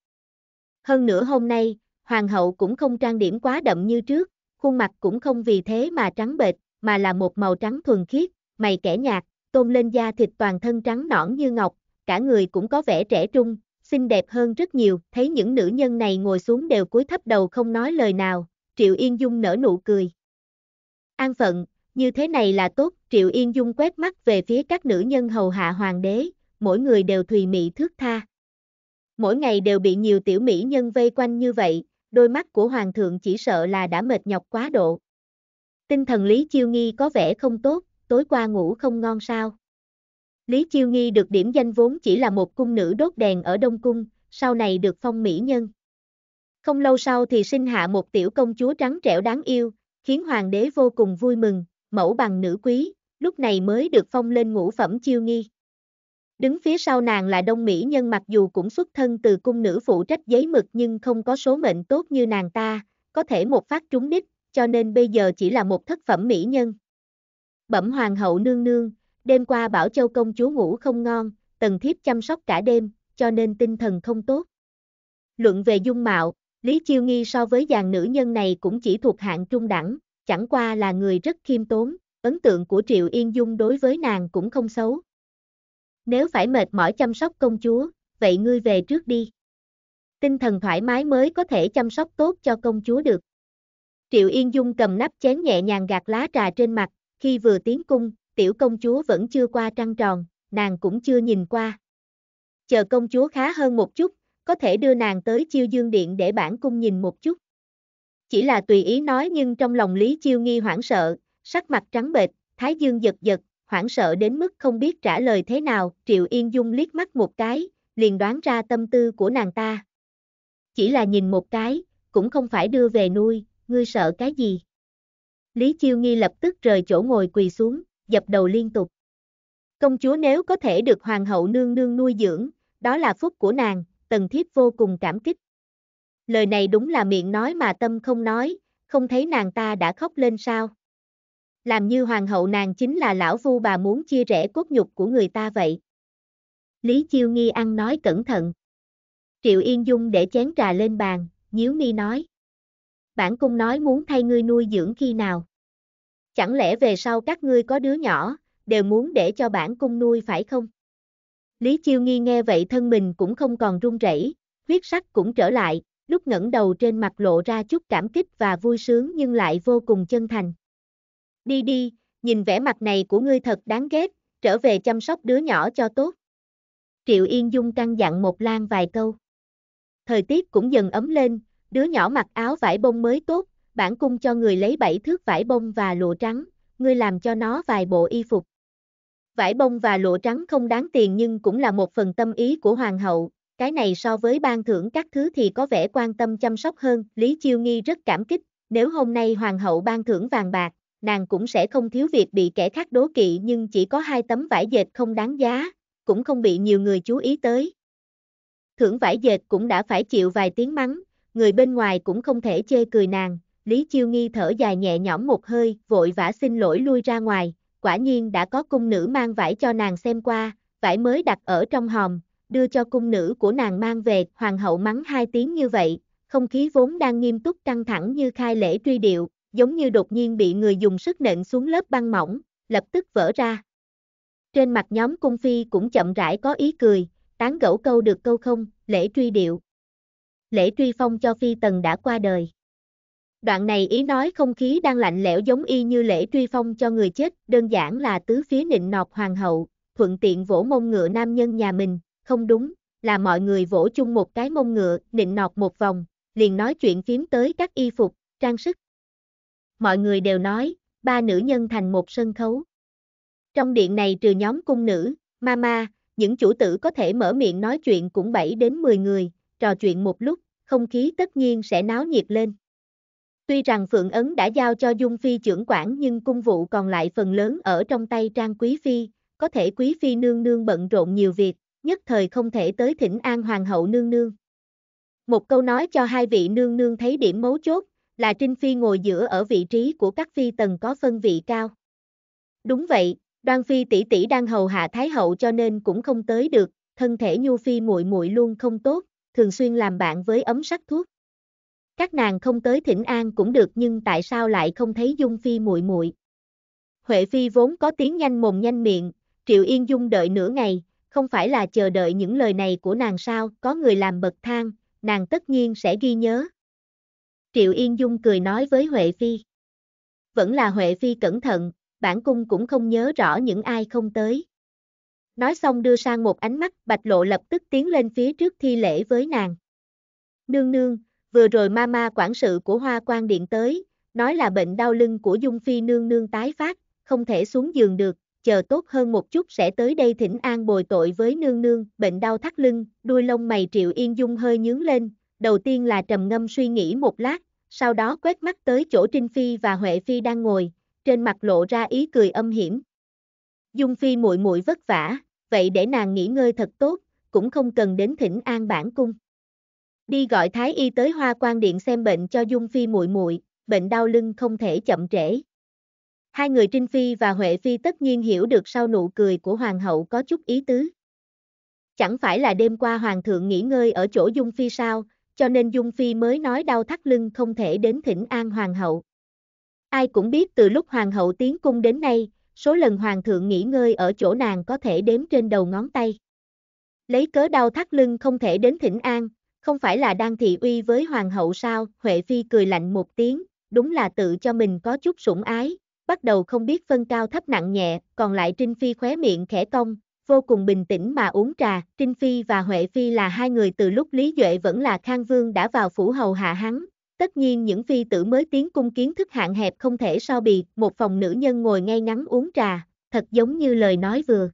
Hơn nữa hôm nay, hoàng hậu cũng không trang điểm quá đậm như trước, khuôn mặt cũng không vì thế mà trắng bệch, mà là một màu trắng thuần khiết, mày kẻ nhạt, tôn lên da thịt toàn thân trắng nõn như ngọc, cả người cũng có vẻ trẻ trung, xinh đẹp hơn rất nhiều, thấy những nữ nhân này ngồi xuống đều cúi thấp đầu không nói lời nào, Triệu Yên Dung nở nụ cười. An phận, như thế này là tốt, Triệu Yên Dung quét mắt về phía các nữ nhân hầu hạ hoàng đế, mỗi người đều thùy mị thước tha. Mỗi ngày đều bị nhiều tiểu mỹ nhân vây quanh như vậy, đôi mắt của hoàng thượng chỉ sợ là đã mệt nhọc quá độ. Tinh thần Lý Chiêu Nghi có vẻ không tốt, tối qua ngủ không ngon sao. Lý Chiêu Nghi được điểm danh vốn chỉ là một cung nữ đốt đèn ở Đông Cung, sau này được phong mỹ nhân. Không lâu sau thì sinh hạ một tiểu công chúa trắng trẻo đáng yêu, khiến hoàng đế vô cùng vui mừng, mẫu bằng nữ quý, lúc này mới được phong lên ngũ phẩm Chiêu Nghi. Đứng phía sau nàng là đông mỹ nhân mặc dù cũng xuất thân từ cung nữ phụ trách giấy mực nhưng không có số mệnh tốt như nàng ta, có thể một phát trúng nít, cho nên bây giờ chỉ là một thất phẩm mỹ nhân. Bẩm hoàng hậu nương nương, đêm qua bảo châu công chúa ngủ không ngon, tần thiếp chăm sóc cả đêm, cho nên tinh thần không tốt. Luận về dung mạo, Lý Chiêu Nghi so với dàn nữ nhân này cũng chỉ thuộc hạng trung đẳng, chẳng qua là người rất khiêm tốn, ấn tượng của Triệu Yên Dung đối với nàng cũng không xấu, nếu phải mệt mỏi chăm sóc công chúa, vậy ngươi về trước đi. Tinh thần thoải mái mới có thể chăm sóc tốt cho công chúa được. Triệu Yên Dung cầm nắp chén nhẹ nhàng gạt lá trà trên mặt, khi vừa tiến cung, tiểu công chúa vẫn chưa qua trăng tròn, nàng cũng chưa nhìn qua. Chờ công chúa khá hơn một chút, có thể đưa nàng tới chiêu dương điện để bản cung nhìn một chút. Chỉ là tùy ý nói nhưng trong lòng Lý Chiêu Nghi hoảng sợ, sắc mặt trắng bệch, Thái Dương giật giật, hoảng sợ đến mức không biết trả lời thế nào, Triệu Yên Dung liếc mắt một cái, liền đoán ra tâm tư của nàng ta. Chỉ là nhìn một cái, cũng không phải đưa về nuôi, ngươi sợ cái gì? Lý Chiêu Nghi lập tức rời chỗ ngồi quỳ xuống, dập đầu liên tục. Công chúa nếu có thể được hoàng hậu nương nương nuôi dưỡng, đó là phúc của nàng, tần thiếp vô cùng cảm kích. Lời này đúng là miệng nói mà tâm không nói, không thấy nàng ta đã khóc lên sao làm như hoàng hậu nàng chính là lão phu bà muốn chia rẽ cốt nhục của người ta vậy. Lý Chiêu Nghi ăn nói cẩn thận. Triệu Yên Dung để chén trà lên bàn, nhíu mi nói. Bản cung nói muốn thay ngươi nuôi dưỡng khi nào. Chẳng lẽ về sau các ngươi có đứa nhỏ, đều muốn để cho bản cung nuôi phải không? Lý Chiêu Nghi nghe vậy thân mình cũng không còn run rẩy, huyết sắc cũng trở lại, lúc ngẩng đầu trên mặt lộ ra chút cảm kích và vui sướng nhưng lại vô cùng chân thành. Đi đi, nhìn vẻ mặt này của ngươi thật đáng ghét, trở về chăm sóc đứa nhỏ cho tốt. Triệu Yên Dung căn dặn một lan vài câu. Thời tiết cũng dần ấm lên, đứa nhỏ mặc áo vải bông mới tốt, bản cung cho người lấy bảy thước vải bông và lụa trắng, ngươi làm cho nó vài bộ y phục. Vải bông và lụa trắng không đáng tiền nhưng cũng là một phần tâm ý của hoàng hậu, cái này so với ban thưởng các thứ thì có vẻ quan tâm chăm sóc hơn, Lý Chiêu Nghi rất cảm kích, nếu hôm nay hoàng hậu ban thưởng vàng bạc, nàng cũng sẽ không thiếu việc bị kẻ khác đố kỵ nhưng chỉ có hai tấm vải dệt không đáng giá, cũng không bị nhiều người chú ý tới. Thưởng vải dệt cũng đã phải chịu vài tiếng mắng, người bên ngoài cũng không thể chê cười nàng, Lý Chiêu Nghi thở dài nhẹ nhõm một hơi, vội vã xin lỗi lui ra ngoài, quả nhiên đã có cung nữ mang vải cho nàng xem qua, vải mới đặt ở trong hòm, đưa cho cung nữ của nàng mang về, hoàng hậu mắng hai tiếng như vậy, không khí vốn đang nghiêm túc căng thẳng như khai lễ truy điệu, giống như đột nhiên bị người dùng sức nện xuống lớp băng mỏng, lập tức vỡ ra. Trên mặt nhóm cung phi cũng chậm rãi có ý cười, tán gẫu câu được câu không, lễ truy điệu. Lễ truy phong cho phi tần đã qua đời. Đoạn này ý nói không khí đang lạnh lẽo giống y như lễ truy phong cho người chết, đơn giản là tứ phía nịnh nọt hoàng hậu, thuận tiện vỗ mông ngựa nam nhân nhà mình, không đúng, là mọi người vỗ chung một cái mông ngựa, nịnh nọt một vòng, liền nói chuyện phím tới các y phục, trang sức mọi người đều nói, ba nữ nhân thành một sân khấu. Trong điện này trừ nhóm cung nữ, mama, những chủ tử có thể mở miệng nói chuyện cũng 7 đến 10 người, trò chuyện một lúc, không khí tất nhiên sẽ náo nhiệt lên. Tuy rằng Phượng Ấn đã giao cho Dung Phi trưởng quản nhưng cung vụ còn lại phần lớn ở trong tay Trang Quý Phi, có thể Quý Phi nương nương bận rộn nhiều việc, nhất thời không thể tới thỉnh an Hoàng hậu nương nương. Một câu nói cho hai vị nương nương thấy điểm mấu chốt, là Trinh Phi ngồi giữa ở vị trí của các phi tần có phân vị cao. Đúng vậy, Đoan Phi tỷ tỷ đang hầu hạ Thái hậu cho nên cũng không tới được, thân thể Nhu Phi muội muội luôn không tốt, thường xuyên làm bạn với ấm sắc thuốc. Các nàng không tới thỉnh an cũng được nhưng tại sao lại không thấy Dung Phi muội muội? Huệ Phi vốn có tiếng nhanh mồm nhanh miệng, Triệu Yên Dung đợi nửa ngày, không phải là chờ đợi những lời này của nàng sao, có người làm bậc thang, nàng tất nhiên sẽ ghi nhớ, Triệu Yên Dung cười nói với Huệ Phi. Vẫn là Huệ Phi cẩn thận, bản cung cũng không nhớ rõ những ai không tới. Nói xong đưa sang một ánh mắt, Bạch Lộ lập tức tiến lên phía trước thi lễ với nàng. Nương nương, vừa rồi mama quản sự của Hoa Quan Điện tới, nói là bệnh đau lưng của Dung Phi nương nương tái phát, không thể xuống giường được, chờ tốt hơn một chút sẽ tới đây thỉnh an bồi tội với nương nương, bệnh đau thắt lưng, đuôi lông mày Triệu Yên Dung hơi nhướng lên, đầu tiên là trầm ngâm suy nghĩ một lát, sau đó quét mắt tới chỗ Trinh Phi và Huệ Phi đang ngồi, trên mặt lộ ra ý cười âm hiểm. Dung Phi muội muội vất vả, vậy để nàng nghỉ ngơi thật tốt, cũng không cần đến thỉnh an bản cung. Đi gọi thái y tới Hoa Quan Điện xem bệnh cho Dung Phi muội muội, bệnh đau lưng không thể chậm trễ. Hai người Trinh Phi và Huệ Phi tất nhiên hiểu được sau nụ cười của hoàng hậu có chút ý tứ. Chẳng phải là đêm qua hoàng thượng nghỉ ngơi ở chỗ Dung Phi sao, cho nên Dung Phi mới nói đau thắt lưng không thể đến thỉnh an hoàng hậu. Ai cũng biết từ lúc hoàng hậu tiến cung đến nay, số lần hoàng thượng nghỉ ngơi ở chỗ nàng có thể đếm trên đầu ngón tay. Lấy cớ đau thắt lưng không thể đến thỉnh an, không phải là đang thị uy với hoàng hậu sao, Huệ Phi cười lạnh một tiếng, đúng là tự cho mình có chút sủng ái, bắt đầu không biết phân cao thấp nặng nhẹ, còn lại Trinh Phi khóe miệng khẽ cong, vô cùng bình tĩnh mà uống trà, Trinh Phi và Huệ Phi là hai người từ lúc Lý Duệ vẫn là Khang Vương đã vào phủ hầu hạ hắn, tất nhiên những phi tử mới tiến cung kiến thức hạn hẹp không thể so bì, một phòng nữ nhân ngồi ngay ngắn uống trà, thật giống như lời nói vừa.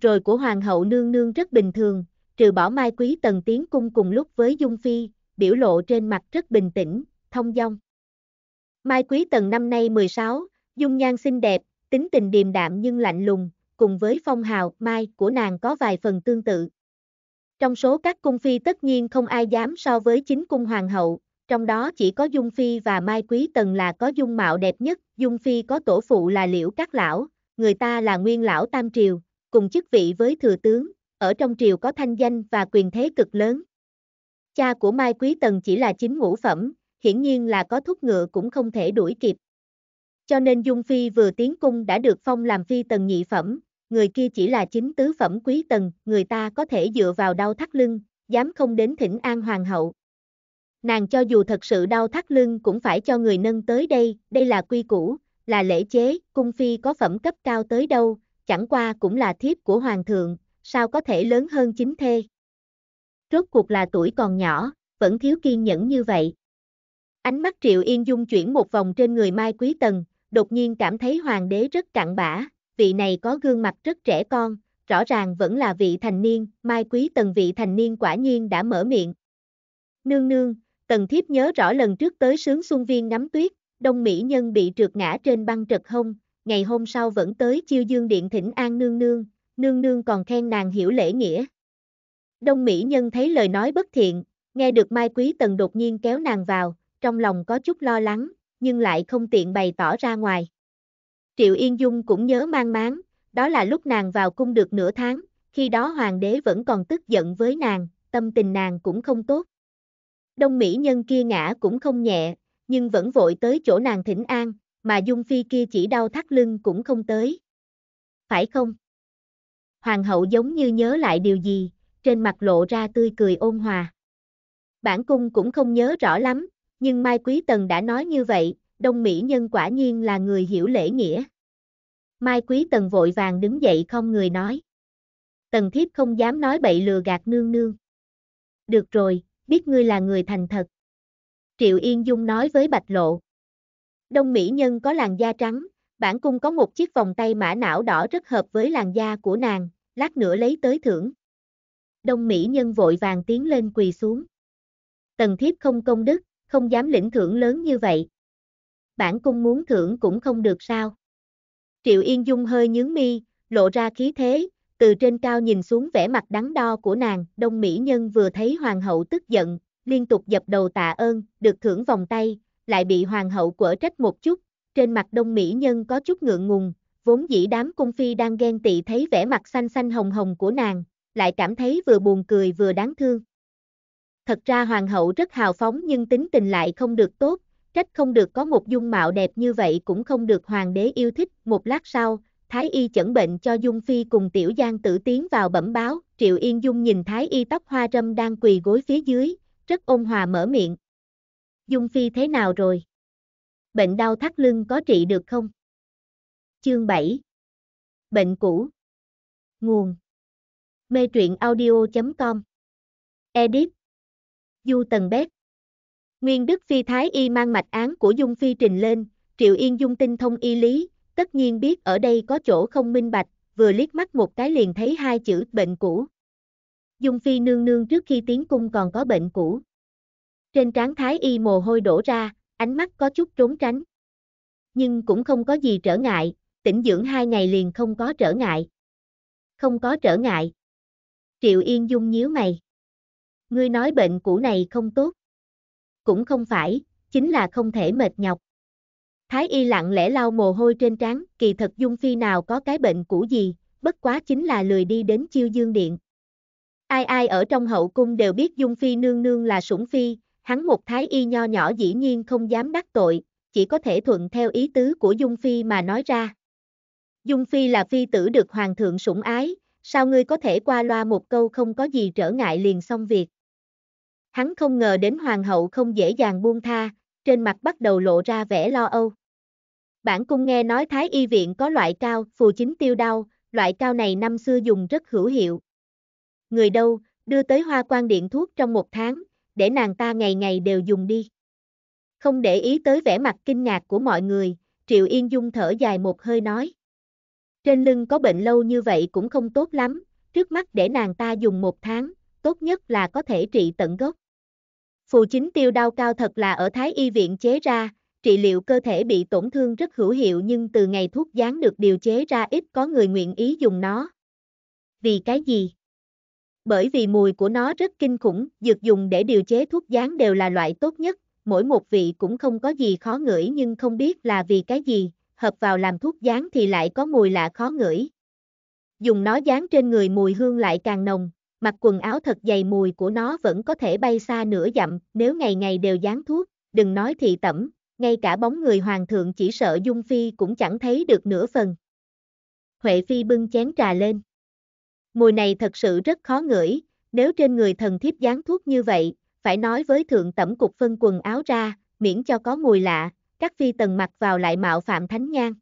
Rồi của Hoàng hậu nương nương rất bình thường, trừ bỏ Mai Quý Tần tiến cung cùng lúc với Dung Phi, biểu lộ trên mặt rất bình tĩnh, thông dong. Mai Quý Tần năm nay 16, dung nhan xinh đẹp, tính tình điềm đạm nhưng lạnh lùng, cùng với phong hào Mai của nàng có vài phần tương tự. Trong số các cung phi tất nhiên không ai dám so với chính cung hoàng hậu, trong đó chỉ có Dung Phi và Mai Quý Tần là có dung mạo đẹp nhất, Dung Phi có tổ phụ là Liễu Các Lão, người ta là Nguyên Lão Tam Triều, cùng chức vị với Thừa Tướng, ở trong triều có thanh danh và quyền thế cực lớn. Cha của Mai Quý Tần chỉ là chính ngũ phẩm, hiển nhiên là có thúc ngựa cũng không thể đuổi kịp. Cho nên Dung Phi vừa tiến cung đã được phong làm phi tần nhị phẩm, người kia chỉ là chính tứ phẩm quý tần, người ta có thể dựa vào đau thắt lưng, dám không đến thỉnh an hoàng hậu. Nàng cho dù thật sự đau thắt lưng cũng phải cho người nâng tới đây, đây là quy củ, là lễ chế, cung phi có phẩm cấp cao tới đâu, chẳng qua cũng là thiếp của hoàng thượng, sao có thể lớn hơn chính thê. Rốt cuộc là tuổi còn nhỏ, vẫn thiếu kiên nhẫn như vậy. Ánh mắt Triệu Yên Dung chuyển một vòng trên người Mai Quý Tần, đột nhiên cảm thấy hoàng đế rất cặn bã, vị này có gương mặt rất trẻ con, rõ ràng vẫn là vị thành niên, mai quý tần vị thành niên quả nhiên đã mở miệng. Nương nương, tần thiếp nhớ rõ lần trước tới sướng xuân viên ngắm tuyết, đông mỹ nhân bị trượt ngã trên băng trật hông, ngày hôm sau vẫn tới chiêu dương điện thỉnh an nương nương, nương nương còn khen nàng hiểu lễ nghĩa. Đông mỹ nhân thấy lời nói bất thiện, nghe được mai quý tần đột nhiên kéo nàng vào, trong lòng có chút lo lắng, nhưng lại không tiện bày tỏ ra ngoài. Triệu Yên Dung cũng nhớ mang máng, đó là lúc nàng vào cung được nửa tháng, khi đó hoàng đế vẫn còn tức giận với nàng, tâm tình nàng cũng không tốt. Đông Mỹ nhân kia ngã cũng không nhẹ, nhưng vẫn vội tới chỗ nàng thỉnh an, mà Dung Phi kia chỉ đau thắt lưng cũng không tới. Phải không? Hoàng hậu giống như nhớ lại điều gì, trên mặt lộ ra tươi cười ôn hòa. Bản cung cũng không nhớ rõ lắm, nhưng Mai Quý Tần đã nói như vậy, Đông Mỹ nhân quả nhiên là người hiểu lễ nghĩa. Mai Quý Tần vội vàng đứng dậy không người nói. Tần thiếp không dám nói bậy lừa gạt nương nương. Được rồi, biết ngươi là người thành thật. Triệu Yên Dung nói với Bạch Lộ. Đông Mỹ Nhân có làn da trắng, bản cung có một chiếc vòng tay mã não đỏ rất hợp với làn da của nàng, lát nữa lấy tới thưởng. Đông Mỹ Nhân vội vàng tiến lên quỳ xuống. Tần thiếp không công đức, không dám lĩnh thưởng lớn như vậy. Bản cung muốn thưởng cũng không được sao. Triệu Yên Dung hơi nhướng mi, lộ ra khí thế, từ trên cao nhìn xuống vẻ mặt đắn đo của nàng, đông mỹ nhân vừa thấy hoàng hậu tức giận, liên tục dập đầu tạ ơn, được thưởng vòng tay, lại bị hoàng hậu quở trách một chút, trên mặt đông mỹ nhân có chút ngượng ngùng, vốn dĩ đám cung phi đang ghen tị thấy vẻ mặt xanh xanh hồng hồng của nàng, lại cảm thấy vừa buồn cười vừa đáng thương. Thật ra hoàng hậu rất hào phóng nhưng tính tình lại không được tốt, trách không được có một dung mạo đẹp như vậy cũng không được hoàng đế yêu thích. Một lát sau, Thái Y chẩn bệnh cho Dung Phi cùng Tiểu Giang tử tiến vào bẩm báo, Triệu Yên Dung nhìn Thái Y tóc hoa râm đang quỳ gối phía dưới, rất ôn hòa mở miệng. Dung Phi thế nào rồi? Bệnh đau thắt lưng có trị được không? Chương 7 Bệnh cũ Nguồn Mê truyện audio.com Edit Du Tần Bét. Nguyên Đức Phi Thái Y mang mạch án của Dung Phi trình lên, Triệu Yên Dung tinh thông y lý, tất nhiên biết ở đây có chỗ không minh bạch, vừa liếc mắt một cái liền thấy hai chữ bệnh cũ. Dung Phi nương nương trước khi tiến cung còn có bệnh cũ. Trên trán Thái Y mồ hôi đổ ra, ánh mắt có chút trốn tránh. Nhưng cũng không có gì trở ngại, tĩnh dưỡng hai ngày liền không có trở ngại. Không có trở ngại. Triệu Yên Dung nhíu mày ngươi nói bệnh cũ này không tốt. Cũng không phải, chính là không thể mệt nhọc. Thái y lặng lẽ lau mồ hôi trên trán, kỳ thật Dung Phi nào có cái bệnh cũ gì, bất quá chính là lười đi đến chiêu dương điện. Ai ai ở trong hậu cung đều biết Dung Phi nương nương là sủng phi, hắn một thái y nho nhỏ dĩ nhiên không dám đắc tội, chỉ có thể thuận theo ý tứ của Dung Phi mà nói ra. Dung Phi là phi tử được hoàng thượng sủng ái, sao ngươi có thể qua loa một câu không có gì trở ngại liền xong việc. Hắn không ngờ đến hoàng hậu không dễ dàng buông tha, trên mặt bắt đầu lộ ra vẻ lo âu. Bản cung nghe nói Thái Y Viện có loại cao, phù chính tiêu đau, loại cao này năm xưa dùng rất hữu hiệu. Người đâu, đưa tới hoa quan điện thuốc trong một tháng, để nàng ta ngày ngày đều dùng đi. Không để ý tới vẻ mặt kinh ngạc của mọi người, Triệu Yên Dung thở dài một hơi nói. Trên lưng có bệnh lâu như vậy cũng không tốt lắm, trước mắt để nàng ta dùng một tháng, tốt nhất là có thể trị tận gốc. Phù chính tiêu đao cao thật là ở Thái Y viện chế ra, trị liệu cơ thể bị tổn thương rất hữu hiệu nhưng từ ngày thuốc gián được điều chế ra ít có người nguyện ý dùng nó. Vì cái gì? Bởi vì mùi của nó rất kinh khủng, dược dùng để điều chế thuốc gián đều là loại tốt nhất, mỗi một vị cũng không có gì khó ngửi nhưng không biết là vì cái gì, hợp vào làm thuốc gián thì lại có mùi lạ khó ngửi. Dùng nó dán trên người mùi hương lại càng nồng, mặc quần áo thật dày mùi của nó vẫn có thể bay xa nửa dặm, nếu ngày ngày đều dán thuốc, đừng nói thì tẩm, ngay cả bóng người hoàng thượng chỉ sợ Dung Phi cũng chẳng thấy được nửa phần. Huệ Phi bưng chén trà lên. Mùi này thật sự rất khó ngửi, nếu trên người thần thiếp dán thuốc như vậy, phải nói với thượng tẩm cục phân quần áo ra, miễn cho có mùi lạ, các phi tần mặc vào lại mạo phạm thánh nhang.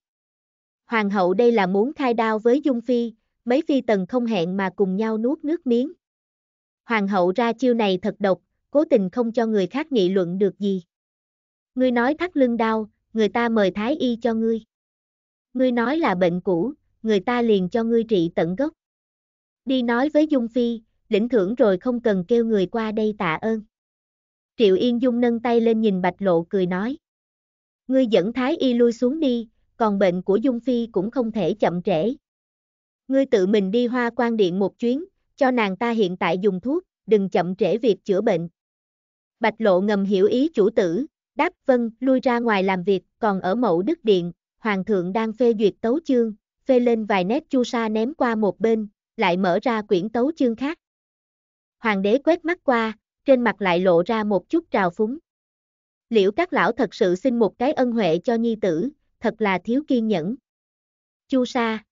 Hoàng hậu đây là muốn khai đao với Dung Phi, mấy phi tần không hẹn mà cùng nhau nuốt nước miếng. Hoàng hậu ra chiêu này thật độc, cố tình không cho người khác nghị luận được gì. Ngươi nói thắt lưng đau, người ta mời thái y cho ngươi. Ngươi nói là bệnh cũ, người ta liền cho ngươi trị tận gốc. Đi nói với Dung Phi, lĩnh thưởng rồi không cần kêu người qua đây tạ ơn. Triệu Yên Dung nâng tay lên nhìn Bạch Lộ cười nói. Ngươi dẫn Thái Y lui xuống đi, còn bệnh của Dung Phi cũng không thể chậm trễ. Ngươi tự mình đi hoa quan điện một chuyến, cho nàng ta hiện tại dùng thuốc, đừng chậm trễ việc chữa bệnh. Bạch lộ ngầm hiểu ý chủ tử, đáp vân, lui ra ngoài làm việc, còn ở mẫu đức điện, hoàng thượng đang phê duyệt tấu chương, phê lên vài nét chu sa ném qua một bên, lại mở ra quyển tấu chương khác. Hoàng đế quét mắt qua, trên mặt lại lộ ra một chút trào phúng. Liễu các lão thật sự xin một cái ân huệ cho nhi tử, thật là thiếu kiên nhẫn. Chu sa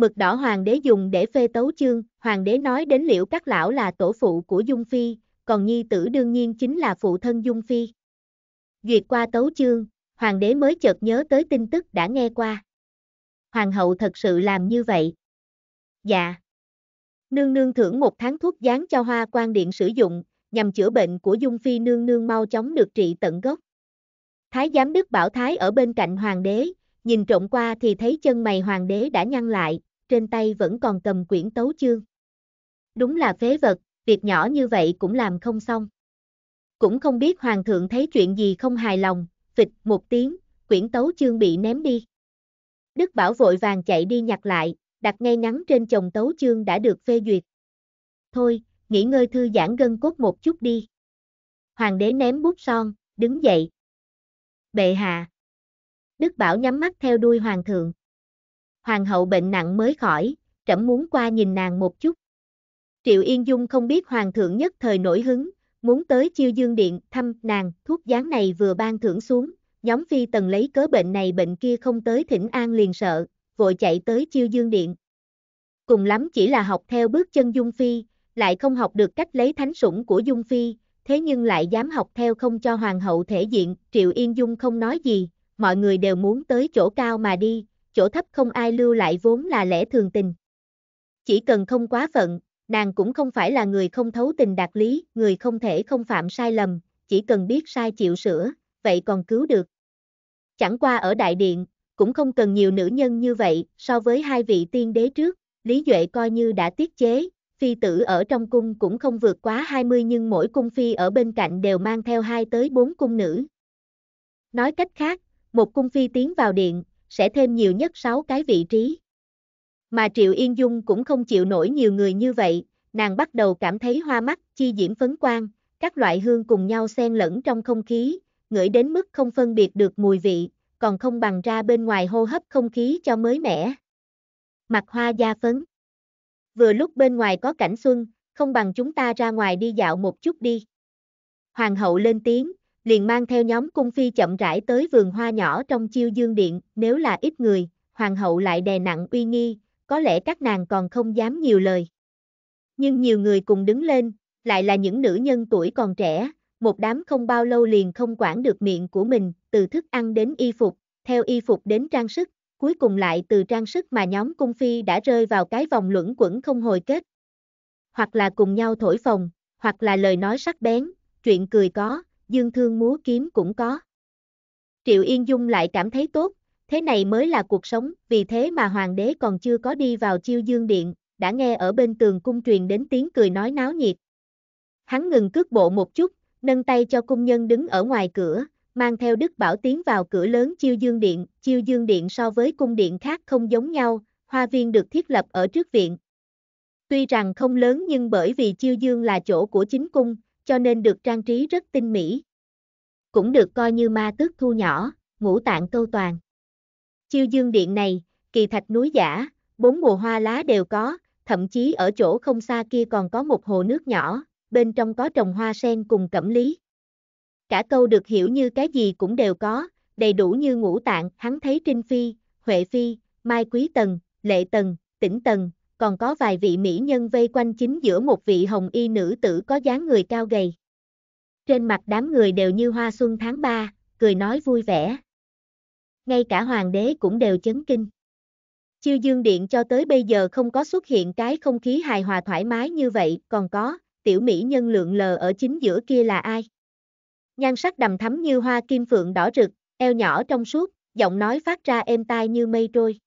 Mực đỏ hoàng đế dùng để phê tấu chương, hoàng đế nói đến liễu các lão là tổ phụ của Dung Phi, còn nhi tử đương nhiên chính là phụ thân Dung Phi. Duyệt qua tấu chương, hoàng đế mới chợt nhớ tới tin tức đã nghe qua. Hoàng hậu thật sự làm như vậy. Dạ. Nương nương thưởng một tháng thuốc dán cho hoa quan điện sử dụng, nhằm chữa bệnh của Dung Phi nương nương mau chóng được trị tận gốc. Thái giám Đức Bảo Thái ở bên cạnh hoàng đế, nhìn trộm qua thì thấy chân mày hoàng đế đã nhăn lại, trên tay vẫn còn cầm quyển tấu chương. Đúng là phế vật, việc nhỏ như vậy cũng làm không xong. Cũng không biết hoàng thượng thấy chuyện gì không hài lòng, vịt một tiếng, quyển tấu chương bị ném đi. Đức Bảo vội vàng chạy đi nhặt lại, đặt ngay ngắn trên chồng tấu chương đã được phê duyệt. Thôi, nghỉ ngơi thư giãn gân cốt một chút đi. Hoàng đế ném bút son, đứng dậy. Bệ hạ. Đức Bảo nhắm mắt theo đuôi hoàng thượng hoàng hậu bệnh nặng mới khỏi, trẫm muốn qua nhìn nàng một chút. Triệu Yên Dung không biết hoàng thượng nhất thời nổi hứng, muốn tới chiêu dương điện thăm nàng, thuốc gián này vừa ban thưởng xuống, nhóm phi tần lấy cớ bệnh này bệnh kia không tới thỉnh an liền sợ, vội chạy tới chiêu dương điện. Cùng lắm chỉ là học theo bước chân Dung Phi, lại không học được cách lấy thánh sủng của Dung Phi, thế nhưng lại dám học theo không cho hoàng hậu thể diện, Triệu Yên Dung không nói gì, mọi người đều muốn tới chỗ cao mà đi, chỗ thấp không ai lưu lại vốn là lẽ thường tình. Chỉ cần không quá phận, nàng cũng không phải là người không thấu tình đạt lý, người không thể không phạm sai lầm, chỉ cần biết sai chịu sửa, vậy còn cứu được. Chẳng qua ở đại điện, cũng không cần nhiều nữ nhân như vậy, so với hai vị tiên đế trước, Lý Duệ coi như đã tiết chế, phi tử ở trong cung cũng không vượt quá 20 nhưng mỗi cung phi ở bên cạnh đều mang theo hai tới bốn cung nữ. Nói cách khác, một cung phi tiến vào điện, sẽ thêm nhiều nhất 6 cái vị trí. Mà Triệu Yên Dung cũng không chịu nổi nhiều người như vậy, nàng bắt đầu cảm thấy hoa mắt, chi diễm phấn quang, các loại hương cùng nhau xen lẫn trong không khí, ngửi đến mức không phân biệt được mùi vị, còn không bằng ra bên ngoài hô hấp không khí cho mới mẻ. Mặt hoa da phấn. Vừa lúc bên ngoài có cảnh xuân, không bằng chúng ta ra ngoài đi dạo một chút đi. Hoàng hậu lên tiếng, liền mang theo nhóm cung phi chậm rãi tới vườn hoa nhỏ trong chiêu dương điện, nếu là ít người, hoàng hậu lại đè nặng uy nghi, có lẽ các nàng còn không dám nhiều lời. Nhưng nhiều người cùng đứng lên, lại là những nữ nhân tuổi còn trẻ, một đám không bao lâu liền không quản được miệng của mình, từ thức ăn đến y phục, theo y phục đến trang sức, cuối cùng lại từ trang sức mà nhóm cung phi đã rơi vào cái vòng luẩn quẩn không hồi kết. Hoặc là cùng nhau thổi phồng, hoặc là lời nói sắc bén, chuyện cười có, dương thương múa kiếm cũng có. Triệu Yên Dung lại cảm thấy tốt, thế này mới là cuộc sống, vì thế mà hoàng đế còn chưa có đi vào chiêu dương điện, đã nghe ở bên tường cung truyền đến tiếng cười nói náo nhiệt. Hắn ngừng cước bộ một chút, nâng tay cho cung nhân đứng ở ngoài cửa, mang theo Đức Bảo tiến vào cửa lớn chiêu dương điện, chiêu dương điện so với cung điện khác không giống nhau, hoa viên được thiết lập ở trước viện. Tuy rằng không lớn nhưng bởi vì chiêu dương là chỗ của chính cung, cho nên được trang trí rất tinh mỹ. Cũng được coi như ma tước thu nhỏ, ngũ tạng câu toàn. Chiêu dương điện này, kỳ thạch núi giả, bốn mùa hoa lá đều có, thậm chí ở chỗ không xa kia còn có một hồ nước nhỏ, bên trong có trồng hoa sen cùng cẩm lý. Cả câu được hiểu như cái gì cũng đều có, đầy đủ như ngũ tạng, hắn thấy Trinh Phi, Huệ Phi, Mai Quý Tần, Lệ Tần, Tĩnh Tần, còn có vài vị mỹ nhân vây quanh chính giữa một vị hồng y nữ tử có dáng người cao gầy. Trên mặt đám người đều như hoa xuân tháng 3, cười nói vui vẻ. Ngay cả hoàng đế cũng đều chấn kinh. Chiêu dương điện cho tới bây giờ không có xuất hiện cái không khí hài hòa thoải mái như vậy, còn có, tiểu mỹ nhân lượng lờ ở chính giữa kia là ai? Nhan sắc đầm thắm như hoa kim phượng đỏ rực, eo nhỏ trong suốt, giọng nói phát ra êm tai như mây trôi.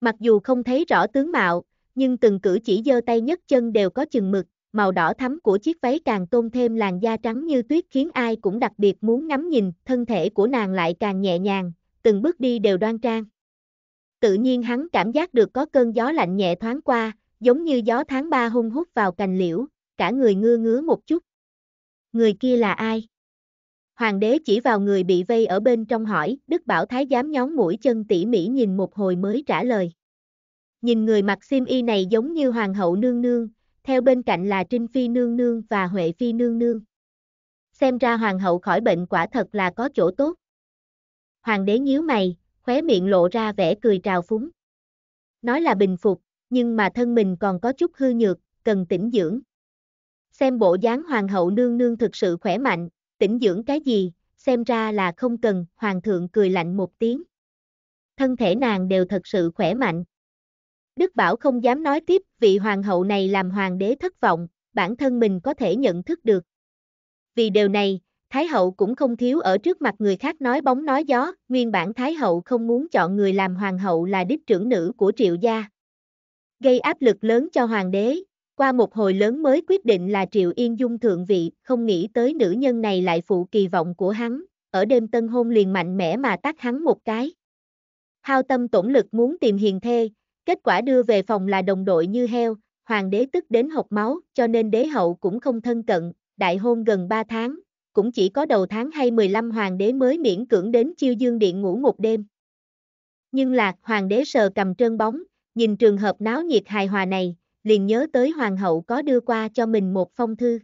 Mặc dù không thấy rõ tướng mạo, nhưng từng cử chỉ giơ tay nhất chân đều có chừng mực, màu đỏ thắm của chiếc váy càng tôn thêm làn da trắng như tuyết khiến ai cũng đặc biệt muốn ngắm nhìn, thân thể của nàng lại càng nhẹ nhàng, từng bước đi đều đoan trang. Tự nhiên hắn cảm giác được có cơn gió lạnh nhẹ thoáng qua, giống như gió tháng ba hung hút vào cành liễu, cả người ngơ ngứa một chút. Người kia là ai? Hoàng đế chỉ vào người bị vây ở bên trong hỏi, Đức Bảo Thái giám nhón mũi chân tỉ mỉ nhìn một hồi mới trả lời. Nhìn người mặc xiêm y này giống như hoàng hậu nương nương, theo bên cạnh là Trinh Phi nương nương và Huệ Phi nương nương. Xem ra hoàng hậu khỏi bệnh quả thật là có chỗ tốt. Hoàng đế nhíu mày, khóe miệng lộ ra vẻ cười trào phúng. Nói là bình phục, nhưng mà thân mình còn có chút hư nhược, cần tĩnh dưỡng. Xem bộ dáng hoàng hậu nương nương thực sự khỏe mạnh, tĩnh dưỡng cái gì, xem ra là không cần, hoàng thượng cười lạnh một tiếng. Thân thể nàng đều thật sự khỏe mạnh. Đức Bảo không dám nói tiếp, vị hoàng hậu này làm hoàng đế thất vọng, bản thân mình có thể nhận thức được. Vì điều này, Thái hậu cũng không thiếu ở trước mặt người khác nói bóng nói gió, nguyên bản Thái hậu không muốn chọn người làm hoàng hậu là đích trưởng nữ của triệu gia. Gây áp lực lớn cho hoàng đế, qua một hồi lớn mới quyết định là triệu yên dung thượng vị, không nghĩ tới nữ nhân này lại phụ kỳ vọng của hắn, ở đêm tân hôn liền mạnh mẽ mà tắt hắn một cái. Hao tâm tổn lực muốn tìm hiền thê, Kết quả đưa về phòng là đồng đội như heo, hoàng đế tức đến học máu, cho nên đế hậu cũng không thân cận, đại hôn gần 3 tháng, cũng chỉ có đầu tháng hay 15 hoàng đế mới miễn cưỡng đến chiêu dương điện ngủ một đêm. Nhưng lạc hoàng đế sờ cầm trơn bóng, nhìn trường hợp náo nhiệt hài hòa này, liền nhớ tới hoàng hậu có đưa qua cho mình một phong thư.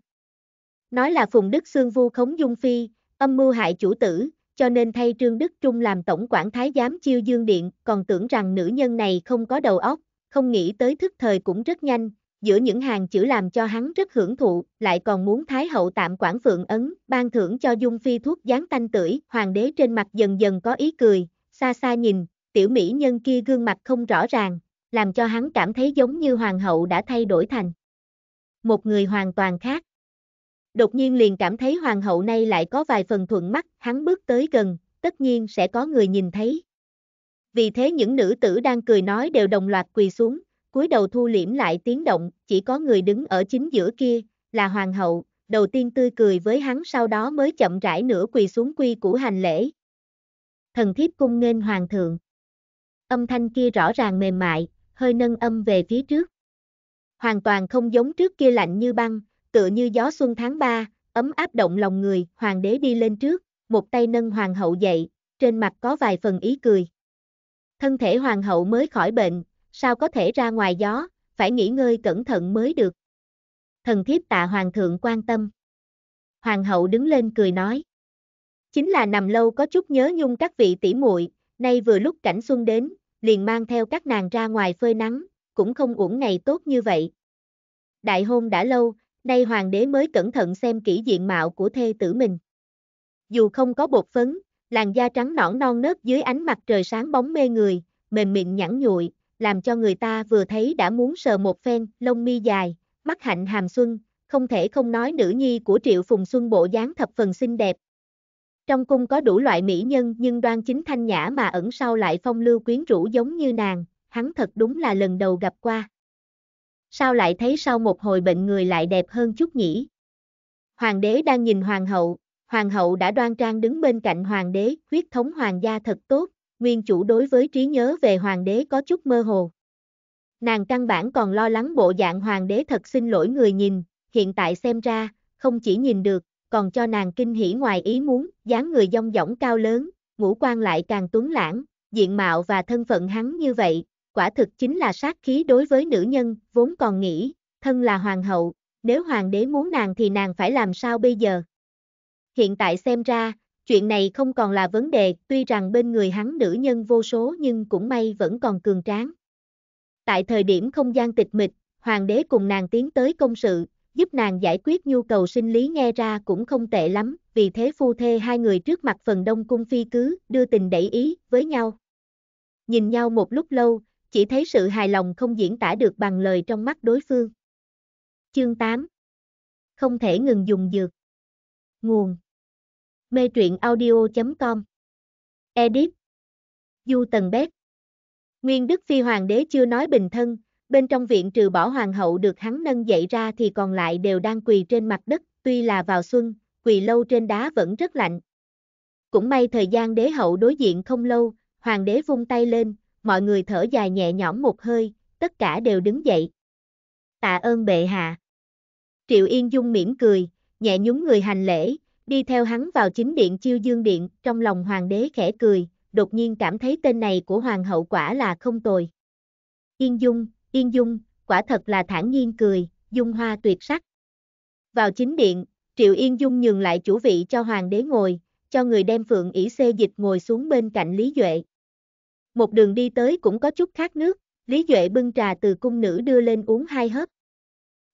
Nói là Phùng Đức Sương vu khống Dung Phi, âm mưu hại chủ tử, cho nên thay Trương Đức Trung làm tổng quản thái giám chiêu dương điện, còn tưởng rằng nữ nhân này không có đầu óc, không nghĩ tới thức thời cũng rất nhanh, giữa những hàng chữ làm cho hắn rất hưởng thụ, lại còn muốn Thái hậu tạm quản phượng ấn, ban thưởng cho Dung Phi thuốc gián tanh tử hoàng đế trên mặt dần dần có ý cười, xa xa nhìn, tiểu mỹ nhân kia gương mặt không rõ ràng, làm cho hắn cảm thấy giống như hoàng hậu đã thay đổi thành một người hoàn toàn khác đột nhiên liền cảm thấy hoàng hậu nay lại có vài phần thuận mắt, hắn bước tới gần, tất nhiên sẽ có người nhìn thấy. Vì thế những nữ tử đang cười nói đều đồng loạt quỳ xuống, cúi đầu thu liễm lại tiếng động, chỉ có người đứng ở chính giữa kia, là hoàng hậu, đầu tiên tươi cười với hắn sau đó mới chậm rãi nửa quỳ xuống quy củ hành lễ. Thần thiếp cung nghênh hoàng thượng. Âm thanh kia rõ ràng mềm mại, hơi nâng âm về phía trước. Hoàn toàn không giống trước kia lạnh như băng, tựa như gió xuân tháng 3, ấm áp động lòng người, hoàng đế đi lên trước, một tay nâng hoàng hậu dậy, trên mặt có vài phần ý cười. Thân thể hoàng hậu mới khỏi bệnh, sao có thể ra ngoài gió, phải nghỉ ngơi cẩn thận mới được. Thần thiếp tạ hoàng thượng quan tâm. Hoàng hậu đứng lên cười nói. Chính là nằm lâu có chút nhớ nhung các vị tỷ muội, nay vừa lúc cảnh xuân đến, liền mang theo các nàng ra ngoài phơi nắng, cũng không uổng ngày tốt như vậy. Đại hôn đã lâu, nay hoàng đế mới cẩn thận xem kỹ diện mạo của thê tử mình. Dù không có bột phấn, làn da trắng nõn non nớt dưới ánh mặt trời sáng bóng mê người, mềm mịn nhẵn nhụi, làm cho người ta vừa thấy đã muốn sờ một phen, lông mi dài, mắt hạnh hàm xuân, không thể không nói nữ nhi của Triệu Phùng Xuân bộ dáng thập phần xinh đẹp. Trong cung có đủ loại mỹ nhân nhưng đoan chính thanh nhã mà ẩn sau lại phong lưu quyến rũ giống như nàng, hắn thật đúng là lần đầu gặp qua sao lại thấy sau một hồi bệnh người lại đẹp hơn chút nhỉ? Hoàng đế đang nhìn hoàng hậu, hoàng hậu đã đoan trang đứng bên cạnh hoàng đế, huyết thống hoàng gia thật tốt, nguyên chủ đối với trí nhớ về hoàng đế có chút mơ hồ. Nàng căn bản còn lo lắng bộ dạng hoàng đế thật xin lỗi người nhìn, hiện tại xem ra, không chỉ nhìn được, còn cho nàng kinh hỉ ngoài ý muốn, dáng người dong dỏng cao lớn, ngũ quan lại càng tuấn lãng, diện mạo và thân phận hắn như vậy, quả thực chính là sát khí đối với nữ nhân, vốn còn nghĩ, thân là hoàng hậu, nếu hoàng đế muốn nàng thì nàng phải làm sao bây giờ? Hiện tại xem ra, chuyện này không còn là vấn đề, tuy rằng bên người hắn nữ nhân vô số nhưng cũng may vẫn còn cường tráng. Tại thời điểm không gian tịch mịch, hoàng đế cùng nàng tiến tới công sự, giúp nàng giải quyết nhu cầu sinh lý nghe ra cũng không tệ lắm, vì thế phu thê hai người trước mặt phần đông cung phi cứ đưa tình đẩy ý với nhau. Nhìn nhau một lúc lâu, chỉ thấy sự hài lòng không diễn tả được bằng lời trong mắt đối phương. Chương 8 Không thể ngừng dùng dược Nguồn Mê truyện audio.com Edit Du Tần Bét Nguyên Đức Phi Hoàng đế chưa nói bình thân, bên trong viện trừ bỏ hoàng hậu được hắn nâng dậy ra thì còn lại đều đang quỳ trên mặt đất, tuy là vào xuân, quỳ lâu trên đá vẫn rất lạnh. Cũng may thời gian đế hậu đối diện không lâu, hoàng đế vung tay lên, mọi người thở dài nhẹ nhõm một hơi, tất cả đều đứng dậy. Tạ ơn bệ hạ. Triệu Yên Dung mỉm cười, nhẹ nhúng người hành lễ, đi theo hắn vào chính điện chiêu dương điện, trong lòng hoàng đế khẽ cười, đột nhiên cảm thấy tên này của hoàng hậu quả là không tồi. Yên Dung, Yên Dung, quả thật là thản nhiên cười, dung hoa tuyệt sắc. Vào chính điện, Triệu Yên Dung nhường lại chủ vị cho hoàng đế ngồi, cho người đem phượng ỷ xê dịch ngồi xuống bên cạnh Lý Duệ một đường đi tới cũng có chút khát nước, Lý Duệ bưng trà từ cung nữ đưa lên uống hai hớp.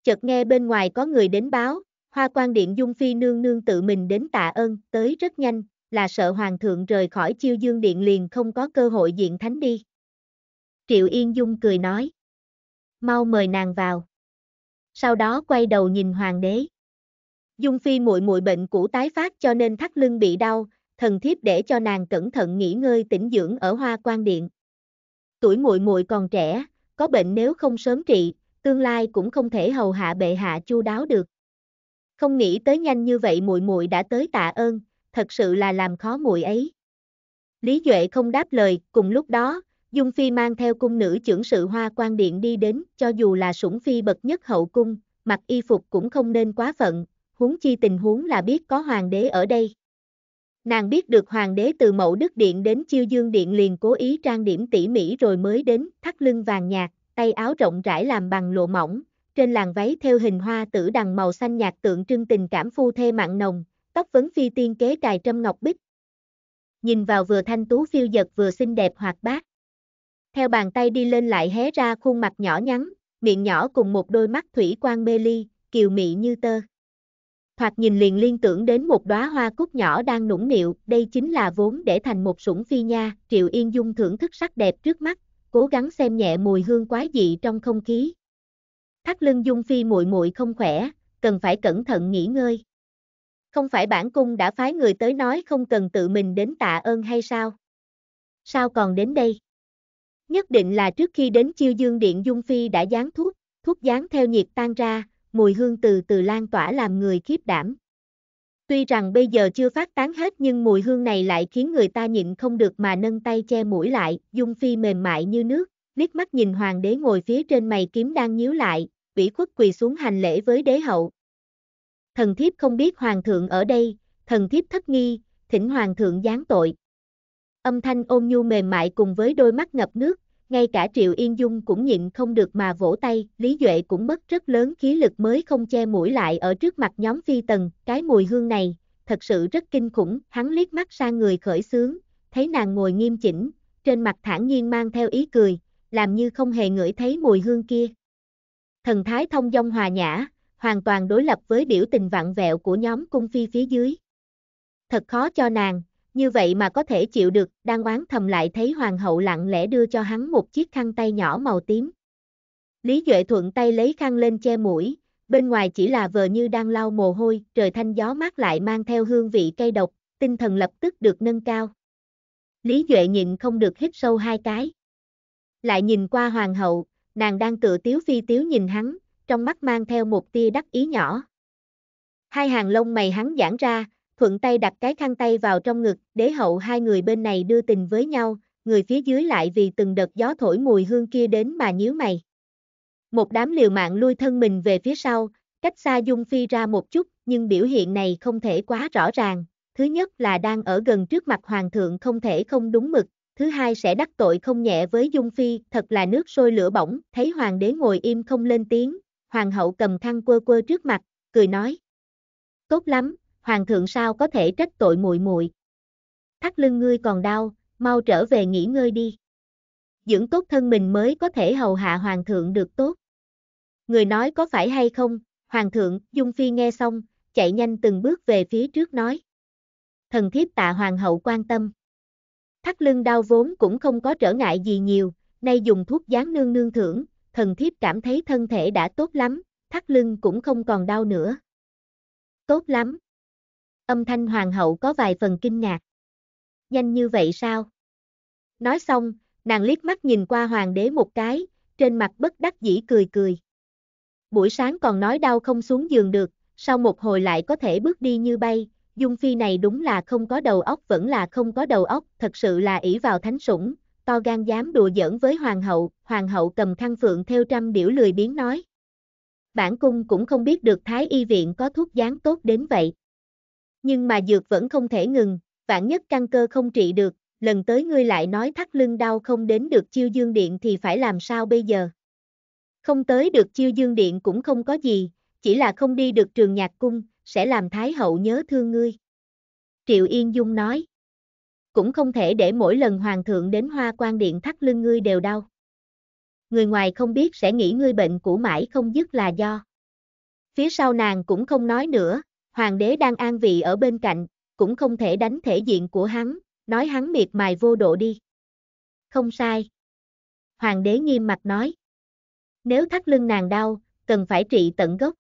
Chợt nghe bên ngoài có người đến báo, hoa quan điện Dung Phi nương nương tự mình đến tạ ơn, tới rất nhanh, là sợ hoàng thượng rời khỏi chiêu dương điện liền không có cơ hội diện thánh đi. Triệu Yên Dung cười nói. Mau mời nàng vào. Sau đó quay đầu nhìn hoàng đế. Dung Phi muội muội bệnh cũ tái phát cho nên thắt lưng bị đau, thần thiếp để cho nàng cẩn thận nghỉ ngơi tĩnh dưỡng ở hoa quan điện. Tuổi muội muội còn trẻ, có bệnh nếu không sớm trị, tương lai cũng không thể hầu hạ bệ hạ chu đáo được. Không nghĩ tới nhanh như vậy muội muội đã tới tạ ơn, thật sự là làm khó muội ấy. Lý Duệ không đáp lời, cùng lúc đó, Dung Phi mang theo cung nữ trưởng sự hoa quan điện đi đến, cho dù là sủng phi bậc nhất hậu cung, mặc y phục cũng không nên quá phận, huống chi tình huống là biết có hoàng đế ở đây. Nàng biết được hoàng đế từ mẫu đức điện đến chiêu dương điện liền cố ý trang điểm tỉ mỉ rồi mới đến, thắt lưng vàng nhạt, tay áo rộng rãi làm bằng lụa mỏng, trên làn váy theo hình hoa tử đằng màu xanh nhạt tượng trưng tình cảm phu thê mặn nồng, tóc vấn phi tiên kế cài trâm ngọc bích. Nhìn vào vừa thanh tú phiêu giật vừa xinh đẹp hoạt bát. Theo bàn tay đi lên lại hé ra khuôn mặt nhỏ nhắn, miệng nhỏ cùng một đôi mắt thủy quan mê ly, kiều mị như tơ thoạt nhìn liền liên tưởng đến một đóa hoa cúc nhỏ đang nũng nịu, đây chính là vốn để thành một sủng phi nha, Triệu Yên Dung thưởng thức sắc đẹp trước mắt, cố gắng xem nhẹ mùi hương quái dị trong không khí. Thắt lưng Dung phi muội muội không khỏe, cần phải cẩn thận nghỉ ngơi. Không phải bản cung đã phái người tới nói không cần tự mình đến tạ ơn hay sao? Sao còn đến đây? Nhất định là trước khi đến chiêu dương điện Dung Phi đã dán thuốc, thuốc dán theo nhiệt tan ra, mùi hương từ từ lan tỏa làm người khiếp đảm. Tuy rằng bây giờ chưa phát tán hết nhưng mùi hương này lại khiến người ta nhịn không được mà nâng tay che mũi lại, Dung Phi mềm mại như nước, liếc mắt nhìn hoàng đế ngồi phía trên mày kiếm đang nhíu lại, ủy khuất quỳ xuống hành lễ với đế hậu. Thần thiếp không biết hoàng thượng ở đây, thần thiếp thất nghi, thỉnh hoàng thượng giáng tội. Âm thanh ôm nhu mềm mại cùng với đôi mắt ngập nước, ngay cả Triệu Yên Dung cũng nhịn không được mà vỗ tay, Lý Duệ cũng mất rất lớn khí lực mới không che mũi lại ở trước mặt nhóm phi tần, cái mùi hương này, thật sự rất kinh khủng, hắn liếc mắt sang người khởi sướng, thấy nàng ngồi nghiêm chỉnh, trên mặt thản nhiên mang theo ý cười, làm như không hề ngửi thấy mùi hương kia. Thần thái thông dong hòa nhã, hoàn toàn đối lập với biểu tình vặn vẹo của nhóm cung phi phía dưới. Thật khó cho nàng, như vậy mà có thể chịu được, đang oán thầm lại thấy hoàng hậu lặng lẽ đưa cho hắn một chiếc khăn tay nhỏ màu tím. Lý Duệ thuận tay lấy khăn lên che mũi, bên ngoài chỉ là vờ như đang lau mồ hôi, trời thanh gió mát lại mang theo hương vị cây độc, tinh thần lập tức được nâng cao. Lý Duệ nhịn không được hít sâu hai cái. Lại nhìn qua hoàng hậu, nàng đang tự tiếu phi tiếu nhìn hắn, trong mắt mang theo một tia đắc ý nhỏ. Hai hàng lông mày hắn giãn ra, thuận tay đặt cái khăn tay vào trong ngực, đế hậu hai người bên này đưa tình với nhau, người phía dưới lại vì từng đợt gió thổi mùi hương kia đến mà nhíu mày. Một đám liều mạng lui thân mình về phía sau, cách xa Dung Phi ra một chút, nhưng biểu hiện này không thể quá rõ ràng. Thứ nhất là đang ở gần trước mặt Hoàng thượng không thể không đúng mực, thứ hai sẽ đắc tội không nhẹ với Dung Phi, thật là nước sôi lửa bỏng, thấy Hoàng đế ngồi im không lên tiếng, Hoàng hậu cầm khăn quơ quơ trước mặt, cười nói. Tốt lắm, hoàng thượng sao có thể trách tội muội muội. Thắt lưng ngươi còn đau, mau trở về nghỉ ngơi đi. Dưỡng tốt thân mình mới có thể hầu hạ hoàng thượng được tốt. Người nói có phải hay không, hoàng thượng, Dung Phi nghe xong, chạy nhanh từng bước về phía trước nói. Thần thiếp tạ hoàng hậu quan tâm. Thắt lưng đau vốn cũng không có trở ngại gì nhiều, nay dùng thuốc dán nương nương thưởng, thần thiếp cảm thấy thân thể đã tốt lắm, thắt lưng cũng không còn đau nữa. Tốt lắm, Âm thanh hoàng hậu có vài phần kinh ngạc. Nhanh như vậy sao? Nói xong, nàng liếc mắt nhìn qua hoàng đế một cái, trên mặt bất đắc dĩ cười cười. Buổi sáng còn nói đau không xuống giường được, sau một hồi lại có thể bước đi như bay, Dung Phi này đúng là không có đầu óc vẫn là không có đầu óc, thật sự là ỷ vào thánh sủng, to gan dám đùa giỡn với hoàng hậu, hoàng hậu cầm khăn phượng theo trăm điểu lười biến nói. Bản cung cũng không biết được thái y viện có thuốc dán tốt đến vậy. Nhưng mà dược vẫn không thể ngừng, vạn nhất căn cơ không trị được, lần tới ngươi lại nói thắt lưng đau không đến được chiêu dương điện thì phải làm sao bây giờ? Không tới được chiêu dương điện cũng không có gì, chỉ là không đi được trường nhạc cung, sẽ làm Thái hậu nhớ thương ngươi. Triệu Yên Dung nói, cũng không thể để mỗi lần hoàng thượng đến hoa quan điện thắt lưng ngươi đều đau. Người ngoài không biết sẽ nghĩ ngươi bệnh cũ mãi không dứt là do. Phía sau nàng cũng không nói nữa, hoàng đế đang an vị ở bên cạnh, cũng không thể đánh thể diện của hắn, nói hắn miệt mài vô độ đi. Không sai. Hoàng đế nghiêm mặt nói. Nếu thắt lưng nàng đau, cần phải trị tận gốc.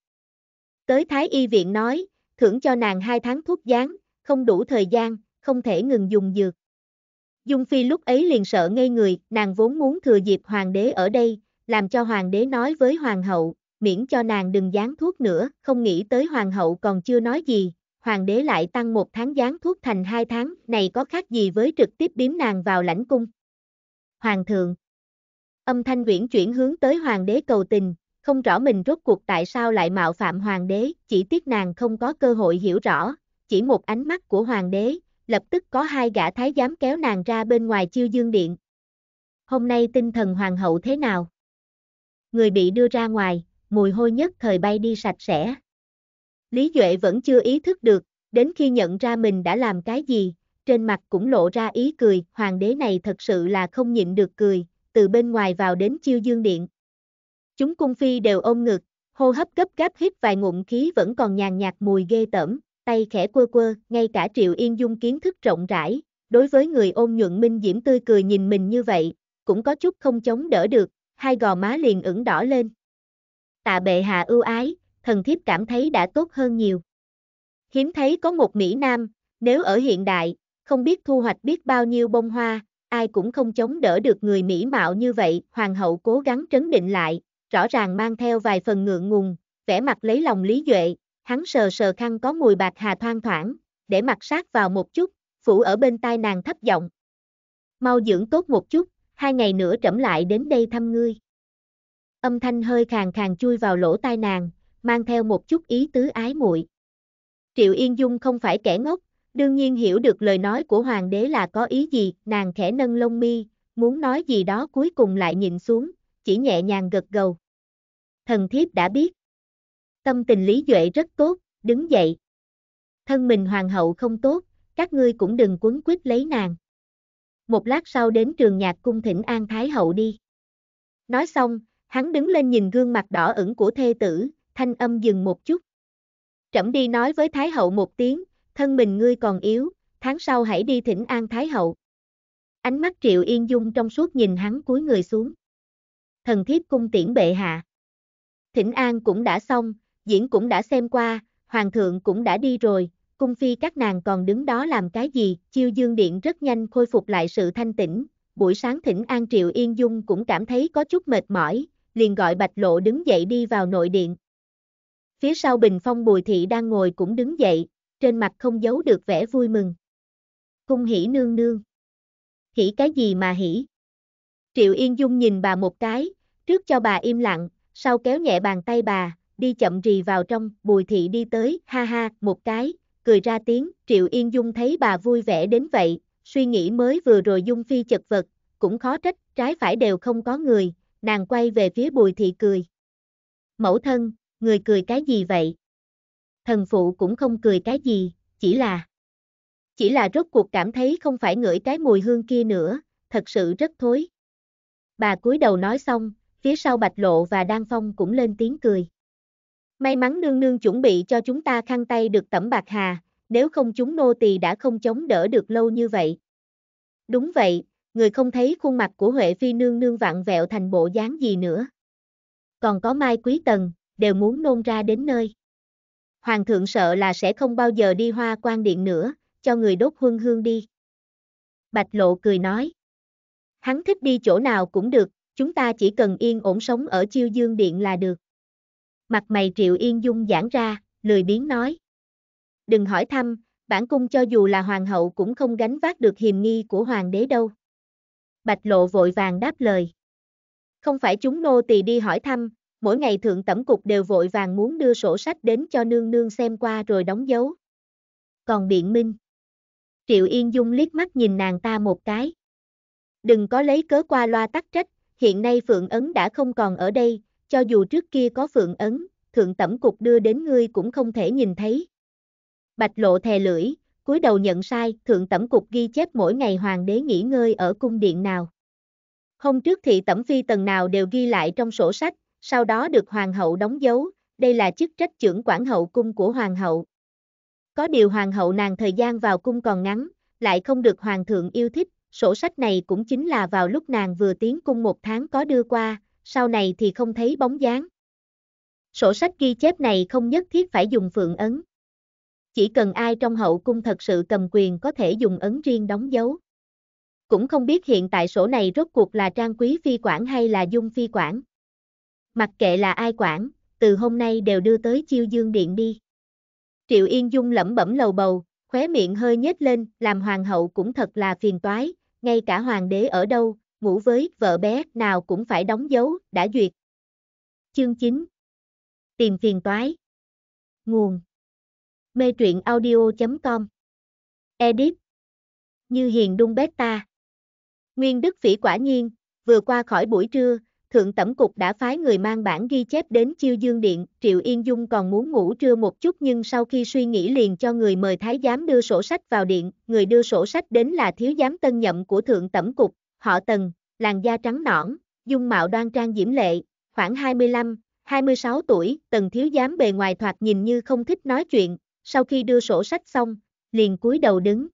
Tới Thái Y viện nói, thưởng cho nàng hai tháng thuốc gián, không đủ thời gian, không thể ngừng dùng dược. Dung Phi lúc ấy liền sợ ngây người, nàng vốn muốn thừa dịp hoàng đế ở đây, làm cho hoàng đế nói với hoàng hậu, miễn cho nàng đừng dán thuốc nữa, không nghĩ tới hoàng hậu còn chưa nói gì, hoàng đế lại tăng một tháng dán thuốc thành hai tháng, này có khác gì với trực tiếp biếm nàng vào lãnh cung. Hoàng thượng Âm thanh viễn chuyển hướng tới hoàng đế cầu tình, không rõ mình rốt cuộc tại sao lại mạo phạm hoàng đế, chỉ tiếc nàng không có cơ hội hiểu rõ, chỉ một ánh mắt của hoàng đế, lập tức có hai gã thái giám kéo nàng ra bên ngoài chiêu dương điện. Hôm nay tinh thần hoàng hậu thế nào? Người bị đưa ra ngoài, mùi hôi nhất thời bay đi sạch sẽ. Lý Duệ vẫn chưa ý thức được, đến khi nhận ra mình đã làm cái gì, trên mặt cũng lộ ra ý cười, hoàng đế này thật sự là không nhịn được cười, từ bên ngoài vào đến chiêu dương điện. Chúng cung phi đều ôm ngực, hô hấp gấp gáp hít vài ngụm khí vẫn còn nhàn nhạt mùi ghê tởm, tay khẽ quơ quơ, ngay cả Triệu Yên Dung kiến thức rộng rãi, đối với người ôm nhuận minh diễm tươi cười nhìn mình như vậy, cũng có chút không chống đỡ được, hai gò má liền ửng đỏ lên tạ bệ hạ ưu ái, thần thiếp cảm thấy đã tốt hơn nhiều. Hiếm thấy có một Mỹ Nam, nếu ở hiện đại, không biết thu hoạch biết bao nhiêu bông hoa, ai cũng không chống đỡ được người mỹ mạo như vậy, hoàng hậu cố gắng trấn định lại, rõ ràng mang theo vài phần ngượng ngùng, vẻ mặt lấy lòng Lý Duệ, hắn sờ sờ khăn có mùi bạc hà thoang thoảng, để mặt sát vào một chút, phủ ở bên tai nàng thấp giọng. Mau dưỡng tốt một chút, hai ngày nữa trẫm lại đến đây thăm ngươi âm thanh hơi khàn khàn chui vào lỗ tai nàng, mang theo một chút ý tứ ái muội. Triệu Yên Dung không phải kẻ ngốc, đương nhiên hiểu được lời nói của hoàng đế là có ý gì, nàng khẽ nâng lông mi, muốn nói gì đó cuối cùng lại nhìn xuống, chỉ nhẹ nhàng gật gầu. Thần thiếp đã biết. Tâm tình Lý Duệ rất tốt, đứng dậy. Thân mình hoàng hậu không tốt, các ngươi cũng đừng quấn quýt lấy nàng. Một lát sau đến trường nhạc cung thỉnh An Thái Hậu đi. Nói xong, Hắn đứng lên nhìn gương mặt đỏ ửng của thê tử, thanh âm dừng một chút. Trẫm đi nói với Thái hậu một tiếng, thân mình ngươi còn yếu, tháng sau hãy đi thỉnh an Thái hậu. Ánh mắt Triệu Yên Dung trong suốt nhìn hắn cúi người xuống. Thần thiếp cung tiễn bệ hạ. Thỉnh an cũng đã xong, diễn cũng đã xem qua, hoàng thượng cũng đã đi rồi, cung phi các nàng còn đứng đó làm cái gì, chiêu dương điện rất nhanh khôi phục lại sự thanh tĩnh, buổi sáng thỉnh an Triệu Yên Dung cũng cảm thấy có chút mệt mỏi, liền gọi Bạch Lộ đứng dậy đi vào nội điện. Phía sau bình phong Bùi Thị đang ngồi cũng đứng dậy, trên mặt không giấu được vẻ vui mừng. Cung hỉ nương nương. Hỉ cái gì mà hỉ? Triệu Yên Dung nhìn bà một cái, trước cho bà im lặng, sau kéo nhẹ bàn tay bà, đi chậm rì vào trong, Bùi Thị đi tới, ha ha, một cái, cười ra tiếng, Triệu Yên Dung thấy bà vui vẻ đến vậy, suy nghĩ mới vừa rồi Dung Phi chật vật, cũng khó trách, trái phải đều không có người, nàng quay về phía bùi thị cười. Mẫu thân, người cười cái gì vậy? Thần phụ cũng không cười cái gì, chỉ là... Chỉ là rốt cuộc cảm thấy không phải ngửi cái mùi hương kia nữa, thật sự rất thối. Bà cúi đầu nói xong, phía sau bạch lộ và đan phong cũng lên tiếng cười. May mắn nương nương chuẩn bị cho chúng ta khăn tay được tẩm bạc hà, nếu không chúng nô tỳ đã không chống đỡ được lâu như vậy. Đúng vậy, người không thấy khuôn mặt của Huệ Phi nương nương vặn vẹo thành bộ dáng gì nữa. Còn có Mai Quý Tần, đều muốn nôn ra đến nơi. Hoàng thượng sợ là sẽ không bao giờ đi hoa quan điện nữa, cho người đốt huân hương đi. Bạch Lộ cười nói. Hắn thích đi chỗ nào cũng được, chúng ta chỉ cần yên ổn sống ở chiêu dương điện là được. Mặt mày Triệu Yên Dung giãn ra, lười biếng nói. Đừng hỏi thăm, bản cung cho dù là hoàng hậu cũng không gánh vác được hiềm nghi của hoàng đế đâu. Bạch Lộ vội vàng đáp lời. Không phải chúng nô tỳ đi hỏi thăm, mỗi ngày thượng tẩm cục đều vội vàng muốn đưa sổ sách đến cho nương nương xem qua rồi đóng dấu. Còn biện minh. Triệu Yên Dung liếc mắt nhìn nàng ta một cái. Đừng có lấy cớ qua loa tắc trách, hiện nay Phượng Ấn đã không còn ở đây, cho dù trước kia có Phượng Ấn, thượng tẩm cục đưa đến ngươi cũng không thể nhìn thấy. Bạch lộ thè lưỡi, cúi đầu nhận sai, thượng tẩm cục ghi chép mỗi ngày hoàng đế nghỉ ngơi ở cung điện nào. Hôm trước thị tẩm phi tầng nào đều ghi lại trong sổ sách, sau đó được hoàng hậu đóng dấu, đây là chức trách trưởng quản hậu cung của hoàng hậu. Có điều hoàng hậu nàng thời gian vào cung còn ngắn, lại không được hoàng thượng yêu thích, sổ sách này cũng chính là vào lúc nàng vừa tiến cung một tháng có đưa qua, sau này thì không thấy bóng dáng. Sổ sách ghi chép này không nhất thiết phải dùng phượng ấn. Chỉ cần ai trong hậu cung thật sự cầm quyền có thể dùng ấn riêng đóng dấu. Cũng không biết hiện tại sổ này rốt cuộc là trang quý phi quản hay là dung phi quản. Mặc kệ là ai quản, từ hôm nay đều đưa tới chiêu dương điện đi. Triệu Yên Dung lẩm bẩm lầu bầu, khóe miệng hơi nhếch lên, làm hoàng hậu cũng thật là phiền toái, ngay cả hoàng đế ở đâu, ngủ với vợ bé nào cũng phải đóng dấu, đã duyệt. Chương 9 Tìm phiền toái Nguồn Mê truyện audio.com Edit Như hiền đung bếp ta Nguyên Đức Phỉ quả nhiên, vừa qua khỏi buổi trưa, Thượng Tẩm Cục đã phái người mang bản ghi chép đến Chiêu Dương Điện, Triệu Yên Dung còn muốn ngủ trưa một chút nhưng sau khi suy nghĩ liền cho người mời Thái Giám đưa sổ sách vào điện, người đưa sổ sách đến là Thiếu Giám Tân Nhậm của Thượng Tẩm Cục, họ Tần, làn da trắng nõn, dung mạo đoan trang diễm lệ, khoảng 25, 26 tuổi, Tần Thiếu Giám bề ngoài thoạt nhìn như không thích nói chuyện, sau khi đưa sổ sách xong, liền cúi đầu đứng.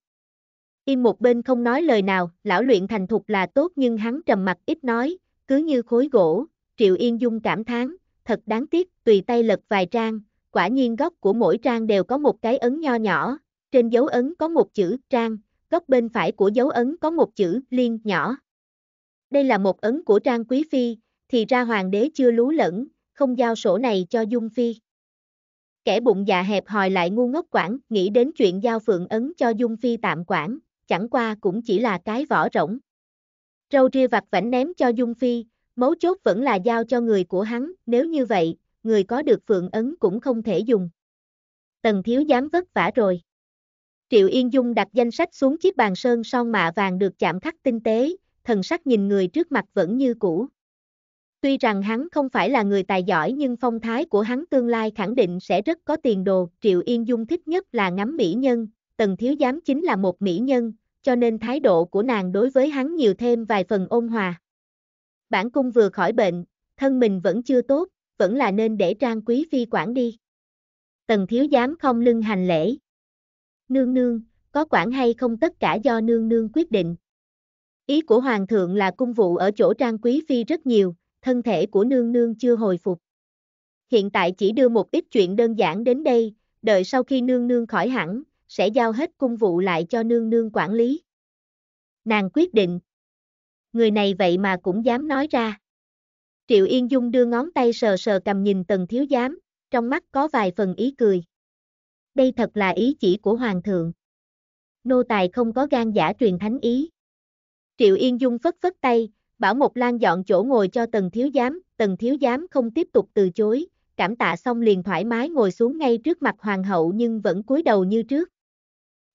Im một bên không nói lời nào, lão luyện thành thục là tốt nhưng hắn trầm mặt ít nói, cứ như khối gỗ, Triệu Yên Dung cảm thán, thật đáng tiếc, tùy tay lật vài trang, quả nhiên góc của mỗi trang đều có một cái ấn nho nhỏ, trên dấu ấn có một chữ trang, góc bên phải của dấu ấn có một chữ liên nhỏ. Đây là một ấn của trang quý phi, thì ra hoàng đế chưa lú lẫn, không giao sổ này cho Dung phi. Kẻ bụng dạ hẹp hòi lại ngu ngốc quản, nghĩ đến chuyện giao phượng ấn cho Dung Phi tạm quản, chẳng qua cũng chỉ là cái vỏ rỗng. Râu ria vặt vảnh ném cho Dung Phi, mấu chốt vẫn là giao cho người của hắn, nếu như vậy, người có được phượng ấn cũng không thể dùng. Tần thiếu dám vất vả rồi. Triệu Yên Dung đặt danh sách xuống chiếc bàn sơn son mạ vàng được chạm khắc tinh tế, thần sắc nhìn người trước mặt vẫn như cũ. Tuy rằng hắn không phải là người tài giỏi nhưng phong thái của hắn tương lai khẳng định sẽ rất có tiền đồ. Triệu Yên Dung thích nhất là ngắm mỹ nhân, Tần Thiếu Giám chính là một mỹ nhân, cho nên thái độ của nàng đối với hắn nhiều thêm vài phần ôn hòa. Bản cung vừa khỏi bệnh, thân mình vẫn chưa tốt, vẫn là nên để trang quý phi quản đi. Tần Thiếu Giám không lưng hành lễ. Nương nương, có quản hay không tất cả do nương nương quyết định. Ý của Hoàng thượng là cung vụ ở chỗ trang quý phi rất nhiều, thân thể của nương nương chưa hồi phục. Hiện tại chỉ đưa một ít chuyện đơn giản đến đây, đợi sau khi nương nương khỏi hẳn, sẽ giao hết cung vụ lại cho nương nương quản lý. Nàng quyết định. Người này vậy mà cũng dám nói ra. Triệu Yên Dung đưa ngón tay sờ sờ cầm nhìn tần thiếu giám, trong mắt có vài phần ý cười. Đây thật là ý chỉ của Hoàng thượng. Nô tài không có gan giả truyền thánh ý. Triệu Yên Dung phất phất tay, Bảo Mộc Lan dọn chỗ ngồi cho Tần Thiếu Giám, Tần Thiếu Giám không tiếp tục từ chối, cảm tạ xong liền thoải mái ngồi xuống ngay trước mặt Hoàng hậu nhưng vẫn cúi đầu như trước.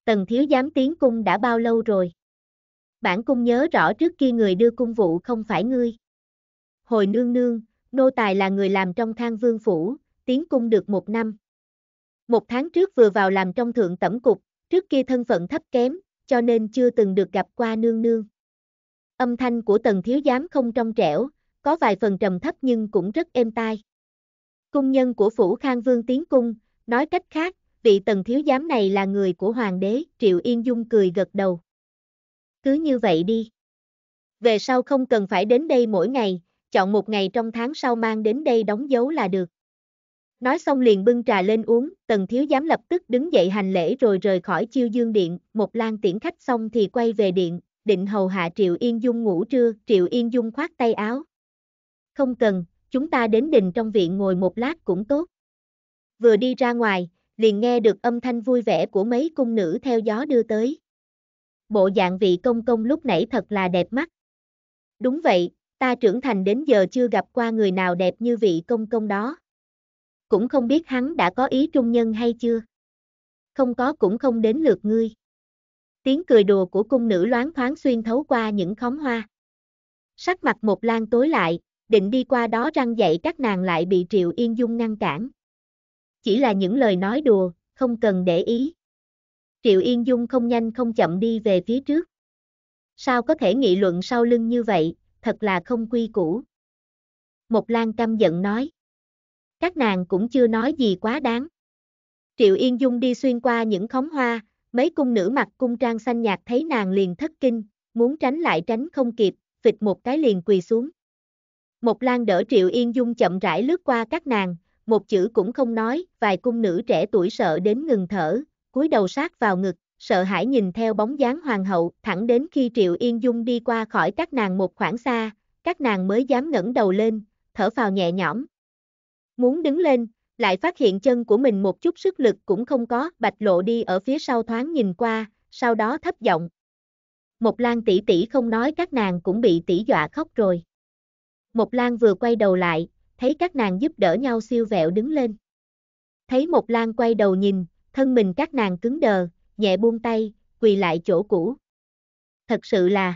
Tần Thiếu Giám tiến cung đã bao lâu rồi? Bản cung nhớ rõ trước kia người đưa cung vụ không phải ngươi. Hồi nương nương, nô tài là người làm trong thang vương phủ, tiến cung được một năm. Một tháng trước vừa vào làm trong thượng tẩm cục, trước kia thân phận thấp kém, cho nên chưa từng được gặp qua nương nương. Âm thanh của tần thiếu giám không trong trẻo, có vài phần trầm thấp nhưng cũng rất êm tai. Cung nhân của phủ Khang Vương tiến cung, nói cách khác, vị tần thiếu giám này là người của hoàng đế, Triệu Yên Dung cười gật đầu. Cứ như vậy đi. Về sau không cần phải đến đây mỗi ngày, chọn một ngày trong tháng sau mang đến đây đóng dấu là được. Nói xong liền bưng trà lên uống, tần thiếu giám lập tức đứng dậy hành lễ rồi rời khỏi chiêu dương điện, một lan tiễn khách xong thì quay về điện, định hầu hạ Triệu Yên Dung ngủ trưa, Triệu Yên Dung khoát tay áo. Không cần, chúng ta đến đình trong viện ngồi một lát cũng tốt. Vừa đi ra ngoài, liền nghe được âm thanh vui vẻ của mấy cung nữ theo gió đưa tới. Bộ dạng vị công công lúc nãy thật là đẹp mắt. Đúng vậy, ta trưởng thành đến giờ chưa gặp qua người nào đẹp như vị công công đó. Cũng không biết hắn đã có ý trung nhân hay chưa. Không có cũng không đến lượt ngươi. Tiếng cười đùa của cung nữ loáng thoáng xuyên thấu qua những khóm hoa. Sắc mặt một lan tối lại, định đi qua đó răng dậy các nàng lại bị Triệu Yên Dung ngăn cản. Chỉ là những lời nói đùa, không cần để ý. Triệu Yên Dung không nhanh không chậm đi về phía trước. Sao có thể nghị luận sau lưng như vậy, thật là không quy củ. Một lan căm giận nói. Các nàng cũng chưa nói gì quá đáng. Triệu Yên Dung đi xuyên qua những khóm hoa, Mấy cung nữ mặc cung trang xanh nhạt thấy nàng liền thất kinh, muốn tránh lại tránh không kịp, phịch một cái liền quỳ xuống. Một lan đỡ triệu yên dung chậm rãi lướt qua các nàng, một chữ cũng không nói, vài cung nữ trẻ tuổi sợ đến ngừng thở, cúi đầu sát vào ngực, sợ hãi nhìn theo bóng dáng hoàng hậu, thẳng đến khi triệu yên dung đi qua khỏi các nàng một khoảng xa, các nàng mới dám ngẩng đầu lên, thở phào nhẹ nhõm. Muốn đứng lên, lại phát hiện chân của mình một chút sức lực cũng không có, bạch lộ đi ở phía sau thoáng nhìn qua, sau đó thấp giọng. Một lan tỷ tỷ không nói các nàng cũng bị tỷ dọa khóc rồi. Một lan vừa quay đầu lại, thấy các nàng giúp đỡ nhau siêu vẹo đứng lên. Thấy một lan quay đầu nhìn, thân mình các nàng cứng đờ, nhẹ buông tay, quỳ lại chỗ cũ. Thật sự là...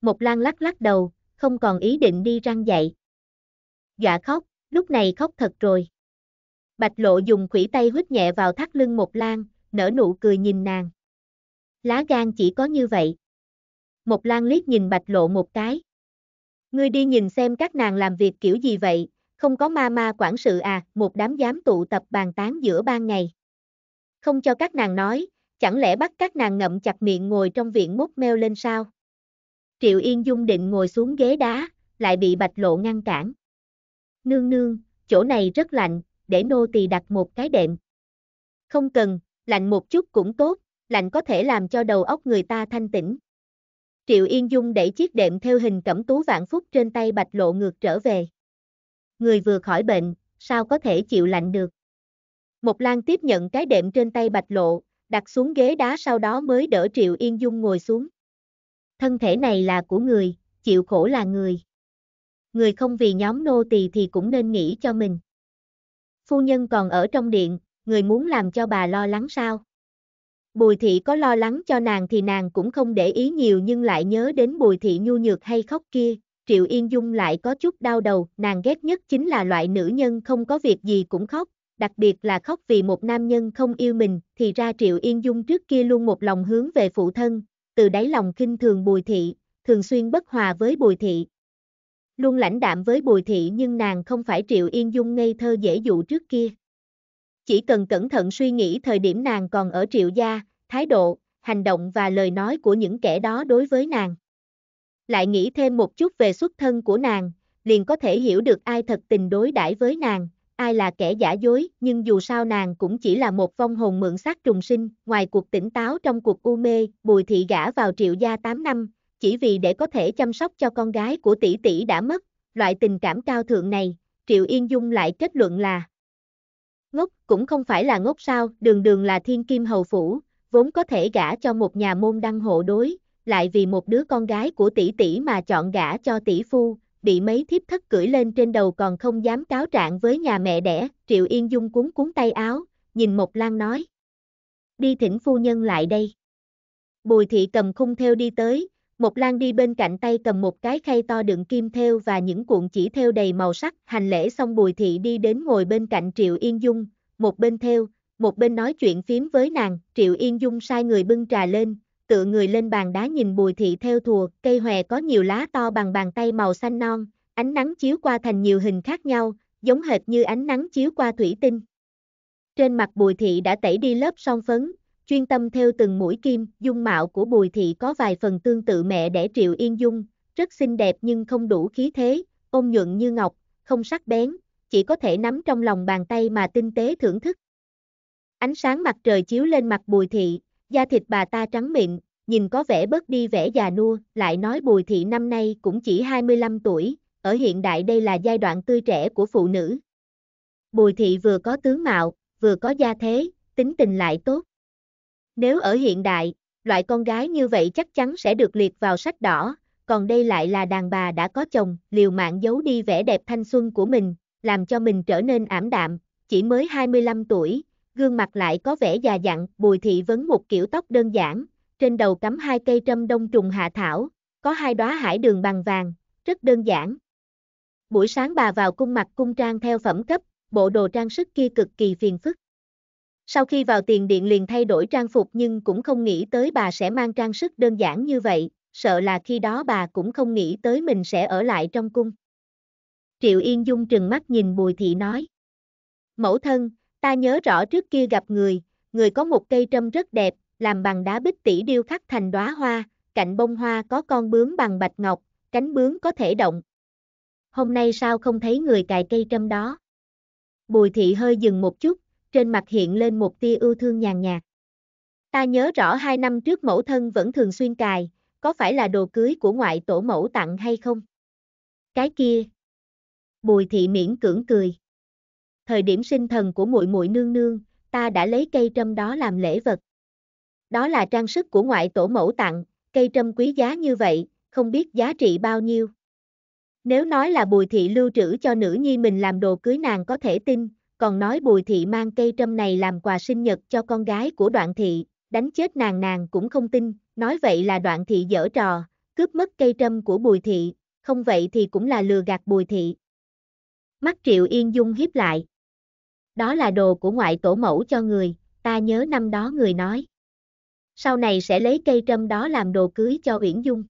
Một lan lắc lắc đầu, không còn ý định đi răng dậy. Dọa khóc, lúc này khóc thật rồi. Bạch lộ dùng khủy tay hút nhẹ vào thắt lưng Mộc Lan, nở nụ cười nhìn nàng. Lá gan chỉ có như vậy. Mộc Lan liếc nhìn bạch lộ một cái. Ngươi đi nhìn xem các nàng làm việc kiểu gì vậy, không có ma ma quản sự à, một đám dám tụ tập bàn tán giữa ban ngày. Không cho các nàng nói, chẳng lẽ bắt các nàng ngậm chặt miệng ngồi trong viện mốt meo lên sao? Triệu Yên Dung định ngồi xuống ghế đá, lại bị bạch lộ ngăn cản. Nương nương, chỗ này rất lạnh, để nô tỳ đặt một cái đệm. Không cần, lạnh một chút cũng tốt, lạnh có thể làm cho đầu óc người ta thanh tĩnh. Triệu Yên Dung đẩy chiếc đệm theo hình cẩm tú vạn phúc trên tay bạch lộ ngược trở về. Người vừa khỏi bệnh, sao có thể chịu lạnh được. Một Lan tiếp nhận cái đệm trên tay bạch lộ, đặt xuống ghế đá sau đó mới đỡ Triệu Yên Dung ngồi xuống. Thân thể này là của người, chịu khổ là người. Người không vì nhóm nô tỳ thì cũng nên nghĩ cho mình phu nhân còn ở trong điện, người muốn làm cho bà lo lắng sao? Bùi thị có lo lắng cho nàng thì nàng cũng không để ý nhiều nhưng lại nhớ đến bùi thị nhu nhược hay khóc kia, Triệu Yên Dung lại có chút đau đầu, nàng ghét nhất chính là loại nữ nhân không có việc gì cũng khóc, đặc biệt là khóc vì một nam nhân không yêu mình, thì ra Triệu Yên Dung trước kia luôn một lòng hướng về phụ thân, từ đáy lòng kinh thường bùi thị, thường xuyên bất hòa với bùi thị, luôn lãnh đạm với Bùi Thị nhưng nàng không phải Triệu Yên Dung ngây thơ dễ dụ trước kia. Chỉ cần cẩn thận suy nghĩ thời điểm nàng còn ở Triệu gia, thái độ, hành động và lời nói của những kẻ đó đối với nàng. Lại nghĩ thêm một chút về xuất thân của nàng, liền có thể hiểu được ai thật tình đối đãi với nàng, ai là kẻ giả dối, nhưng dù sao nàng cũng chỉ là một vong hồn mượn xác trùng sinh, ngoài cuộc tỉnh táo trong cuộc u mê, Bùi Thị gã vào Triệu gia 8 năm, chỉ vì để có thể chăm sóc cho con gái của tỷ tỷ đã mất, loại tình cảm cao thượng này, Triệu Yên Dung lại kết luận là Ngốc cũng không phải là ngốc sao, đường đường là thiên kim hầu phủ, vốn có thể gả cho một nhà môn đăng hộ đối, lại vì một đứa con gái của tỷ tỷ mà chọn gả cho tỷ phu, bị mấy thiếp thất cưỡi lên trên đầu còn không dám cáo trạng với nhà mẹ đẻ, Triệu Yên Dung cuốn cuốn tay áo, nhìn một Lan nói. Đi thỉnh phu nhân lại đây. Bùi thị cầm khung theo đi tới, một Lan đi bên cạnh tay cầm một cái khay to đựng kim thêu và những cuộn chỉ thêu đầy màu sắc, hành lễ xong Bùi Thị đi đến ngồi bên cạnh Triệu Yên Dung, một bên thêu, một bên nói chuyện phím với nàng, Triệu Yên Dung sai người bưng trà lên, tựa người lên bàn đá nhìn Bùi Thị theo thùa, cây hòe có nhiều lá to bằng bàn tay màu xanh non, ánh nắng chiếu qua thành nhiều hình khác nhau, giống hệt như ánh nắng chiếu qua thủy tinh. Trên mặt Bùi Thị đã tẩy đi lớp son phấn, chuyên tâm theo từng mũi kim, dung mạo của Bùi Thị có vài phần tương tự mẹ đẻ Triệu Yên Dung, rất xinh đẹp nhưng không đủ khí thế, ôn nhuận như ngọc, không sắc bén, chỉ có thể nắm trong lòng bàn tay mà tinh tế thưởng thức. Ánh sáng mặt trời chiếu lên mặt Bùi Thị, da thịt bà ta trắng mịn, nhìn có vẻ bớt đi vẻ già nua, lại nói Bùi Thị năm nay cũng chỉ 25 tuổi, ở hiện đại đây là giai đoạn tươi trẻ của phụ nữ. Bùi Thị vừa có tướng mạo, vừa có gia thế, tính tình lại tốt. Nếu ở hiện đại, loại con gái như vậy chắc chắn sẽ được liệt vào sách đỏ, còn đây lại là đàn bà đã có chồng, liều mạng giấu đi vẻ đẹp thanh xuân của mình, làm cho mình trở nên ảm đạm, chỉ mới 25 tuổi, gương mặt lại có vẻ già dặn, Bùi Thị vấn một kiểu tóc đơn giản, trên đầu cắm hai cây trâm đông trùng hạ thảo, có hai đóa hải đường bằng vàng, rất đơn giản. Buổi sáng bà vào cung mặc cung trang theo phẩm cấp, bộ đồ trang sức kia cực kỳ phiền phức. Sau khi vào tiền điện liền thay đổi trang phục nhưng cũng không nghĩ tới bà sẽ mang trang sức đơn giản như vậy, sợ là khi đó bà cũng không nghĩ tới mình sẽ ở lại trong cung. Triệu Yên Dung trừng mắt nhìn Bùi Thị nói. Mẫu thân, ta nhớ rõ trước kia gặp người, người có một cây trâm rất đẹp, làm bằng đá bích tỷ điêu khắc thành đóa hoa, cạnh bông hoa có con bướm bằng bạch ngọc, cánh bướm có thể động. Hôm nay sao không thấy người cài cây trâm đó? Bùi Thị hơi dừng một chút, trên mặt hiện lên một tia ưu thương nhàn nhạt. Ta nhớ rõ hai năm trước mẫu thân vẫn thường xuyên cài, có phải là đồ cưới của ngoại tổ mẫu tặng hay không? Cái kia. Bùi thị miễn cưỡng cười. Thời điểm sinh thần của muội muội nương nương, ta đã lấy cây trâm đó làm lễ vật. Đó là trang sức của ngoại tổ mẫu tặng, cây trâm quý giá như vậy, không biết giá trị bao nhiêu. Nếu nói là bùi thị lưu trữ cho nữ nhi mình làm đồ cưới nàng có thể tin, còn nói Bùi Thị mang cây trâm này làm quà sinh nhật cho con gái của Đoạn Thị, đánh chết nàng nàng cũng không tin, nói vậy là Đoạn Thị dở trò, cướp mất cây trâm của Bùi Thị, không vậy thì cũng là lừa gạt Bùi Thị. Mắt Triệu Yên Dung hiếp lại. Đó là đồ của ngoại tổ mẫu cho người, ta nhớ năm đó người nói. Sau này sẽ lấy cây trâm đó làm đồ cưới cho Uyển Dung.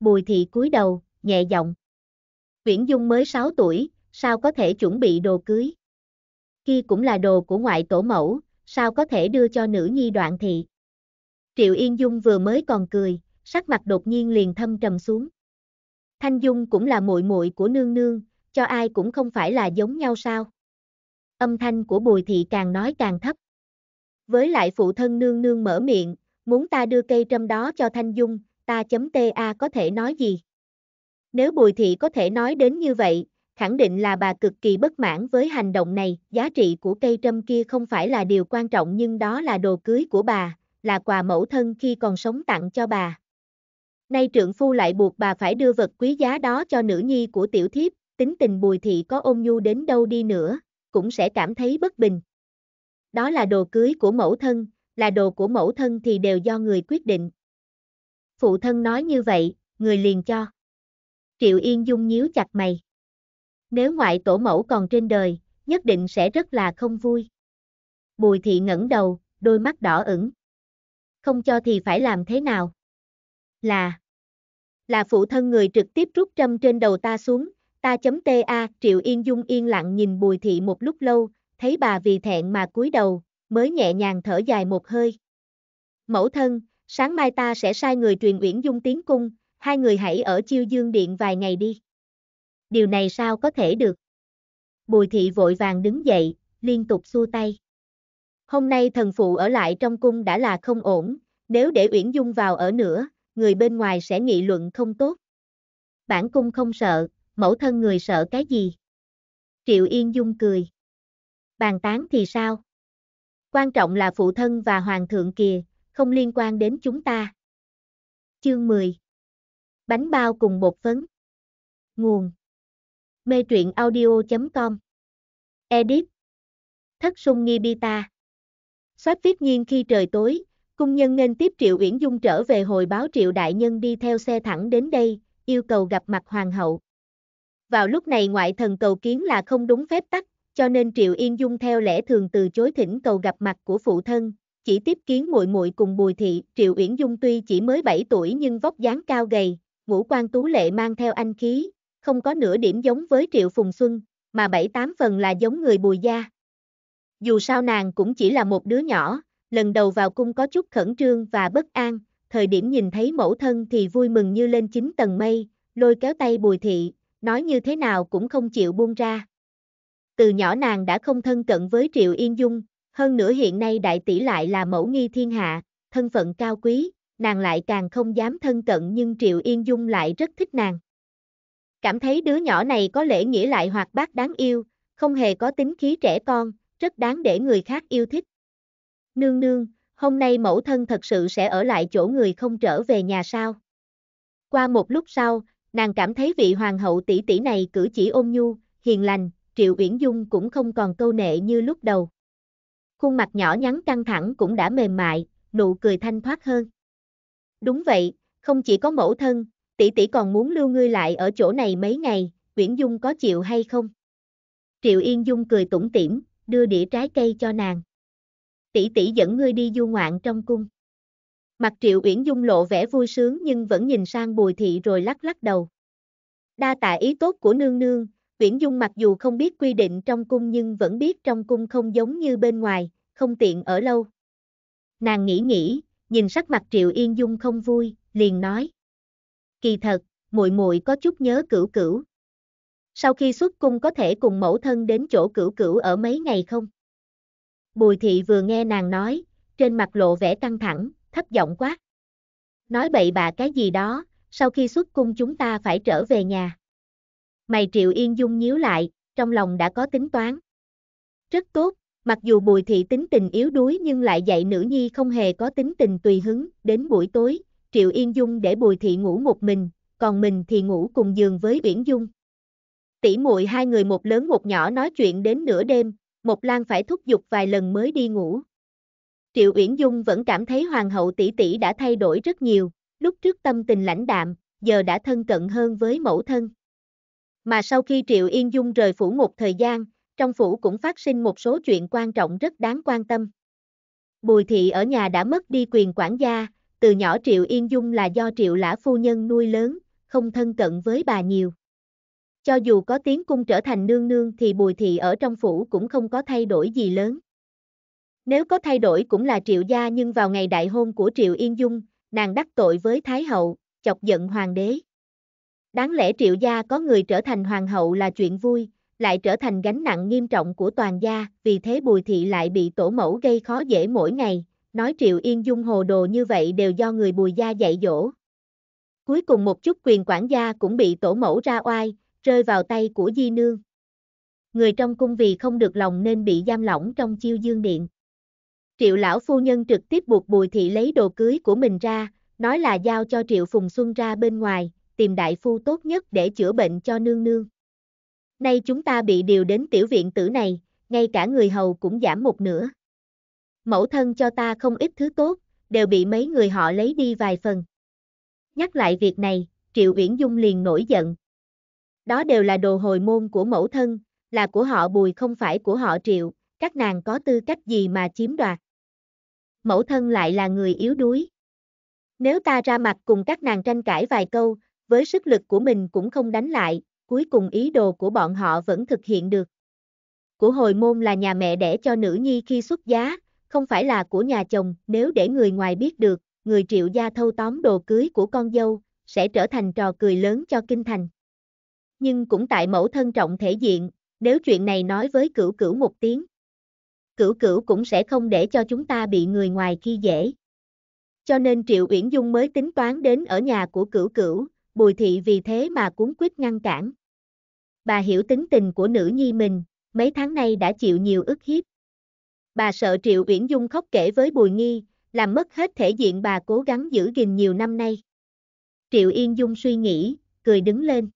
Bùi Thị cúi đầu, nhẹ giọng. Uyển Dung mới 6 tuổi, sao có thể chuẩn bị đồ cưới? kia cũng là đồ của ngoại tổ mẫu, sao có thể đưa cho nữ nhi đoạn thị. Triệu Yên Dung vừa mới còn cười, sắc mặt đột nhiên liền thâm trầm xuống. Thanh Dung cũng là muội muội của nương nương, cho ai cũng không phải là giống nhau sao? Âm thanh của Bùi thị càng nói càng thấp. Với lại phụ thân nương nương mở miệng, muốn ta đưa cây trâm đó cho Thanh Dung, ta chấm ta có thể nói gì? Nếu Bùi thị có thể nói đến như vậy, khẳng định là bà cực kỳ bất mãn với hành động này, giá trị của cây trâm kia không phải là điều quan trọng nhưng đó là đồ cưới của bà, là quà mẫu thân khi còn sống tặng cho bà. Nay trượng phu lại buộc bà phải đưa vật quý giá đó cho nữ nhi của tiểu thiếp, tính tình bùi thị có ôn nhu đến đâu đi nữa, cũng sẽ cảm thấy bất bình. Đó là đồ cưới của mẫu thân, là đồ của mẫu thân thì đều do người quyết định. Phụ thân nói như vậy, người liền cho. Triệu Yên Dung nhíu chặt mày nếu ngoại tổ mẫu còn trên đời, nhất định sẽ rất là không vui. Bùi thị ngẩng đầu, đôi mắt đỏ ửng. Không cho thì phải làm thế nào? Là Là phụ thân người trực tiếp rút trâm trên đầu ta xuống, ta chấm ta, Triệu Yên Dung yên lặng nhìn bùi thị một lúc lâu, thấy bà vì thẹn mà cúi đầu, mới nhẹ nhàng thở dài một hơi. Mẫu thân, sáng mai ta sẽ sai người truyền Uyển Dung tiến cung, hai người hãy ở chiêu dương điện vài ngày đi điều này sao có thể được. Bùi thị vội vàng đứng dậy, liên tục xua tay. Hôm nay thần phụ ở lại trong cung đã là không ổn, nếu để Uyển Dung vào ở nữa, người bên ngoài sẽ nghị luận không tốt. Bản cung không sợ, mẫu thân người sợ cái gì? Triệu Yên Dung cười. Bàn tán thì sao? Quan trọng là phụ thân và hoàng thượng kìa, không liên quan đến chúng ta. Chương 10 Bánh bao cùng bột phấn Nguồn Mê truyện audio.com Edit Thất sung nghi bi ta Xoát viết nhiên khi trời tối, cung nhân nên tiếp Triệu Uyển Dung trở về hồi báo Triệu Đại Nhân đi theo xe thẳng đến đây, yêu cầu gặp mặt Hoàng hậu. Vào lúc này ngoại thần cầu kiến là không đúng phép tắc, cho nên Triệu Yên Dung theo lẽ thường từ chối thỉnh cầu gặp mặt của phụ thân, chỉ tiếp kiến muội muội cùng Bùi thị, Triệu Uyển Dung tuy chỉ mới 7 tuổi nhưng vóc dáng cao gầy, ngũ quan tú lệ mang theo anh khí, không có nửa điểm giống với Triệu Phùng Xuân, mà bảy tám phần là giống người Bùi Gia. Dù sao nàng cũng chỉ là một đứa nhỏ, lần đầu vào cung có chút khẩn trương và bất an, thời điểm nhìn thấy mẫu thân thì vui mừng như lên chín tầng mây, lôi kéo tay Bùi Thị, nói như thế nào cũng không chịu buông ra. Từ nhỏ nàng đã không thân cận với Triệu Yên Dung, hơn nữa hiện nay đại tỷ lại là mẫu nghi thiên hạ, thân phận cao quý, nàng lại càng không dám thân cận nhưng Triệu Yên Dung lại rất thích nàng cảm thấy đứa nhỏ này có lễ nghĩa lại hoạt bát đáng yêu, không hề có tính khí trẻ con, rất đáng để người khác yêu thích. Nương nương, hôm nay mẫu thân thật sự sẽ ở lại chỗ người không trở về nhà sao? Qua một lúc sau, nàng cảm thấy vị hoàng hậu tỷ tỷ này cử chỉ ôn nhu, hiền lành, Triệu Uyển Dung cũng không còn câu nệ như lúc đầu. Khuôn mặt nhỏ nhắn căng thẳng cũng đã mềm mại, nụ cười thanh thoát hơn. Đúng vậy, không chỉ có mẫu thân, tỷ tỷ còn muốn lưu ngươi lại ở chỗ này mấy ngày, Uyển Dung có chịu hay không? Triệu Yên Dung cười tủm tỉm, đưa đĩa trái cây cho nàng. Tỷ tỷ dẫn ngươi đi du ngoạn trong cung. Mặt Triệu Uyển Dung lộ vẻ vui sướng nhưng vẫn nhìn sang Bùi thị rồi lắc lắc đầu. Đa tạ ý tốt của nương nương, Uyển Dung mặc dù không biết quy định trong cung nhưng vẫn biết trong cung không giống như bên ngoài, không tiện ở lâu. Nàng nghĩ nghĩ, nhìn sắc mặt Triệu Yên Dung không vui, liền nói kỳ thật, muội muội có chút nhớ cửu cửu. Sau khi xuất cung có thể cùng mẫu thân đến chỗ cửu cửu ở mấy ngày không? Bùi thị vừa nghe nàng nói, trên mặt lộ vẻ căng thẳng, thấp giọng quá. Nói bậy bạ cái gì đó, sau khi xuất cung chúng ta phải trở về nhà. Mày Triệu Yên Dung nhíu lại, trong lòng đã có tính toán. Rất tốt, mặc dù bùi thị tính tình yếu đuối nhưng lại dạy nữ nhi không hề có tính tình tùy hứng, đến buổi tối, Triệu Yên Dung để Bùi Thị ngủ một mình, còn mình thì ngủ cùng giường với Uyển Dung. Tỷ muội hai người một lớn một nhỏ nói chuyện đến nửa đêm, Một Lan phải thúc giục vài lần mới đi ngủ. Triệu Uyển Dung vẫn cảm thấy hoàng hậu tỷ tỷ đã thay đổi rất nhiều, lúc trước tâm tình lãnh đạm, giờ đã thân cận hơn với mẫu thân. Mà sau khi Triệu Yên Dung rời phủ một thời gian, trong phủ cũng phát sinh một số chuyện quan trọng rất đáng quan tâm. Bùi thị ở nhà đã mất đi quyền quản gia, từ nhỏ Triệu Yên Dung là do Triệu Lã Phu Nhân nuôi lớn, không thân cận với bà nhiều. Cho dù có tiếng cung trở thành nương nương thì bùi thị ở trong phủ cũng không có thay đổi gì lớn. Nếu có thay đổi cũng là triệu gia nhưng vào ngày đại hôn của triệu Yên Dung, nàng đắc tội với Thái hậu, chọc giận hoàng đế. Đáng lẽ triệu gia có người trở thành hoàng hậu là chuyện vui, lại trở thành gánh nặng nghiêm trọng của toàn gia, vì thế bùi thị lại bị tổ mẫu gây khó dễ mỗi ngày, nói Triệu Yên Dung hồ đồ như vậy đều do người bùi gia dạy dỗ. Cuối cùng một chút quyền quản gia cũng bị tổ mẫu ra oai, rơi vào tay của Di Nương. Người trong cung vì không được lòng nên bị giam lỏng trong chiêu dương điện. Triệu lão phu nhân trực tiếp buộc bùi thị lấy đồ cưới của mình ra, nói là giao cho Triệu Phùng Xuân ra bên ngoài, tìm đại phu tốt nhất để chữa bệnh cho nương nương. Nay chúng ta bị điều đến tiểu viện tử này, ngay cả người hầu cũng giảm một nửa mẫu thân cho ta không ít thứ tốt, đều bị mấy người họ lấy đi vài phần. Nhắc lại việc này, Triệu Uyển Dung liền nổi giận. Đó đều là đồ hồi môn của mẫu thân, là của họ bùi không phải của họ Triệu, các nàng có tư cách gì mà chiếm đoạt. Mẫu thân lại là người yếu đuối. Nếu ta ra mặt cùng các nàng tranh cãi vài câu, với sức lực của mình cũng không đánh lại, cuối cùng ý đồ của bọn họ vẫn thực hiện được. Của hồi môn là nhà mẹ đẻ cho nữ nhi khi xuất giá, không phải là của nhà chồng, nếu để người ngoài biết được, người triệu gia thâu tóm đồ cưới của con dâu, sẽ trở thành trò cười lớn cho kinh thành. Nhưng cũng tại mẫu thân trọng thể diện, nếu chuyện này nói với cửu cửu một tiếng, cửu cửu cũng sẽ không để cho chúng ta bị người ngoài khi dễ. Cho nên Triệu Uyển Dung mới tính toán đến ở nhà của cửu cửu, Bùi Thị vì thế mà cuốn quyết ngăn cản. Bà hiểu tính tình của nữ nhi mình, mấy tháng nay đã chịu nhiều ức hiếp, bà sợ Triệu Uyển Dung khóc kể với Bùi Nghi, làm mất hết thể diện bà cố gắng giữ gìn nhiều năm nay. Triệu Yên Dung suy nghĩ, cười đứng lên.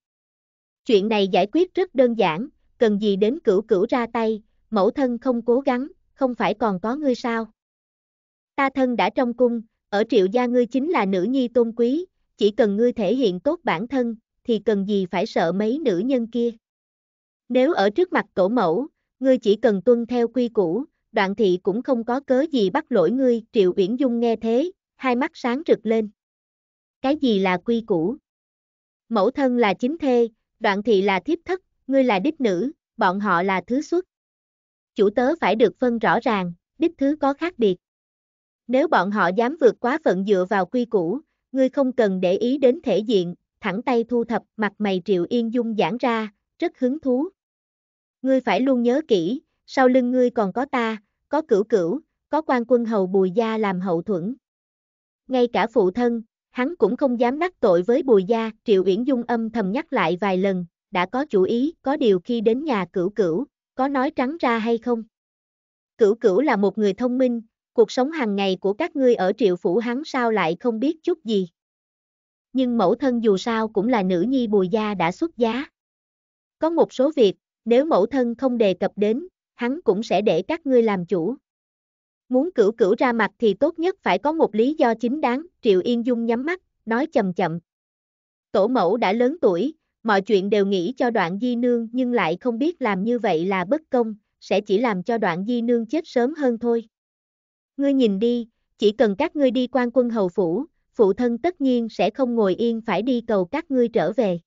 Chuyện này giải quyết rất đơn giản, cần gì đến cửu cửu ra tay, mẫu thân không cố gắng, không phải còn có ngươi sao. Ta thân đã trong cung, ở triệu gia ngươi chính là nữ nhi tôn quý, chỉ cần ngươi thể hiện tốt bản thân, thì cần gì phải sợ mấy nữ nhân kia. Nếu ở trước mặt tổ mẫu, ngươi chỉ cần tuân theo quy củ, đoạn thị cũng không có cớ gì bắt lỗi ngươi, Triệu Uyển Dung nghe thế, hai mắt sáng rực lên. Cái gì là quy củ? Mẫu thân là chính thê, đoạn thị là thiếp thất, ngươi là đích nữ, bọn họ là thứ xuất. Chủ tớ phải được phân rõ ràng, đích thứ có khác biệt. Nếu bọn họ dám vượt quá phận dựa vào quy củ, ngươi không cần để ý đến thể diện, thẳng tay thu thập mặt mày Triệu Yên Dung giãn ra, rất hứng thú. Ngươi phải luôn nhớ kỹ, sau lưng ngươi còn có ta, có cửu cửu, có quan quân hầu Bùi Gia làm hậu thuẫn. Ngay cả phụ thân, hắn cũng không dám đắc tội với Bùi Gia, Triệu Uyển Dung âm thầm nhắc lại vài lần, đã có chủ ý, có điều khi đến nhà cửu cửu, có nói trắng ra hay không? Cửu cửu là một người thông minh, cuộc sống hàng ngày của các ngươi ở triệu phủ hắn sao lại không biết chút gì. Nhưng mẫu thân dù sao cũng là nữ nhi bùi gia đã xuất giá. Có một số việc, nếu mẫu thân không đề cập đến, hắn cũng sẽ để các ngươi làm chủ. Muốn cửu cửu ra mặt thì tốt nhất phải có một lý do chính đáng, Triệu Yên Dung nhắm mắt, nói chậm chậm. Tổ mẫu đã lớn tuổi, mọi chuyện đều nghĩ cho đoạn di nương nhưng lại không biết làm như vậy là bất công, sẽ chỉ làm cho đoạn di nương chết sớm hơn thôi. Ngươi nhìn đi, chỉ cần các ngươi đi quan quân hầu phủ, phụ thân tất nhiên sẽ không ngồi yên phải đi cầu các ngươi trở về.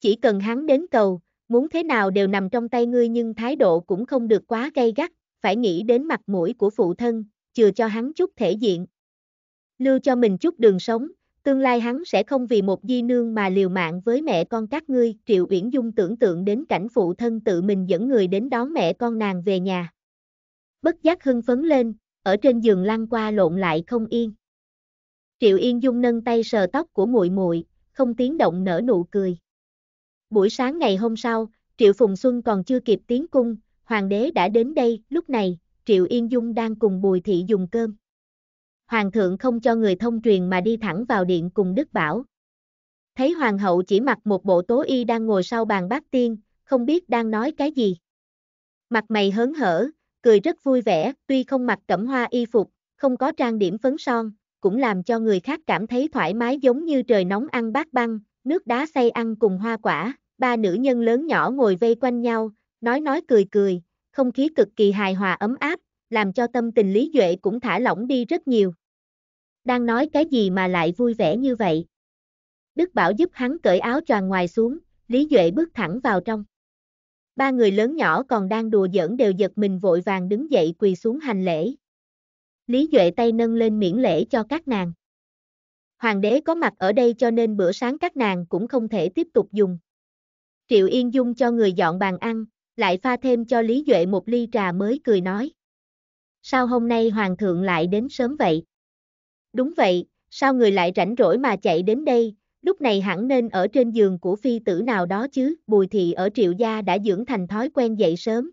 Chỉ cần hắn đến cầu, muốn thế nào đều nằm trong tay ngươi nhưng thái độ cũng không được quá gay gắt, phải nghĩ đến mặt mũi của phụ thân, chừa cho hắn chút thể diện. Lưu cho mình chút đường sống, tương lai hắn sẽ không vì một di nương mà liều mạng với mẹ con các ngươi, Triệu Uyển Dung tưởng tượng đến cảnh phụ thân tự mình dẫn người đến đón mẹ con nàng về nhà. Bất giác hưng phấn lên, ở trên giường lăn qua lộn lại không yên. Triệu Yên Dung nâng tay sờ tóc của muội muội, không tiếng động nở nụ cười. Buổi sáng ngày hôm sau, Triệu Phùng Xuân còn chưa kịp tiến cung, hoàng đế đã đến đây, lúc này, Triệu Yên Dung đang cùng Bùi Thị dùng cơm. Hoàng thượng không cho người thông truyền mà đi thẳng vào điện cùng Đức Bảo. Thấy hoàng hậu chỉ mặc một bộ tố y đang ngồi sau bàn bát tiên, không biết đang nói cái gì. Mặt mày hớn hở, cười rất vui vẻ, tuy không mặc cẩm hoa y phục, không có trang điểm phấn son, cũng làm cho người khác cảm thấy thoải mái giống như trời nóng ăn bát băng, nước đá xay ăn cùng hoa quả, ba nữ nhân lớn nhỏ ngồi vây quanh nhau, nói nói cười cười, không khí cực kỳ hài hòa ấm áp, làm cho tâm tình Lý Duệ cũng thả lỏng đi rất nhiều. Đang nói cái gì mà lại vui vẻ như vậy? Đức Bảo giúp hắn cởi áo tròn ngoài xuống, Lý Duệ bước thẳng vào trong. Ba người lớn nhỏ còn đang đùa giỡn đều giật mình vội vàng đứng dậy quỳ xuống hành lễ. Lý Duệ tay nâng lên miễn lễ cho các nàng. Hoàng đế có mặt ở đây cho nên bữa sáng các nàng cũng không thể tiếp tục dùng. Triệu Yên Dung cho người dọn bàn ăn, lại pha thêm cho Lý Duệ một ly trà mới cười nói. Sao hôm nay Hoàng thượng lại đến sớm vậy? Đúng vậy, sao người lại rảnh rỗi mà chạy đến đây, lúc này hẳn nên ở trên giường của phi tử nào đó chứ, bùi thị ở triệu gia đã dưỡng thành thói quen dậy sớm.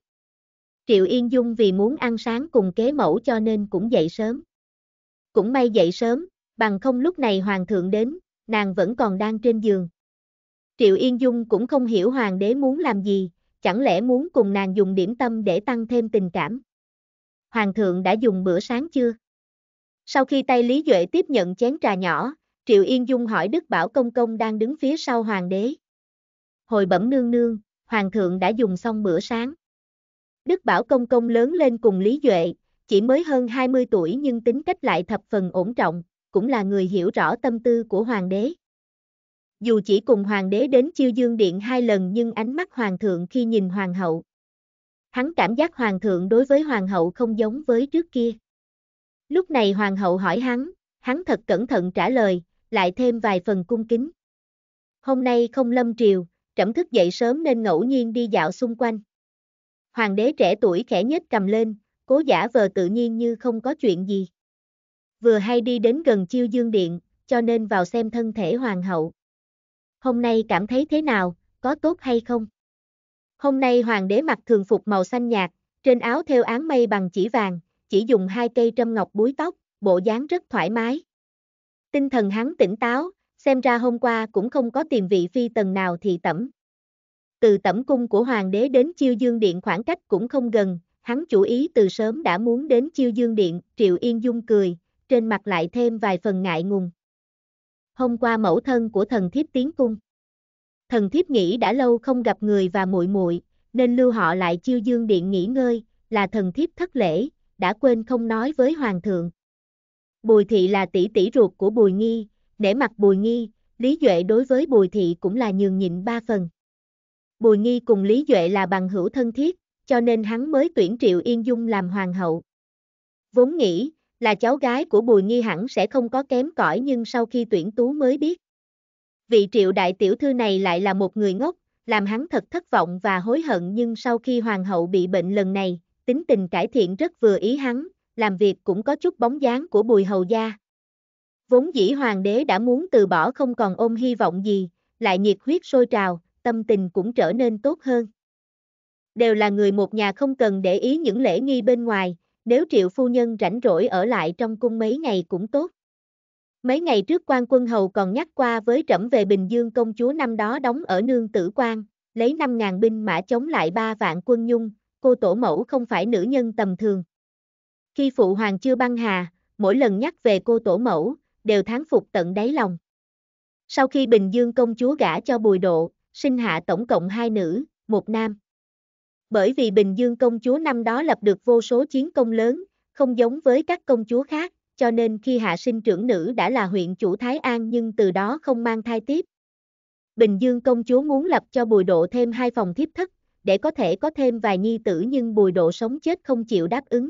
Triệu Yên Dung vì muốn ăn sáng cùng kế mẫu cho nên cũng dậy sớm. Cũng may dậy sớm, bằng không lúc này hoàng thượng đến, nàng vẫn còn đang trên giường. Triệu Yên Dung cũng không hiểu hoàng đế muốn làm gì, chẳng lẽ muốn cùng nàng dùng điểm tâm để tăng thêm tình cảm. Hoàng thượng đã dùng bữa sáng chưa? Sau khi tay Lý Duệ tiếp nhận chén trà nhỏ, Triệu Yên Dung hỏi Đức Bảo Công Công đang đứng phía sau hoàng đế. Hồi bẩm nương nương, hoàng thượng đã dùng xong bữa sáng. Đức Bảo Công Công lớn lên cùng Lý Duệ, chỉ mới hơn 20 tuổi nhưng tính cách lại thập phần ổn trọng, cũng là người hiểu rõ tâm tư của hoàng đế. Dù chỉ cùng hoàng đế đến chiêu dương điện hai lần nhưng ánh mắt hoàng thượng khi nhìn hoàng hậu. Hắn cảm giác hoàng thượng đối với hoàng hậu không giống với trước kia. Lúc này hoàng hậu hỏi hắn, hắn thật cẩn thận trả lời, lại thêm vài phần cung kính. Hôm nay không lâm triều, trẫm thức dậy sớm nên ngẫu nhiên đi dạo xung quanh. Hoàng đế trẻ tuổi khẽ nhất cầm lên, cố giả vờ tự nhiên như không có chuyện gì vừa hay đi đến gần chiêu dương điện, cho nên vào xem thân thể hoàng hậu. Hôm nay cảm thấy thế nào, có tốt hay không? Hôm nay hoàng đế mặc thường phục màu xanh nhạt, trên áo theo án mây bằng chỉ vàng, chỉ dùng hai cây trâm ngọc búi tóc, bộ dáng rất thoải mái. Tinh thần hắn tỉnh táo, xem ra hôm qua cũng không có tìm vị phi tần nào thì tẩm. Từ tẩm cung của hoàng đế đến chiêu dương điện khoảng cách cũng không gần, hắn chủ ý từ sớm đã muốn đến chiêu dương điện, Triệu Yên Dung cười, trên mặt lại thêm vài phần ngại ngùng. Hôm qua mẫu thân của thần thiếp tiến cung. Thần thiếp nghĩ đã lâu không gặp người và muội muội, nên lưu họ lại chiêu dương điện nghỉ ngơi, là thần thiếp thất lễ, đã quên không nói với hoàng thượng. Bùi thị là tỷ tỷ ruột của Bùi Nghi, để mặt Bùi Nghi, Lý Duệ đối với Bùi thị cũng là nhường nhịn ba phần. Bùi Nghi cùng Lý Duệ là bằng hữu thân thiết, cho nên hắn mới tuyển Triệu Yên Dung làm hoàng hậu. Vốn nghĩ, là cháu gái của Bùi Nghi hẳn sẽ không có kém cỏi nhưng sau khi tuyển tú mới biết. Vị triệu đại tiểu thư này lại là một người ngốc, làm hắn thật thất vọng và hối hận nhưng sau khi hoàng hậu bị bệnh lần này, tính tình cải thiện rất vừa ý hắn, làm việc cũng có chút bóng dáng của bùi hầu gia. Vốn dĩ hoàng đế đã muốn từ bỏ không còn ôm hy vọng gì, lại nhiệt huyết sôi trào, tâm tình cũng trở nên tốt hơn. Đều là người một nhà không cần để ý những lễ nghi bên ngoài, nếu triệu phu nhân rảnh rỗi ở lại trong cung mấy ngày cũng tốt. Mấy ngày trước quan quân hầu còn nhắc qua với trẫm về Bình Dương công chúa năm đó đóng ở nương tử quan, lấy 5.000 binh mã chống lại 3 vạn quân nhung, cô tổ mẫu không phải nữ nhân tầm thường. Khi phụ hoàng chưa băng hà, mỗi lần nhắc về cô tổ mẫu, đều thán phục tận đáy lòng. Sau khi Bình Dương công chúa gả cho Bùi Độ, sinh hạ tổng cộng hai nữ, một nam bởi vì Bình Dương công chúa năm đó lập được vô số chiến công lớn, không giống với các công chúa khác, cho nên khi hạ sinh trưởng nữ đã là huyện chủ Thái An nhưng từ đó không mang thai tiếp. Bình Dương công chúa muốn lập cho Bùi Độ thêm hai phòng thiếp thất, để có thể có thêm vài nhi tử nhưng Bùi Độ sống chết không chịu đáp ứng.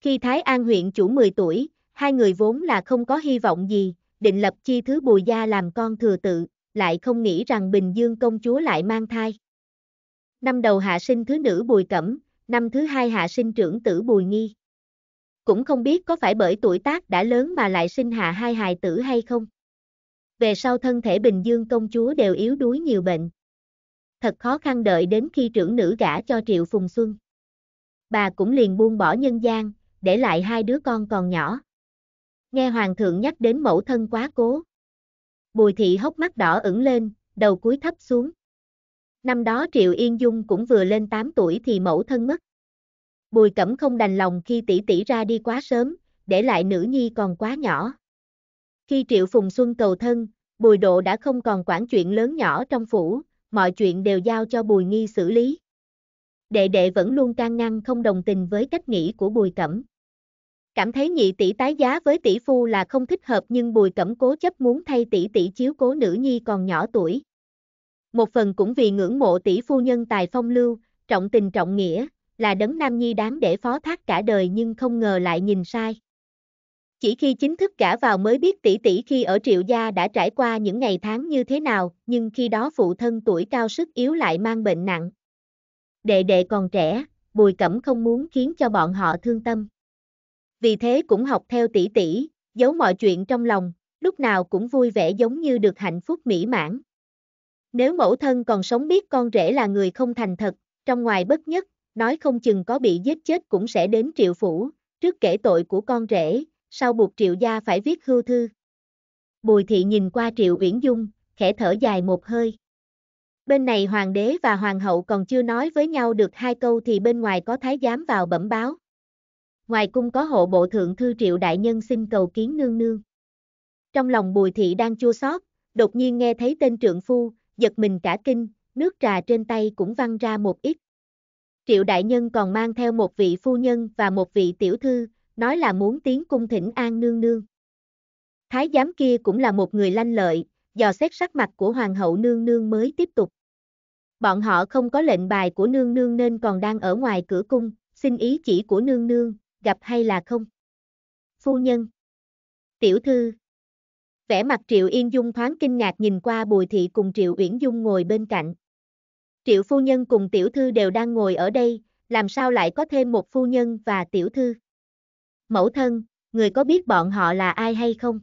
Khi Thái An huyện chủ 10 tuổi, hai người vốn là không có hy vọng gì, định lập chi thứ Bùi gia làm con thừa tự, lại không nghĩ rằng Bình Dương công chúa lại mang thai năm đầu hạ sinh thứ nữ Bùi Cẩm, năm thứ hai hạ sinh trưởng tử Bùi Nghi. Cũng không biết có phải bởi tuổi tác đã lớn mà lại sinh hạ hai hài tử hay không. Về sau thân thể Bình Dương công chúa đều yếu đuối nhiều bệnh. Thật khó khăn đợi đến khi trưởng nữ gả cho Triệu Phùng Xuân. Bà cũng liền buông bỏ nhân gian, để lại hai đứa con còn nhỏ. Nghe Hoàng thượng nhắc đến mẫu thân quá cố. Bùi thị hốc mắt đỏ ửng lên, đầu cúi thấp xuống. Năm đó Triệu Yên Dung cũng vừa lên 8 tuổi thì mẫu thân mất. Bùi Cẩm không đành lòng khi tỷ tỷ ra đi quá sớm, để lại nữ nhi còn quá nhỏ. Khi Triệu Phùng Xuân cầu thân, Bùi Độ đã không còn quản chuyện lớn nhỏ trong phủ, mọi chuyện đều giao cho Bùi Nghi xử lý. Đệ đệ vẫn luôn can ngăn không đồng tình với cách nghĩ của Bùi Cẩm. Cảm thấy nhị tỷ tái giá với tỷ phu là không thích hợp nhưng Bùi Cẩm cố chấp muốn thay tỷ tỷ chiếu cố nữ nhi còn nhỏ tuổi một phần cũng vì ngưỡng mộ tỷ phu nhân tài phong lưu, trọng tình trọng nghĩa, là đấng nam nhi đáng để phó thác cả đời nhưng không ngờ lại nhìn sai. Chỉ khi chính thức cả vào mới biết tỷ tỷ khi ở triệu gia đã trải qua những ngày tháng như thế nào, nhưng khi đó phụ thân tuổi cao sức yếu lại mang bệnh nặng. Đệ đệ còn trẻ, bùi cẩm không muốn khiến cho bọn họ thương tâm. Vì thế cũng học theo tỷ tỷ, giấu mọi chuyện trong lòng, lúc nào cũng vui vẻ giống như được hạnh phúc mỹ mãn. Nếu mẫu thân còn sống biết con rể là người không thành thật, trong ngoài bất nhất, nói không chừng có bị giết chết cũng sẽ đến triệu phủ, trước kể tội của con rể, sau buộc triệu gia phải viết hưu thư. Bùi thị nhìn qua triệu uyển dung, khẽ thở dài một hơi. Bên này hoàng đế và hoàng hậu còn chưa nói với nhau được hai câu thì bên ngoài có thái giám vào bẩm báo. Ngoài cung có hộ bộ thượng thư triệu đại nhân xin cầu kiến nương nương. Trong lòng bùi thị đang chua xót, đột nhiên nghe thấy tên trượng phu, giật mình cả kinh, nước trà trên tay cũng văng ra một ít. Triệu đại nhân còn mang theo một vị phu nhân và một vị tiểu thư, nói là muốn tiến cung thỉnh an nương nương. Thái giám kia cũng là một người lanh lợi, dò xét sắc mặt của hoàng hậu nương nương mới tiếp tục. Bọn họ không có lệnh bài của nương nương nên còn đang ở ngoài cửa cung, xin ý chỉ của nương nương, gặp hay là không? Phu nhân Tiểu thư Vẻ mặt Triệu Yên Dung thoáng kinh ngạc nhìn qua Bùi Thị cùng Triệu Uyển Dung ngồi bên cạnh. Triệu phu nhân cùng tiểu thư đều đang ngồi ở đây, làm sao lại có thêm một phu nhân và tiểu thư? Mẫu thân, người có biết bọn họ là ai hay không?